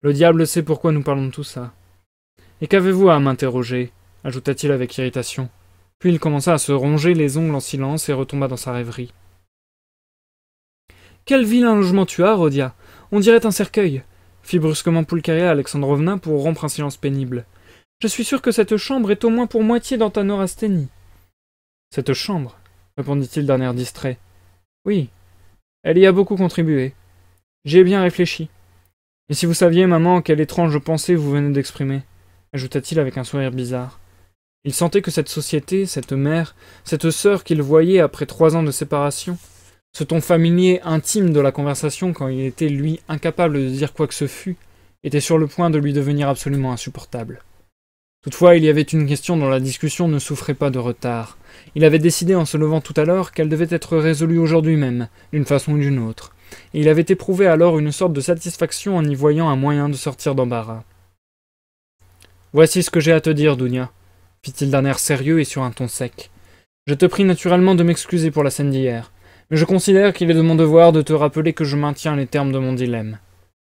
Le diable sait pourquoi nous parlons de tout ça. Et qu'avez-vous à m'interroger ajouta-t-il avec irritation. Puis il commença à se ronger les ongles en silence et retomba dans sa rêverie. Quel vilain logement tu as, Rodia On dirait un cercueil fit brusquement Poulcaria à Alexandre pour rompre un silence pénible. Je suis sûr que cette chambre est au moins pour moitié dans ta neurasthénie. Cette chambre, répondit-il d'un air distrait. Oui, elle y a beaucoup contribué. J'y ai bien réfléchi. Et si vous saviez, maman, quelle étrange pensée vous venez d'exprimer, ajouta-t-il avec un sourire bizarre. Il sentait que cette société, cette mère, cette sœur qu'il voyait après trois ans de séparation, ce ton familier intime de la conversation quand il était, lui, incapable de dire quoi que ce fût, était sur le point de lui devenir absolument insupportable. Toutefois, il y avait une question dont la discussion ne souffrait pas de retard. Il avait décidé en se levant tout à l'heure qu'elle devait être résolue aujourd'hui même, d'une façon ou d'une autre, et il avait éprouvé alors une sorte de satisfaction en y voyant un moyen de sortir d'embarras. Voici ce que j'ai à te dire, Dounia, fit-il d'un air sérieux et sur un ton sec. Je te prie naturellement de m'excuser pour la scène d'hier je considère qu'il est de mon devoir de te rappeler que je maintiens les termes de mon dilemme.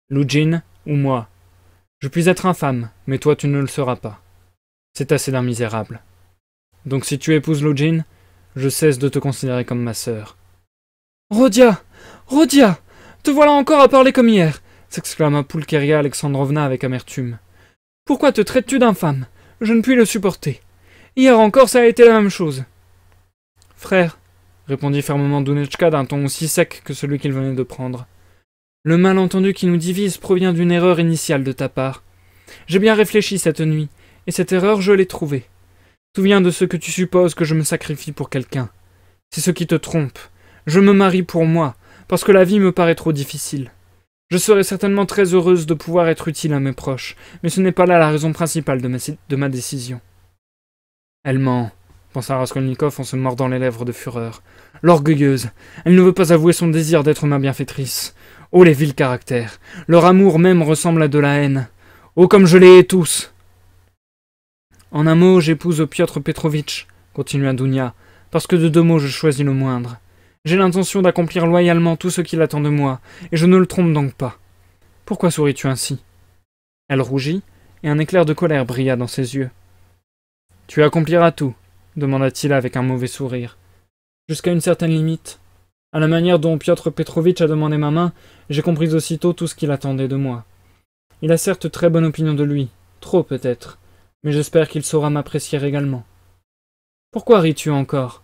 Lujin ou moi. Je puis être infâme, mais toi tu ne le seras pas. C'est assez d'un misérable. Donc si tu épouses Lujin, je cesse de te considérer comme ma sœur. Rodia Rodia Te voilà encore à parler comme hier s'exclama Poulkeria Alexandrovna avec amertume. Pourquoi te traites-tu d'infâme Je ne puis le supporter. Hier encore, ça a été la même chose. Frère, répondit fermement Dunetchka d'un ton aussi sec que celui qu'il venait de prendre. Le malentendu qui nous divise provient d'une erreur initiale de ta part. J'ai bien réfléchi cette nuit, et cette erreur je l'ai trouvée. Souviens de ce que tu supposes que je me sacrifie pour quelqu'un. C'est ce qui te trompe. Je me marie pour moi, parce que la vie me paraît trop difficile. Je serais certainement très heureuse de pouvoir être utile à mes proches, mais ce n'est pas là la raison principale de ma, de ma décision. Elle ment pensa Raskolnikov en se mordant les lèvres de fureur. L'orgueilleuse Elle ne veut pas avouer son désir d'être ma bienfaitrice. Oh les vils caractères Leur amour même ressemble à de la haine. Oh comme je les hais tous En un mot, j'épouse Piotr Petrovitch, continua Dounia, parce que de deux mots je choisis le moindre. J'ai l'intention d'accomplir loyalement tout ce qu'il attend de moi, et je ne le trompe donc pas. Pourquoi souris-tu ainsi Elle rougit, et un éclair de colère brilla dans ses yeux. Tu accompliras tout, demanda-t-il avec un mauvais sourire. Jusqu'à une certaine limite. À la manière dont Piotr Petrovitch a demandé ma main, j'ai compris aussitôt tout ce qu'il attendait de moi. Il a certes très bonne opinion de lui, trop peut-être, mais j'espère qu'il saura m'apprécier également. Pourquoi ris-tu encore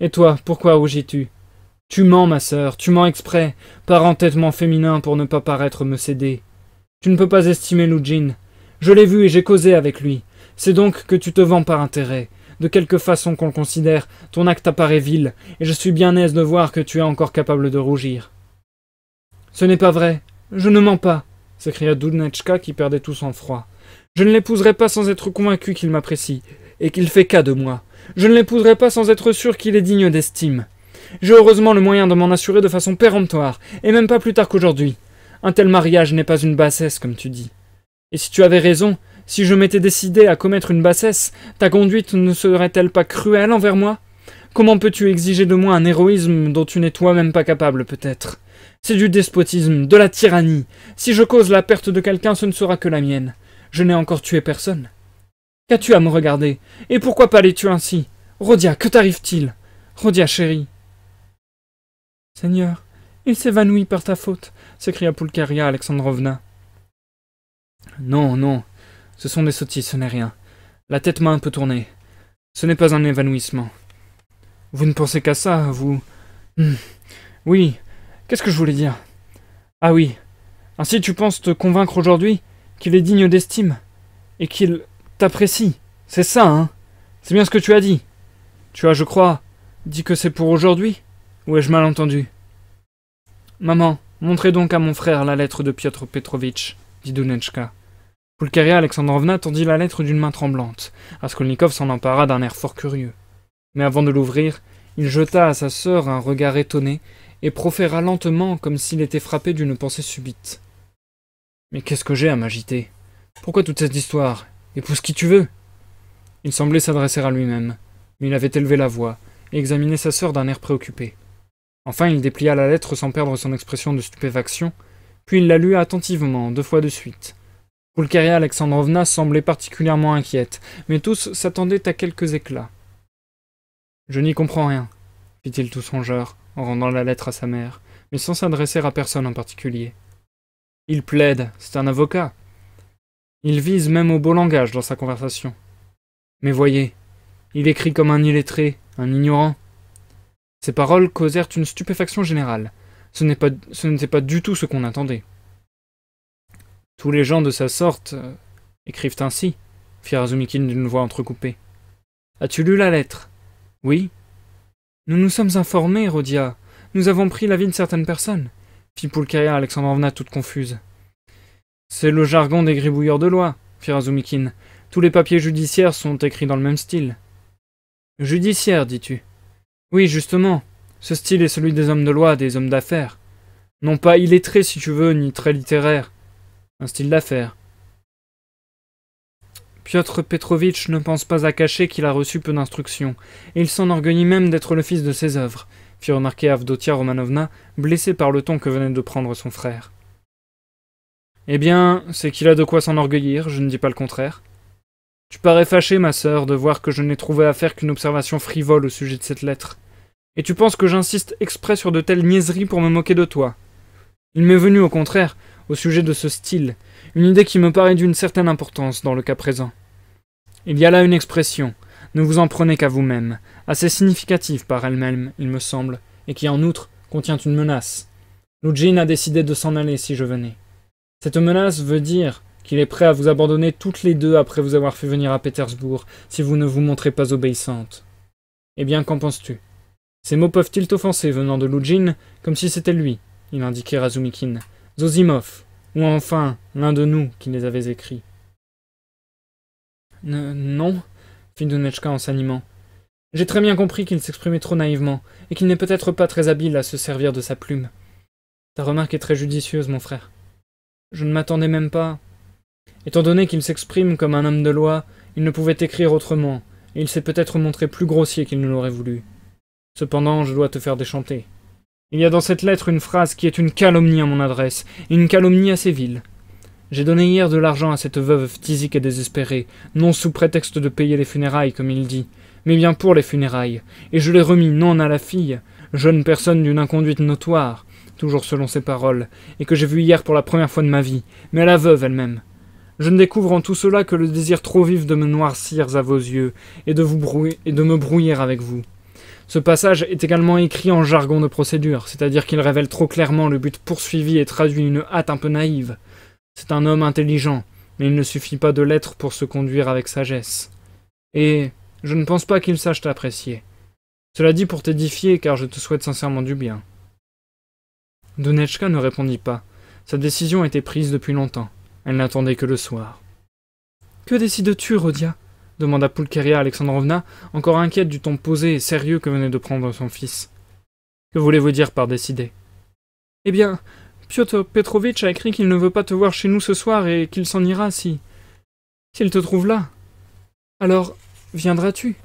Et toi, pourquoi rougis-tu Tu mens, ma sœur, tu mens exprès, par entêtement féminin pour ne pas paraître me céder. Tu ne peux pas estimer Lujin. Je l'ai vu et j'ai causé avec lui. C'est donc que tu te vends par intérêt de quelque façon qu'on le considère, ton acte apparaît vil, et je suis bien aise de voir que tu es encore capable de rougir. Ce n'est pas vrai. Je ne mens pas, s'écria Doudnechka qui perdait tout son froid. Je ne l'épouserai pas sans être convaincu qu'il m'apprécie, et qu'il fait cas de moi. Je ne l'épouserai pas sans être sûr qu'il est digne d'estime. J'ai heureusement le moyen de m'en assurer de façon péremptoire, et même pas plus tard qu'aujourd'hui. Un tel mariage n'est pas une bassesse, comme tu dis. Et si tu avais raison, si je m'étais décidé à commettre une bassesse, ta conduite ne serait-elle pas cruelle envers moi Comment peux-tu exiger de moi un héroïsme dont tu n'es toi-même pas capable, peut-être C'est du despotisme, de la tyrannie. Si je cause la perte de quelqu'un, ce ne sera que la mienne. Je n'ai encore tué personne. Qu'as-tu à me regarder Et pourquoi pas les ainsi Rodia, que t'arrive-t-il Rodia, chérie. Seigneur, il s'évanouit par ta faute, s'écria Poulkaria Alexandrovna. Non, non, ce sont des sottises, ce n'est rien. La tête m'a un peu tourné. Ce n'est pas un évanouissement. Vous ne pensez qu'à ça, vous. Hmm. Oui. Qu'est-ce que je voulais dire Ah oui. Ainsi tu penses te convaincre aujourd'hui qu'il est digne d'estime et qu'il t'apprécie. C'est ça, hein C'est bien ce que tu as dit. Tu as, je crois, dit que c'est pour aujourd'hui Ou ai-je mal entendu Maman, montrez donc à mon frère la lettre de Piotr Petrovitch, dit Dunetchka. Poulkaria Alexandrovna tendit la lettre d'une main tremblante. Raskolnikov s'en empara d'un air fort curieux. Mais avant de l'ouvrir, il jeta à sa sœur un regard étonné et proféra lentement comme s'il était frappé d'une pensée subite. Mais qu'est-ce que j'ai à m'agiter Pourquoi toute cette histoire Épouse qui tu veux Il semblait s'adresser à lui-même, mais il avait élevé la voix et examiné sa sœur d'un air préoccupé. Enfin, il déplia la lettre sans perdre son expression de stupéfaction, puis il la lut attentivement deux fois de suite, Alexandrovna semblait particulièrement inquiète, mais tous s'attendaient à quelques éclats. Je n'y comprends rien, fit-il tout songeur, en rendant la lettre à sa mère, mais sans s'adresser à personne en particulier. Il plaide, c'est un avocat. Il vise même au beau langage dans sa conversation. Mais voyez, il écrit comme un illettré, un ignorant. Ces paroles causèrent une stupéfaction générale. Ce n'était pas, pas du tout ce qu'on attendait. Tous les gens de sa sorte euh, écrivent ainsi, fit Razumikin d'une voix entrecoupée. As-tu lu la lettre Oui. Nous nous sommes informés, Rodia. Nous avons pris l'avis de certaines personnes, fit Poulkaya Alexandrovna toute confuse. C'est le jargon des gribouilleurs de loi, fit Razumikin. Tous les papiers judiciaires sont écrits dans le même style. Judiciaire, dis-tu Oui, justement. Ce style est celui des hommes de loi, des hommes d'affaires. Non pas illettrés, si tu veux, ni très littéraire. Un style d'affaires. Piotr Petrovitch ne pense pas à cacher qu'il a reçu peu d'instructions, et il s'enorgueillit même d'être le fils de ses œuvres, fit remarquer Avdotia Romanovna, blessée par le ton que venait de prendre son frère. Eh bien, c'est qu'il a de quoi s'enorgueillir, je ne dis pas le contraire. Tu parais fâché, ma sœur, de voir que je n'ai trouvé à faire qu'une observation frivole au sujet de cette lettre. Et tu penses que j'insiste exprès sur de telles niaiseries pour me moquer de toi. Il m'est venu, au contraire, au sujet de ce style, une idée qui me paraît d'une certaine importance dans le cas présent. Il y a là une expression, ne vous en prenez qu'à vous-même, assez significative par elle-même, il me semble, et qui en outre contient une menace. Lujin a décidé de s'en aller si je venais. Cette menace veut dire qu'il est prêt à vous abandonner toutes les deux après vous avoir fait venir à Pétersbourg si vous ne vous montrez pas obéissante. Eh bien, qu'en penses-tu Ces mots peuvent-ils t'offenser venant de Lujin, comme si c'était lui Il indiquait Razumikin, Zosimov, ou enfin l'un de nous qui les avait écrits. non, fit Dunetchka en s'animant. J'ai très bien compris qu'il s'exprimait trop naïvement, et qu'il n'est peut-être pas très habile à se servir de sa plume. Ta remarque est très judicieuse, mon frère. Je ne m'attendais même pas. Étant donné qu'il s'exprime comme un homme de loi, il ne pouvait écrire autrement, et il s'est peut-être montré plus grossier qu'il ne l'aurait voulu. Cependant, je dois te faire déchanter. Il y a dans cette lettre une phrase qui est une calomnie à mon adresse, une calomnie assez vile. J'ai donné hier de l'argent à cette veuve phtisique et désespérée, non sous prétexte de payer les funérailles, comme il dit, mais bien pour les funérailles, et je l'ai remis non à la fille, jeune personne d'une inconduite notoire, toujours selon ses paroles, et que j'ai vue hier pour la première fois de ma vie, mais à la veuve elle-même. Je ne découvre en tout cela que le désir trop vif de me noircir à vos yeux, et de vous brouiller, et de me brouiller avec vous. Ce passage est également écrit en jargon de procédure, c'est-à-dire qu'il révèle trop clairement le but poursuivi et traduit une hâte un peu naïve. C'est un homme intelligent, mais il ne suffit pas de l'être pour se conduire avec sagesse. Et je ne pense pas qu'il sache t'apprécier. Cela dit pour t'édifier, car je te souhaite sincèrement du bien. Dunetchka ne répondit pas. Sa décision était prise depuis longtemps. Elle n'attendait que le soir. Que décides-tu, Rodia demanda Poulkeria Alexandrovna, encore inquiète du ton posé et sérieux que venait de prendre son fils. Que voulez-vous dire par décider Eh bien, Piotr Petrovitch a écrit qu'il ne veut pas te voir chez nous ce soir et qu'il s'en ira si. s'il te trouve là. Alors, viendras-tu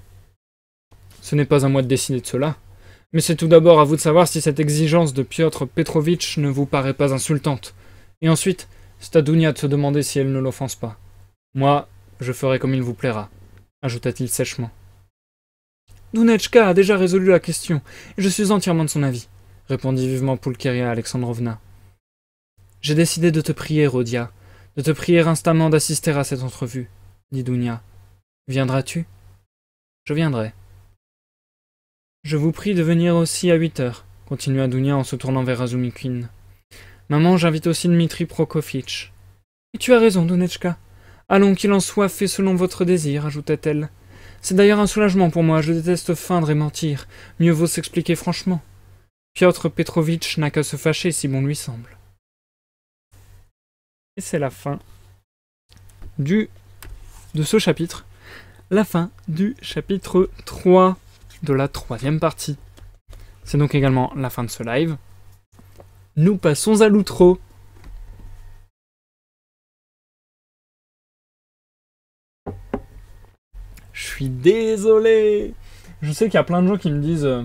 Ce n'est pas à moi de décider de cela. Mais c'est tout d'abord à vous de savoir si cette exigence de Piotr Petrovitch ne vous paraît pas insultante. Et ensuite, c'est à de se demander si elle ne l'offense pas. Moi, je ferai comme il vous plaira ajouta-t-il sèchement. Dunechka a déjà résolu la question, et je suis entièrement de son avis, répondit vivement Pulcheria Alexandrovna. J'ai décidé de te prier, Rodia, de te prier instamment d'assister à cette entrevue, dit Dounia. Viendras-tu Je viendrai. Je vous prie de venir aussi à huit heures, continua Dounia en se tournant vers Azumikin. Maman, j'invite aussi Dmitri Prokofitch. Et tu as raison, Allons qu'il en soit fait selon votre désir, ajouta-t-elle. C'est d'ailleurs un soulagement pour moi, je déteste feindre et mentir. Mieux vaut s'expliquer franchement. Piotr Petrovitch n'a qu'à se fâcher si bon lui semble. Et c'est la fin du de ce chapitre. La fin du chapitre 3 de la troisième partie. C'est donc également la fin de ce live. Nous passons à l'outro. Je suis désolé. Je sais qu'il y a plein de gens qui me disent euh,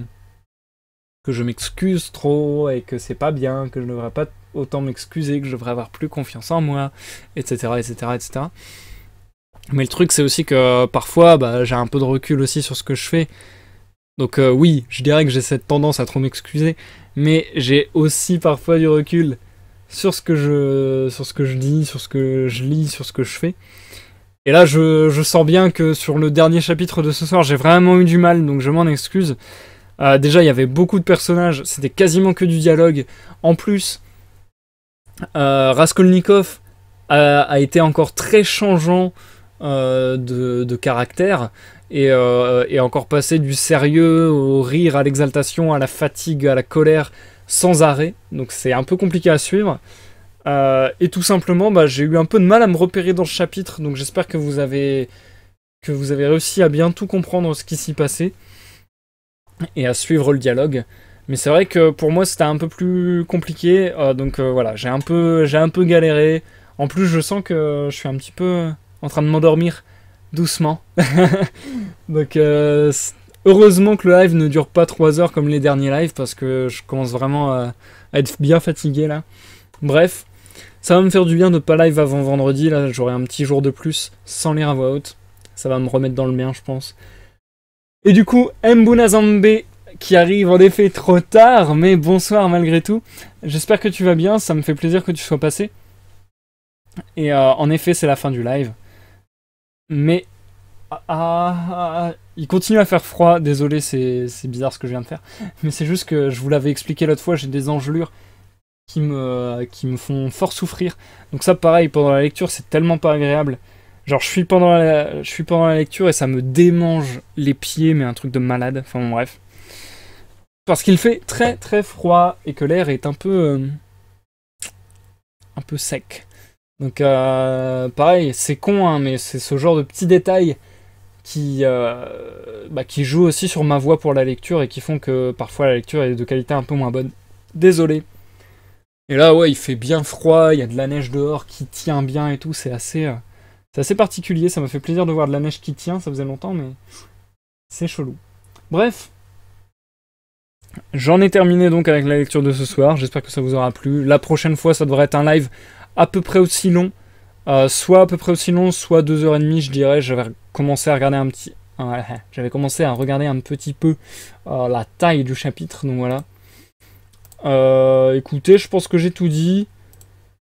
que je m'excuse trop et que c'est pas bien, que je ne devrais pas autant m'excuser, que je devrais avoir plus confiance en moi, etc., etc., etc. Mais le truc, c'est aussi que euh, parfois, bah, j'ai un peu de recul aussi sur ce que je fais. Donc euh, oui, je dirais que j'ai cette tendance à trop m'excuser, mais j'ai aussi parfois du recul sur ce que je, sur ce que je dis, sur ce que je lis, sur ce que je fais. Et là, je, sens bien que sur le dernier chapitre de ce soir, j'ai vraiment eu du mal, donc je m'en excuse. Euh, déjà, il y avait beaucoup de personnages, c'était quasiment que du dialogue. En plus, euh, Raskolnikov euh, a, été encore très changeant de, caractère et, et, encore passé du sérieux au rire, à l'exaltation, à la fatigue, à la colère sans arrêt. Donc c'est un peu compliqué à suivre. Euh, et tout simplement, bah, j'ai eu un peu de mal à me repérer dans ce chapitre, donc j'espère que vous avez que vous avez réussi à bien tout comprendre ce qui s'y passait et à suivre le dialogue. Mais c'est vrai que pour moi c'était un peu plus compliqué, euh, donc euh, voilà, j'ai un peu j'ai un peu galéré. En plus, je sens que je suis un petit peu en train de m'endormir doucement. donc heureusement que le live ne dure pas 3 heures comme les derniers lives parce que je commence vraiment à être bien fatigué là. Bref, ça va me faire du bien de pas live avant vendredi, là j'aurai un petit jour de plus sans lire à voix haute. Ça va me remettre dans le mien, je pense. Et du coup, Mbuna qui arrive en effet trop tard, mais bonsoir malgré tout. J'espère que tu vas bien, ça me fait plaisir que tu sois passé. Et euh, en effet, c'est la fin du live. Mais... Ah, ah, ah il continue à faire froid, désolé, c'est bizarre ce que je viens de faire. Mais c'est juste que je vous l'avais expliqué l'autre fois, j'ai des engelures qui me, qui me font fort souffrir. Donc ça, pareil, pendant la lecture, c'est tellement pas agréable. Genre, je suis, pendant la, je suis pendant la lecture et ça me démange les pieds, mais un truc de malade. Enfin, bref. Parce qu'il fait très très froid et que l'air est un peu. Euh, un peu sec. Donc, euh, pareil, c'est con, hein, mais c'est ce genre de petits détails qui, euh, bah, qui jouent aussi sur ma voix pour la lecture et qui font que parfois la lecture est de qualité un peu moins bonne. Désolé. Et là, ouais, il fait bien froid, il y a de la neige dehors qui tient bien et tout, c'est assez, euh, assez particulier, ça m'a fait plaisir de voir de la neige qui tient, ça faisait longtemps, mais c'est chelou. Bref, j'en ai terminé donc avec la lecture de ce soir, j'espère que ça vous aura plu. La prochaine fois, ça devrait être un live à peu près aussi long, euh, soit à peu près aussi long, soit 2h30, je dirais, j'avais commencé à regarder un petit... j'avais commencé à regarder un petit peu euh, la taille du chapitre, donc voilà. Euh, écoutez, je pense que j'ai tout dit.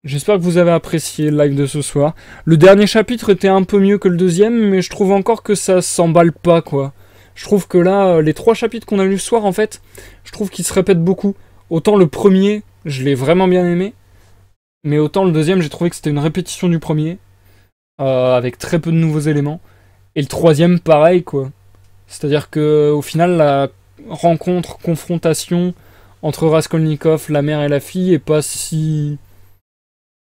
J'espère que vous avez apprécié le live de ce soir. Le dernier chapitre était un peu mieux que le deuxième, mais je trouve encore que ça s'emballe pas, quoi. Je trouve que là, euh, les trois chapitres qu'on a lus ce soir, en fait, je trouve qu'ils se répètent beaucoup. Autant le premier, je l'ai vraiment bien aimé, mais autant le deuxième, j'ai trouvé que c'était une répétition du premier, euh, avec très peu de nouveaux éléments. Et le troisième, pareil, quoi. C'est-à-dire que au final, la rencontre, confrontation, entre Raskolnikov, la mère et la fille est pas si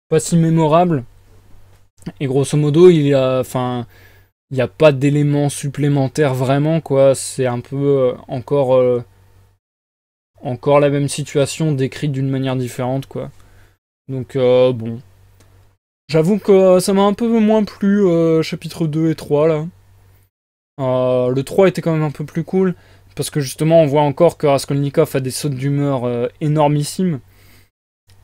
pas si mémorable. Et grosso modo, il y a enfin il n'y a pas d'éléments supplémentaires vraiment quoi, c'est un peu euh, encore euh, encore la même situation décrite d'une manière différente quoi. Donc euh, bon. J'avoue que ça m'a un peu moins plu chapitre 2 et 3 là. le 3 était quand même un peu plus cool parce que justement on voit encore que Raskolnikov a des sautes d'humeur euh, énormissimes.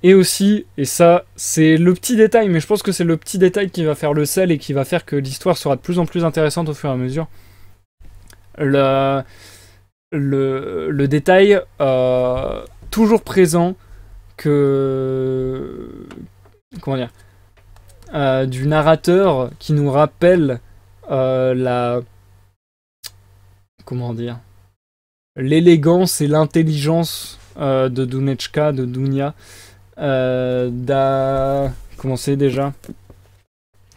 Et aussi, et ça c'est le petit détail, mais je pense que c'est le petit détail qui va faire le sel et qui va faire que l'histoire sera de plus en plus intéressante au fur et à mesure. Le, le, détail euh, toujours présent que... Comment dire euh, Du narrateur qui nous rappelle la comment dire l'élégance et l'intelligence euh, de Dunechka, de Dunia. Euh, d'a... Comment c'est déjà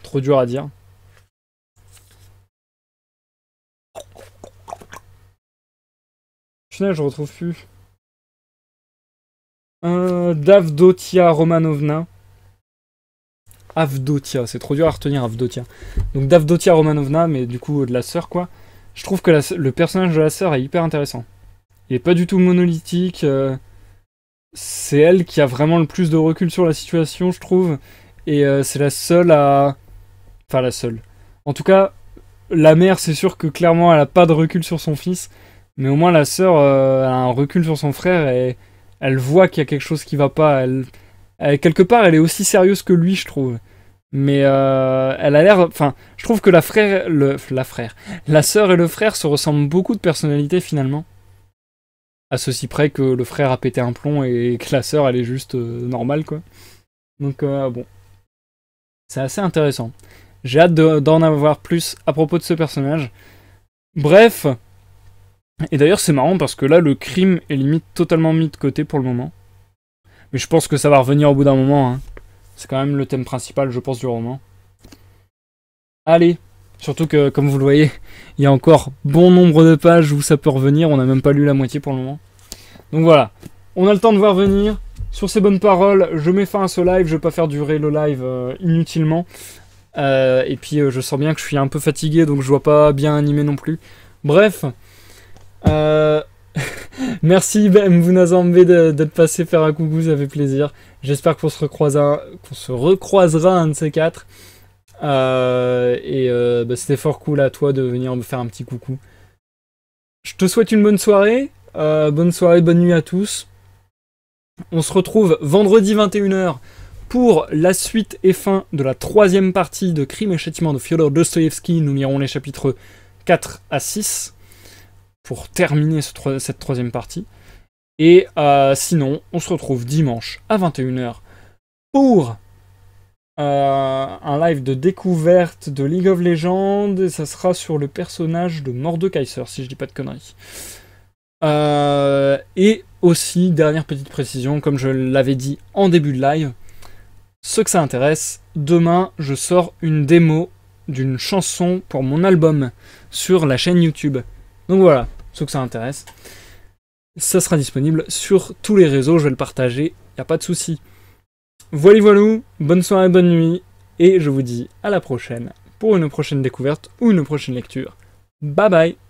Trop dur à dire. Je je retrouve plus. Euh, Davdotia Romanovna. Avdotia, c'est trop dur à retenir Avdotia. Donc Davdotia Romanovna, mais du coup de la sœur quoi je trouve que le personnage de la sœur est hyper intéressant. Il est pas du tout monolithique. Euh, c'est elle qui a vraiment le plus de recul sur la situation, je trouve. Et euh, c'est la seule à. Enfin, la seule. En tout cas, la mère, c'est sûr que clairement, elle n'a pas de recul sur son fils. Mais au moins, la sœur, euh, a un recul sur son frère et elle voit qu'il y a quelque chose qui va pas. quelque part, elle est aussi sérieuse que lui, je trouve mais euh, elle a l'air. Enfin, je trouve que la frère, le, la frère, la sœur et le frère se ressemblent beaucoup de personnalités, finalement. À ceci près que le frère a pété un plomb et que la sœur, elle est juste euh, normale quoi. Donc euh, bon, c'est assez intéressant. J'ai hâte d'en avoir plus à propos de ce personnage. Bref. Et d'ailleurs, c'est marrant parce que là, le crime est limite totalement mis de côté pour le moment. Mais je pense que ça va revenir au bout d'un moment. Hein. C'est quand même le thème principal, je pense, du roman. Allez, surtout que, comme vous le voyez, il y a encore bon nombre de pages où ça peut revenir. On n'a même pas lu la moitié pour le moment. Donc voilà, on a le temps de voir venir. Sur ces bonnes paroles, je mets fin à ce live. Je ne vais pas faire durer le live euh, inutilement. Euh, et puis, euh, je sens bien que je suis un peu fatigué, donc je ne vois pas bien animé non plus. Bref. Euh, Merci Ben de d'être passé faire un coucou, ça fait plaisir. J'espère qu'on se, recroisera, se un de ces quatre. Euh, et euh, bah, c'était fort cool à toi de venir me faire un petit coucou. Je te souhaite une bonne soirée. Euh, bonne soirée, bonne nuit à tous. On se retrouve vendredi 21h pour la suite et fin de la troisième partie de Crime et Châtiment de Fyodor Dostoevsky. Nous mirons les chapitres 4 à 6 pour terminer cette troisième partie. Et euh, sinon, on se retrouve dimanche à 21h pour euh, un live de découverte de League of Legends. Et ça sera sur le personnage de Mordekaiser, si je dis pas de conneries. Euh, et aussi, dernière petite précision, comme je l'avais dit en début de live, ceux que ça intéresse, demain je sors une démo d'une chanson pour mon album sur la chaîne YouTube. Donc voilà, ceux que ça intéresse. Ça sera disponible sur tous les réseaux, je vais le partager, il n'y a pas de souci. Voilà, voilà, bonne soirée, bonne nuit, et je vous dis à la prochaine pour une prochaine découverte ou une prochaine lecture. Bye bye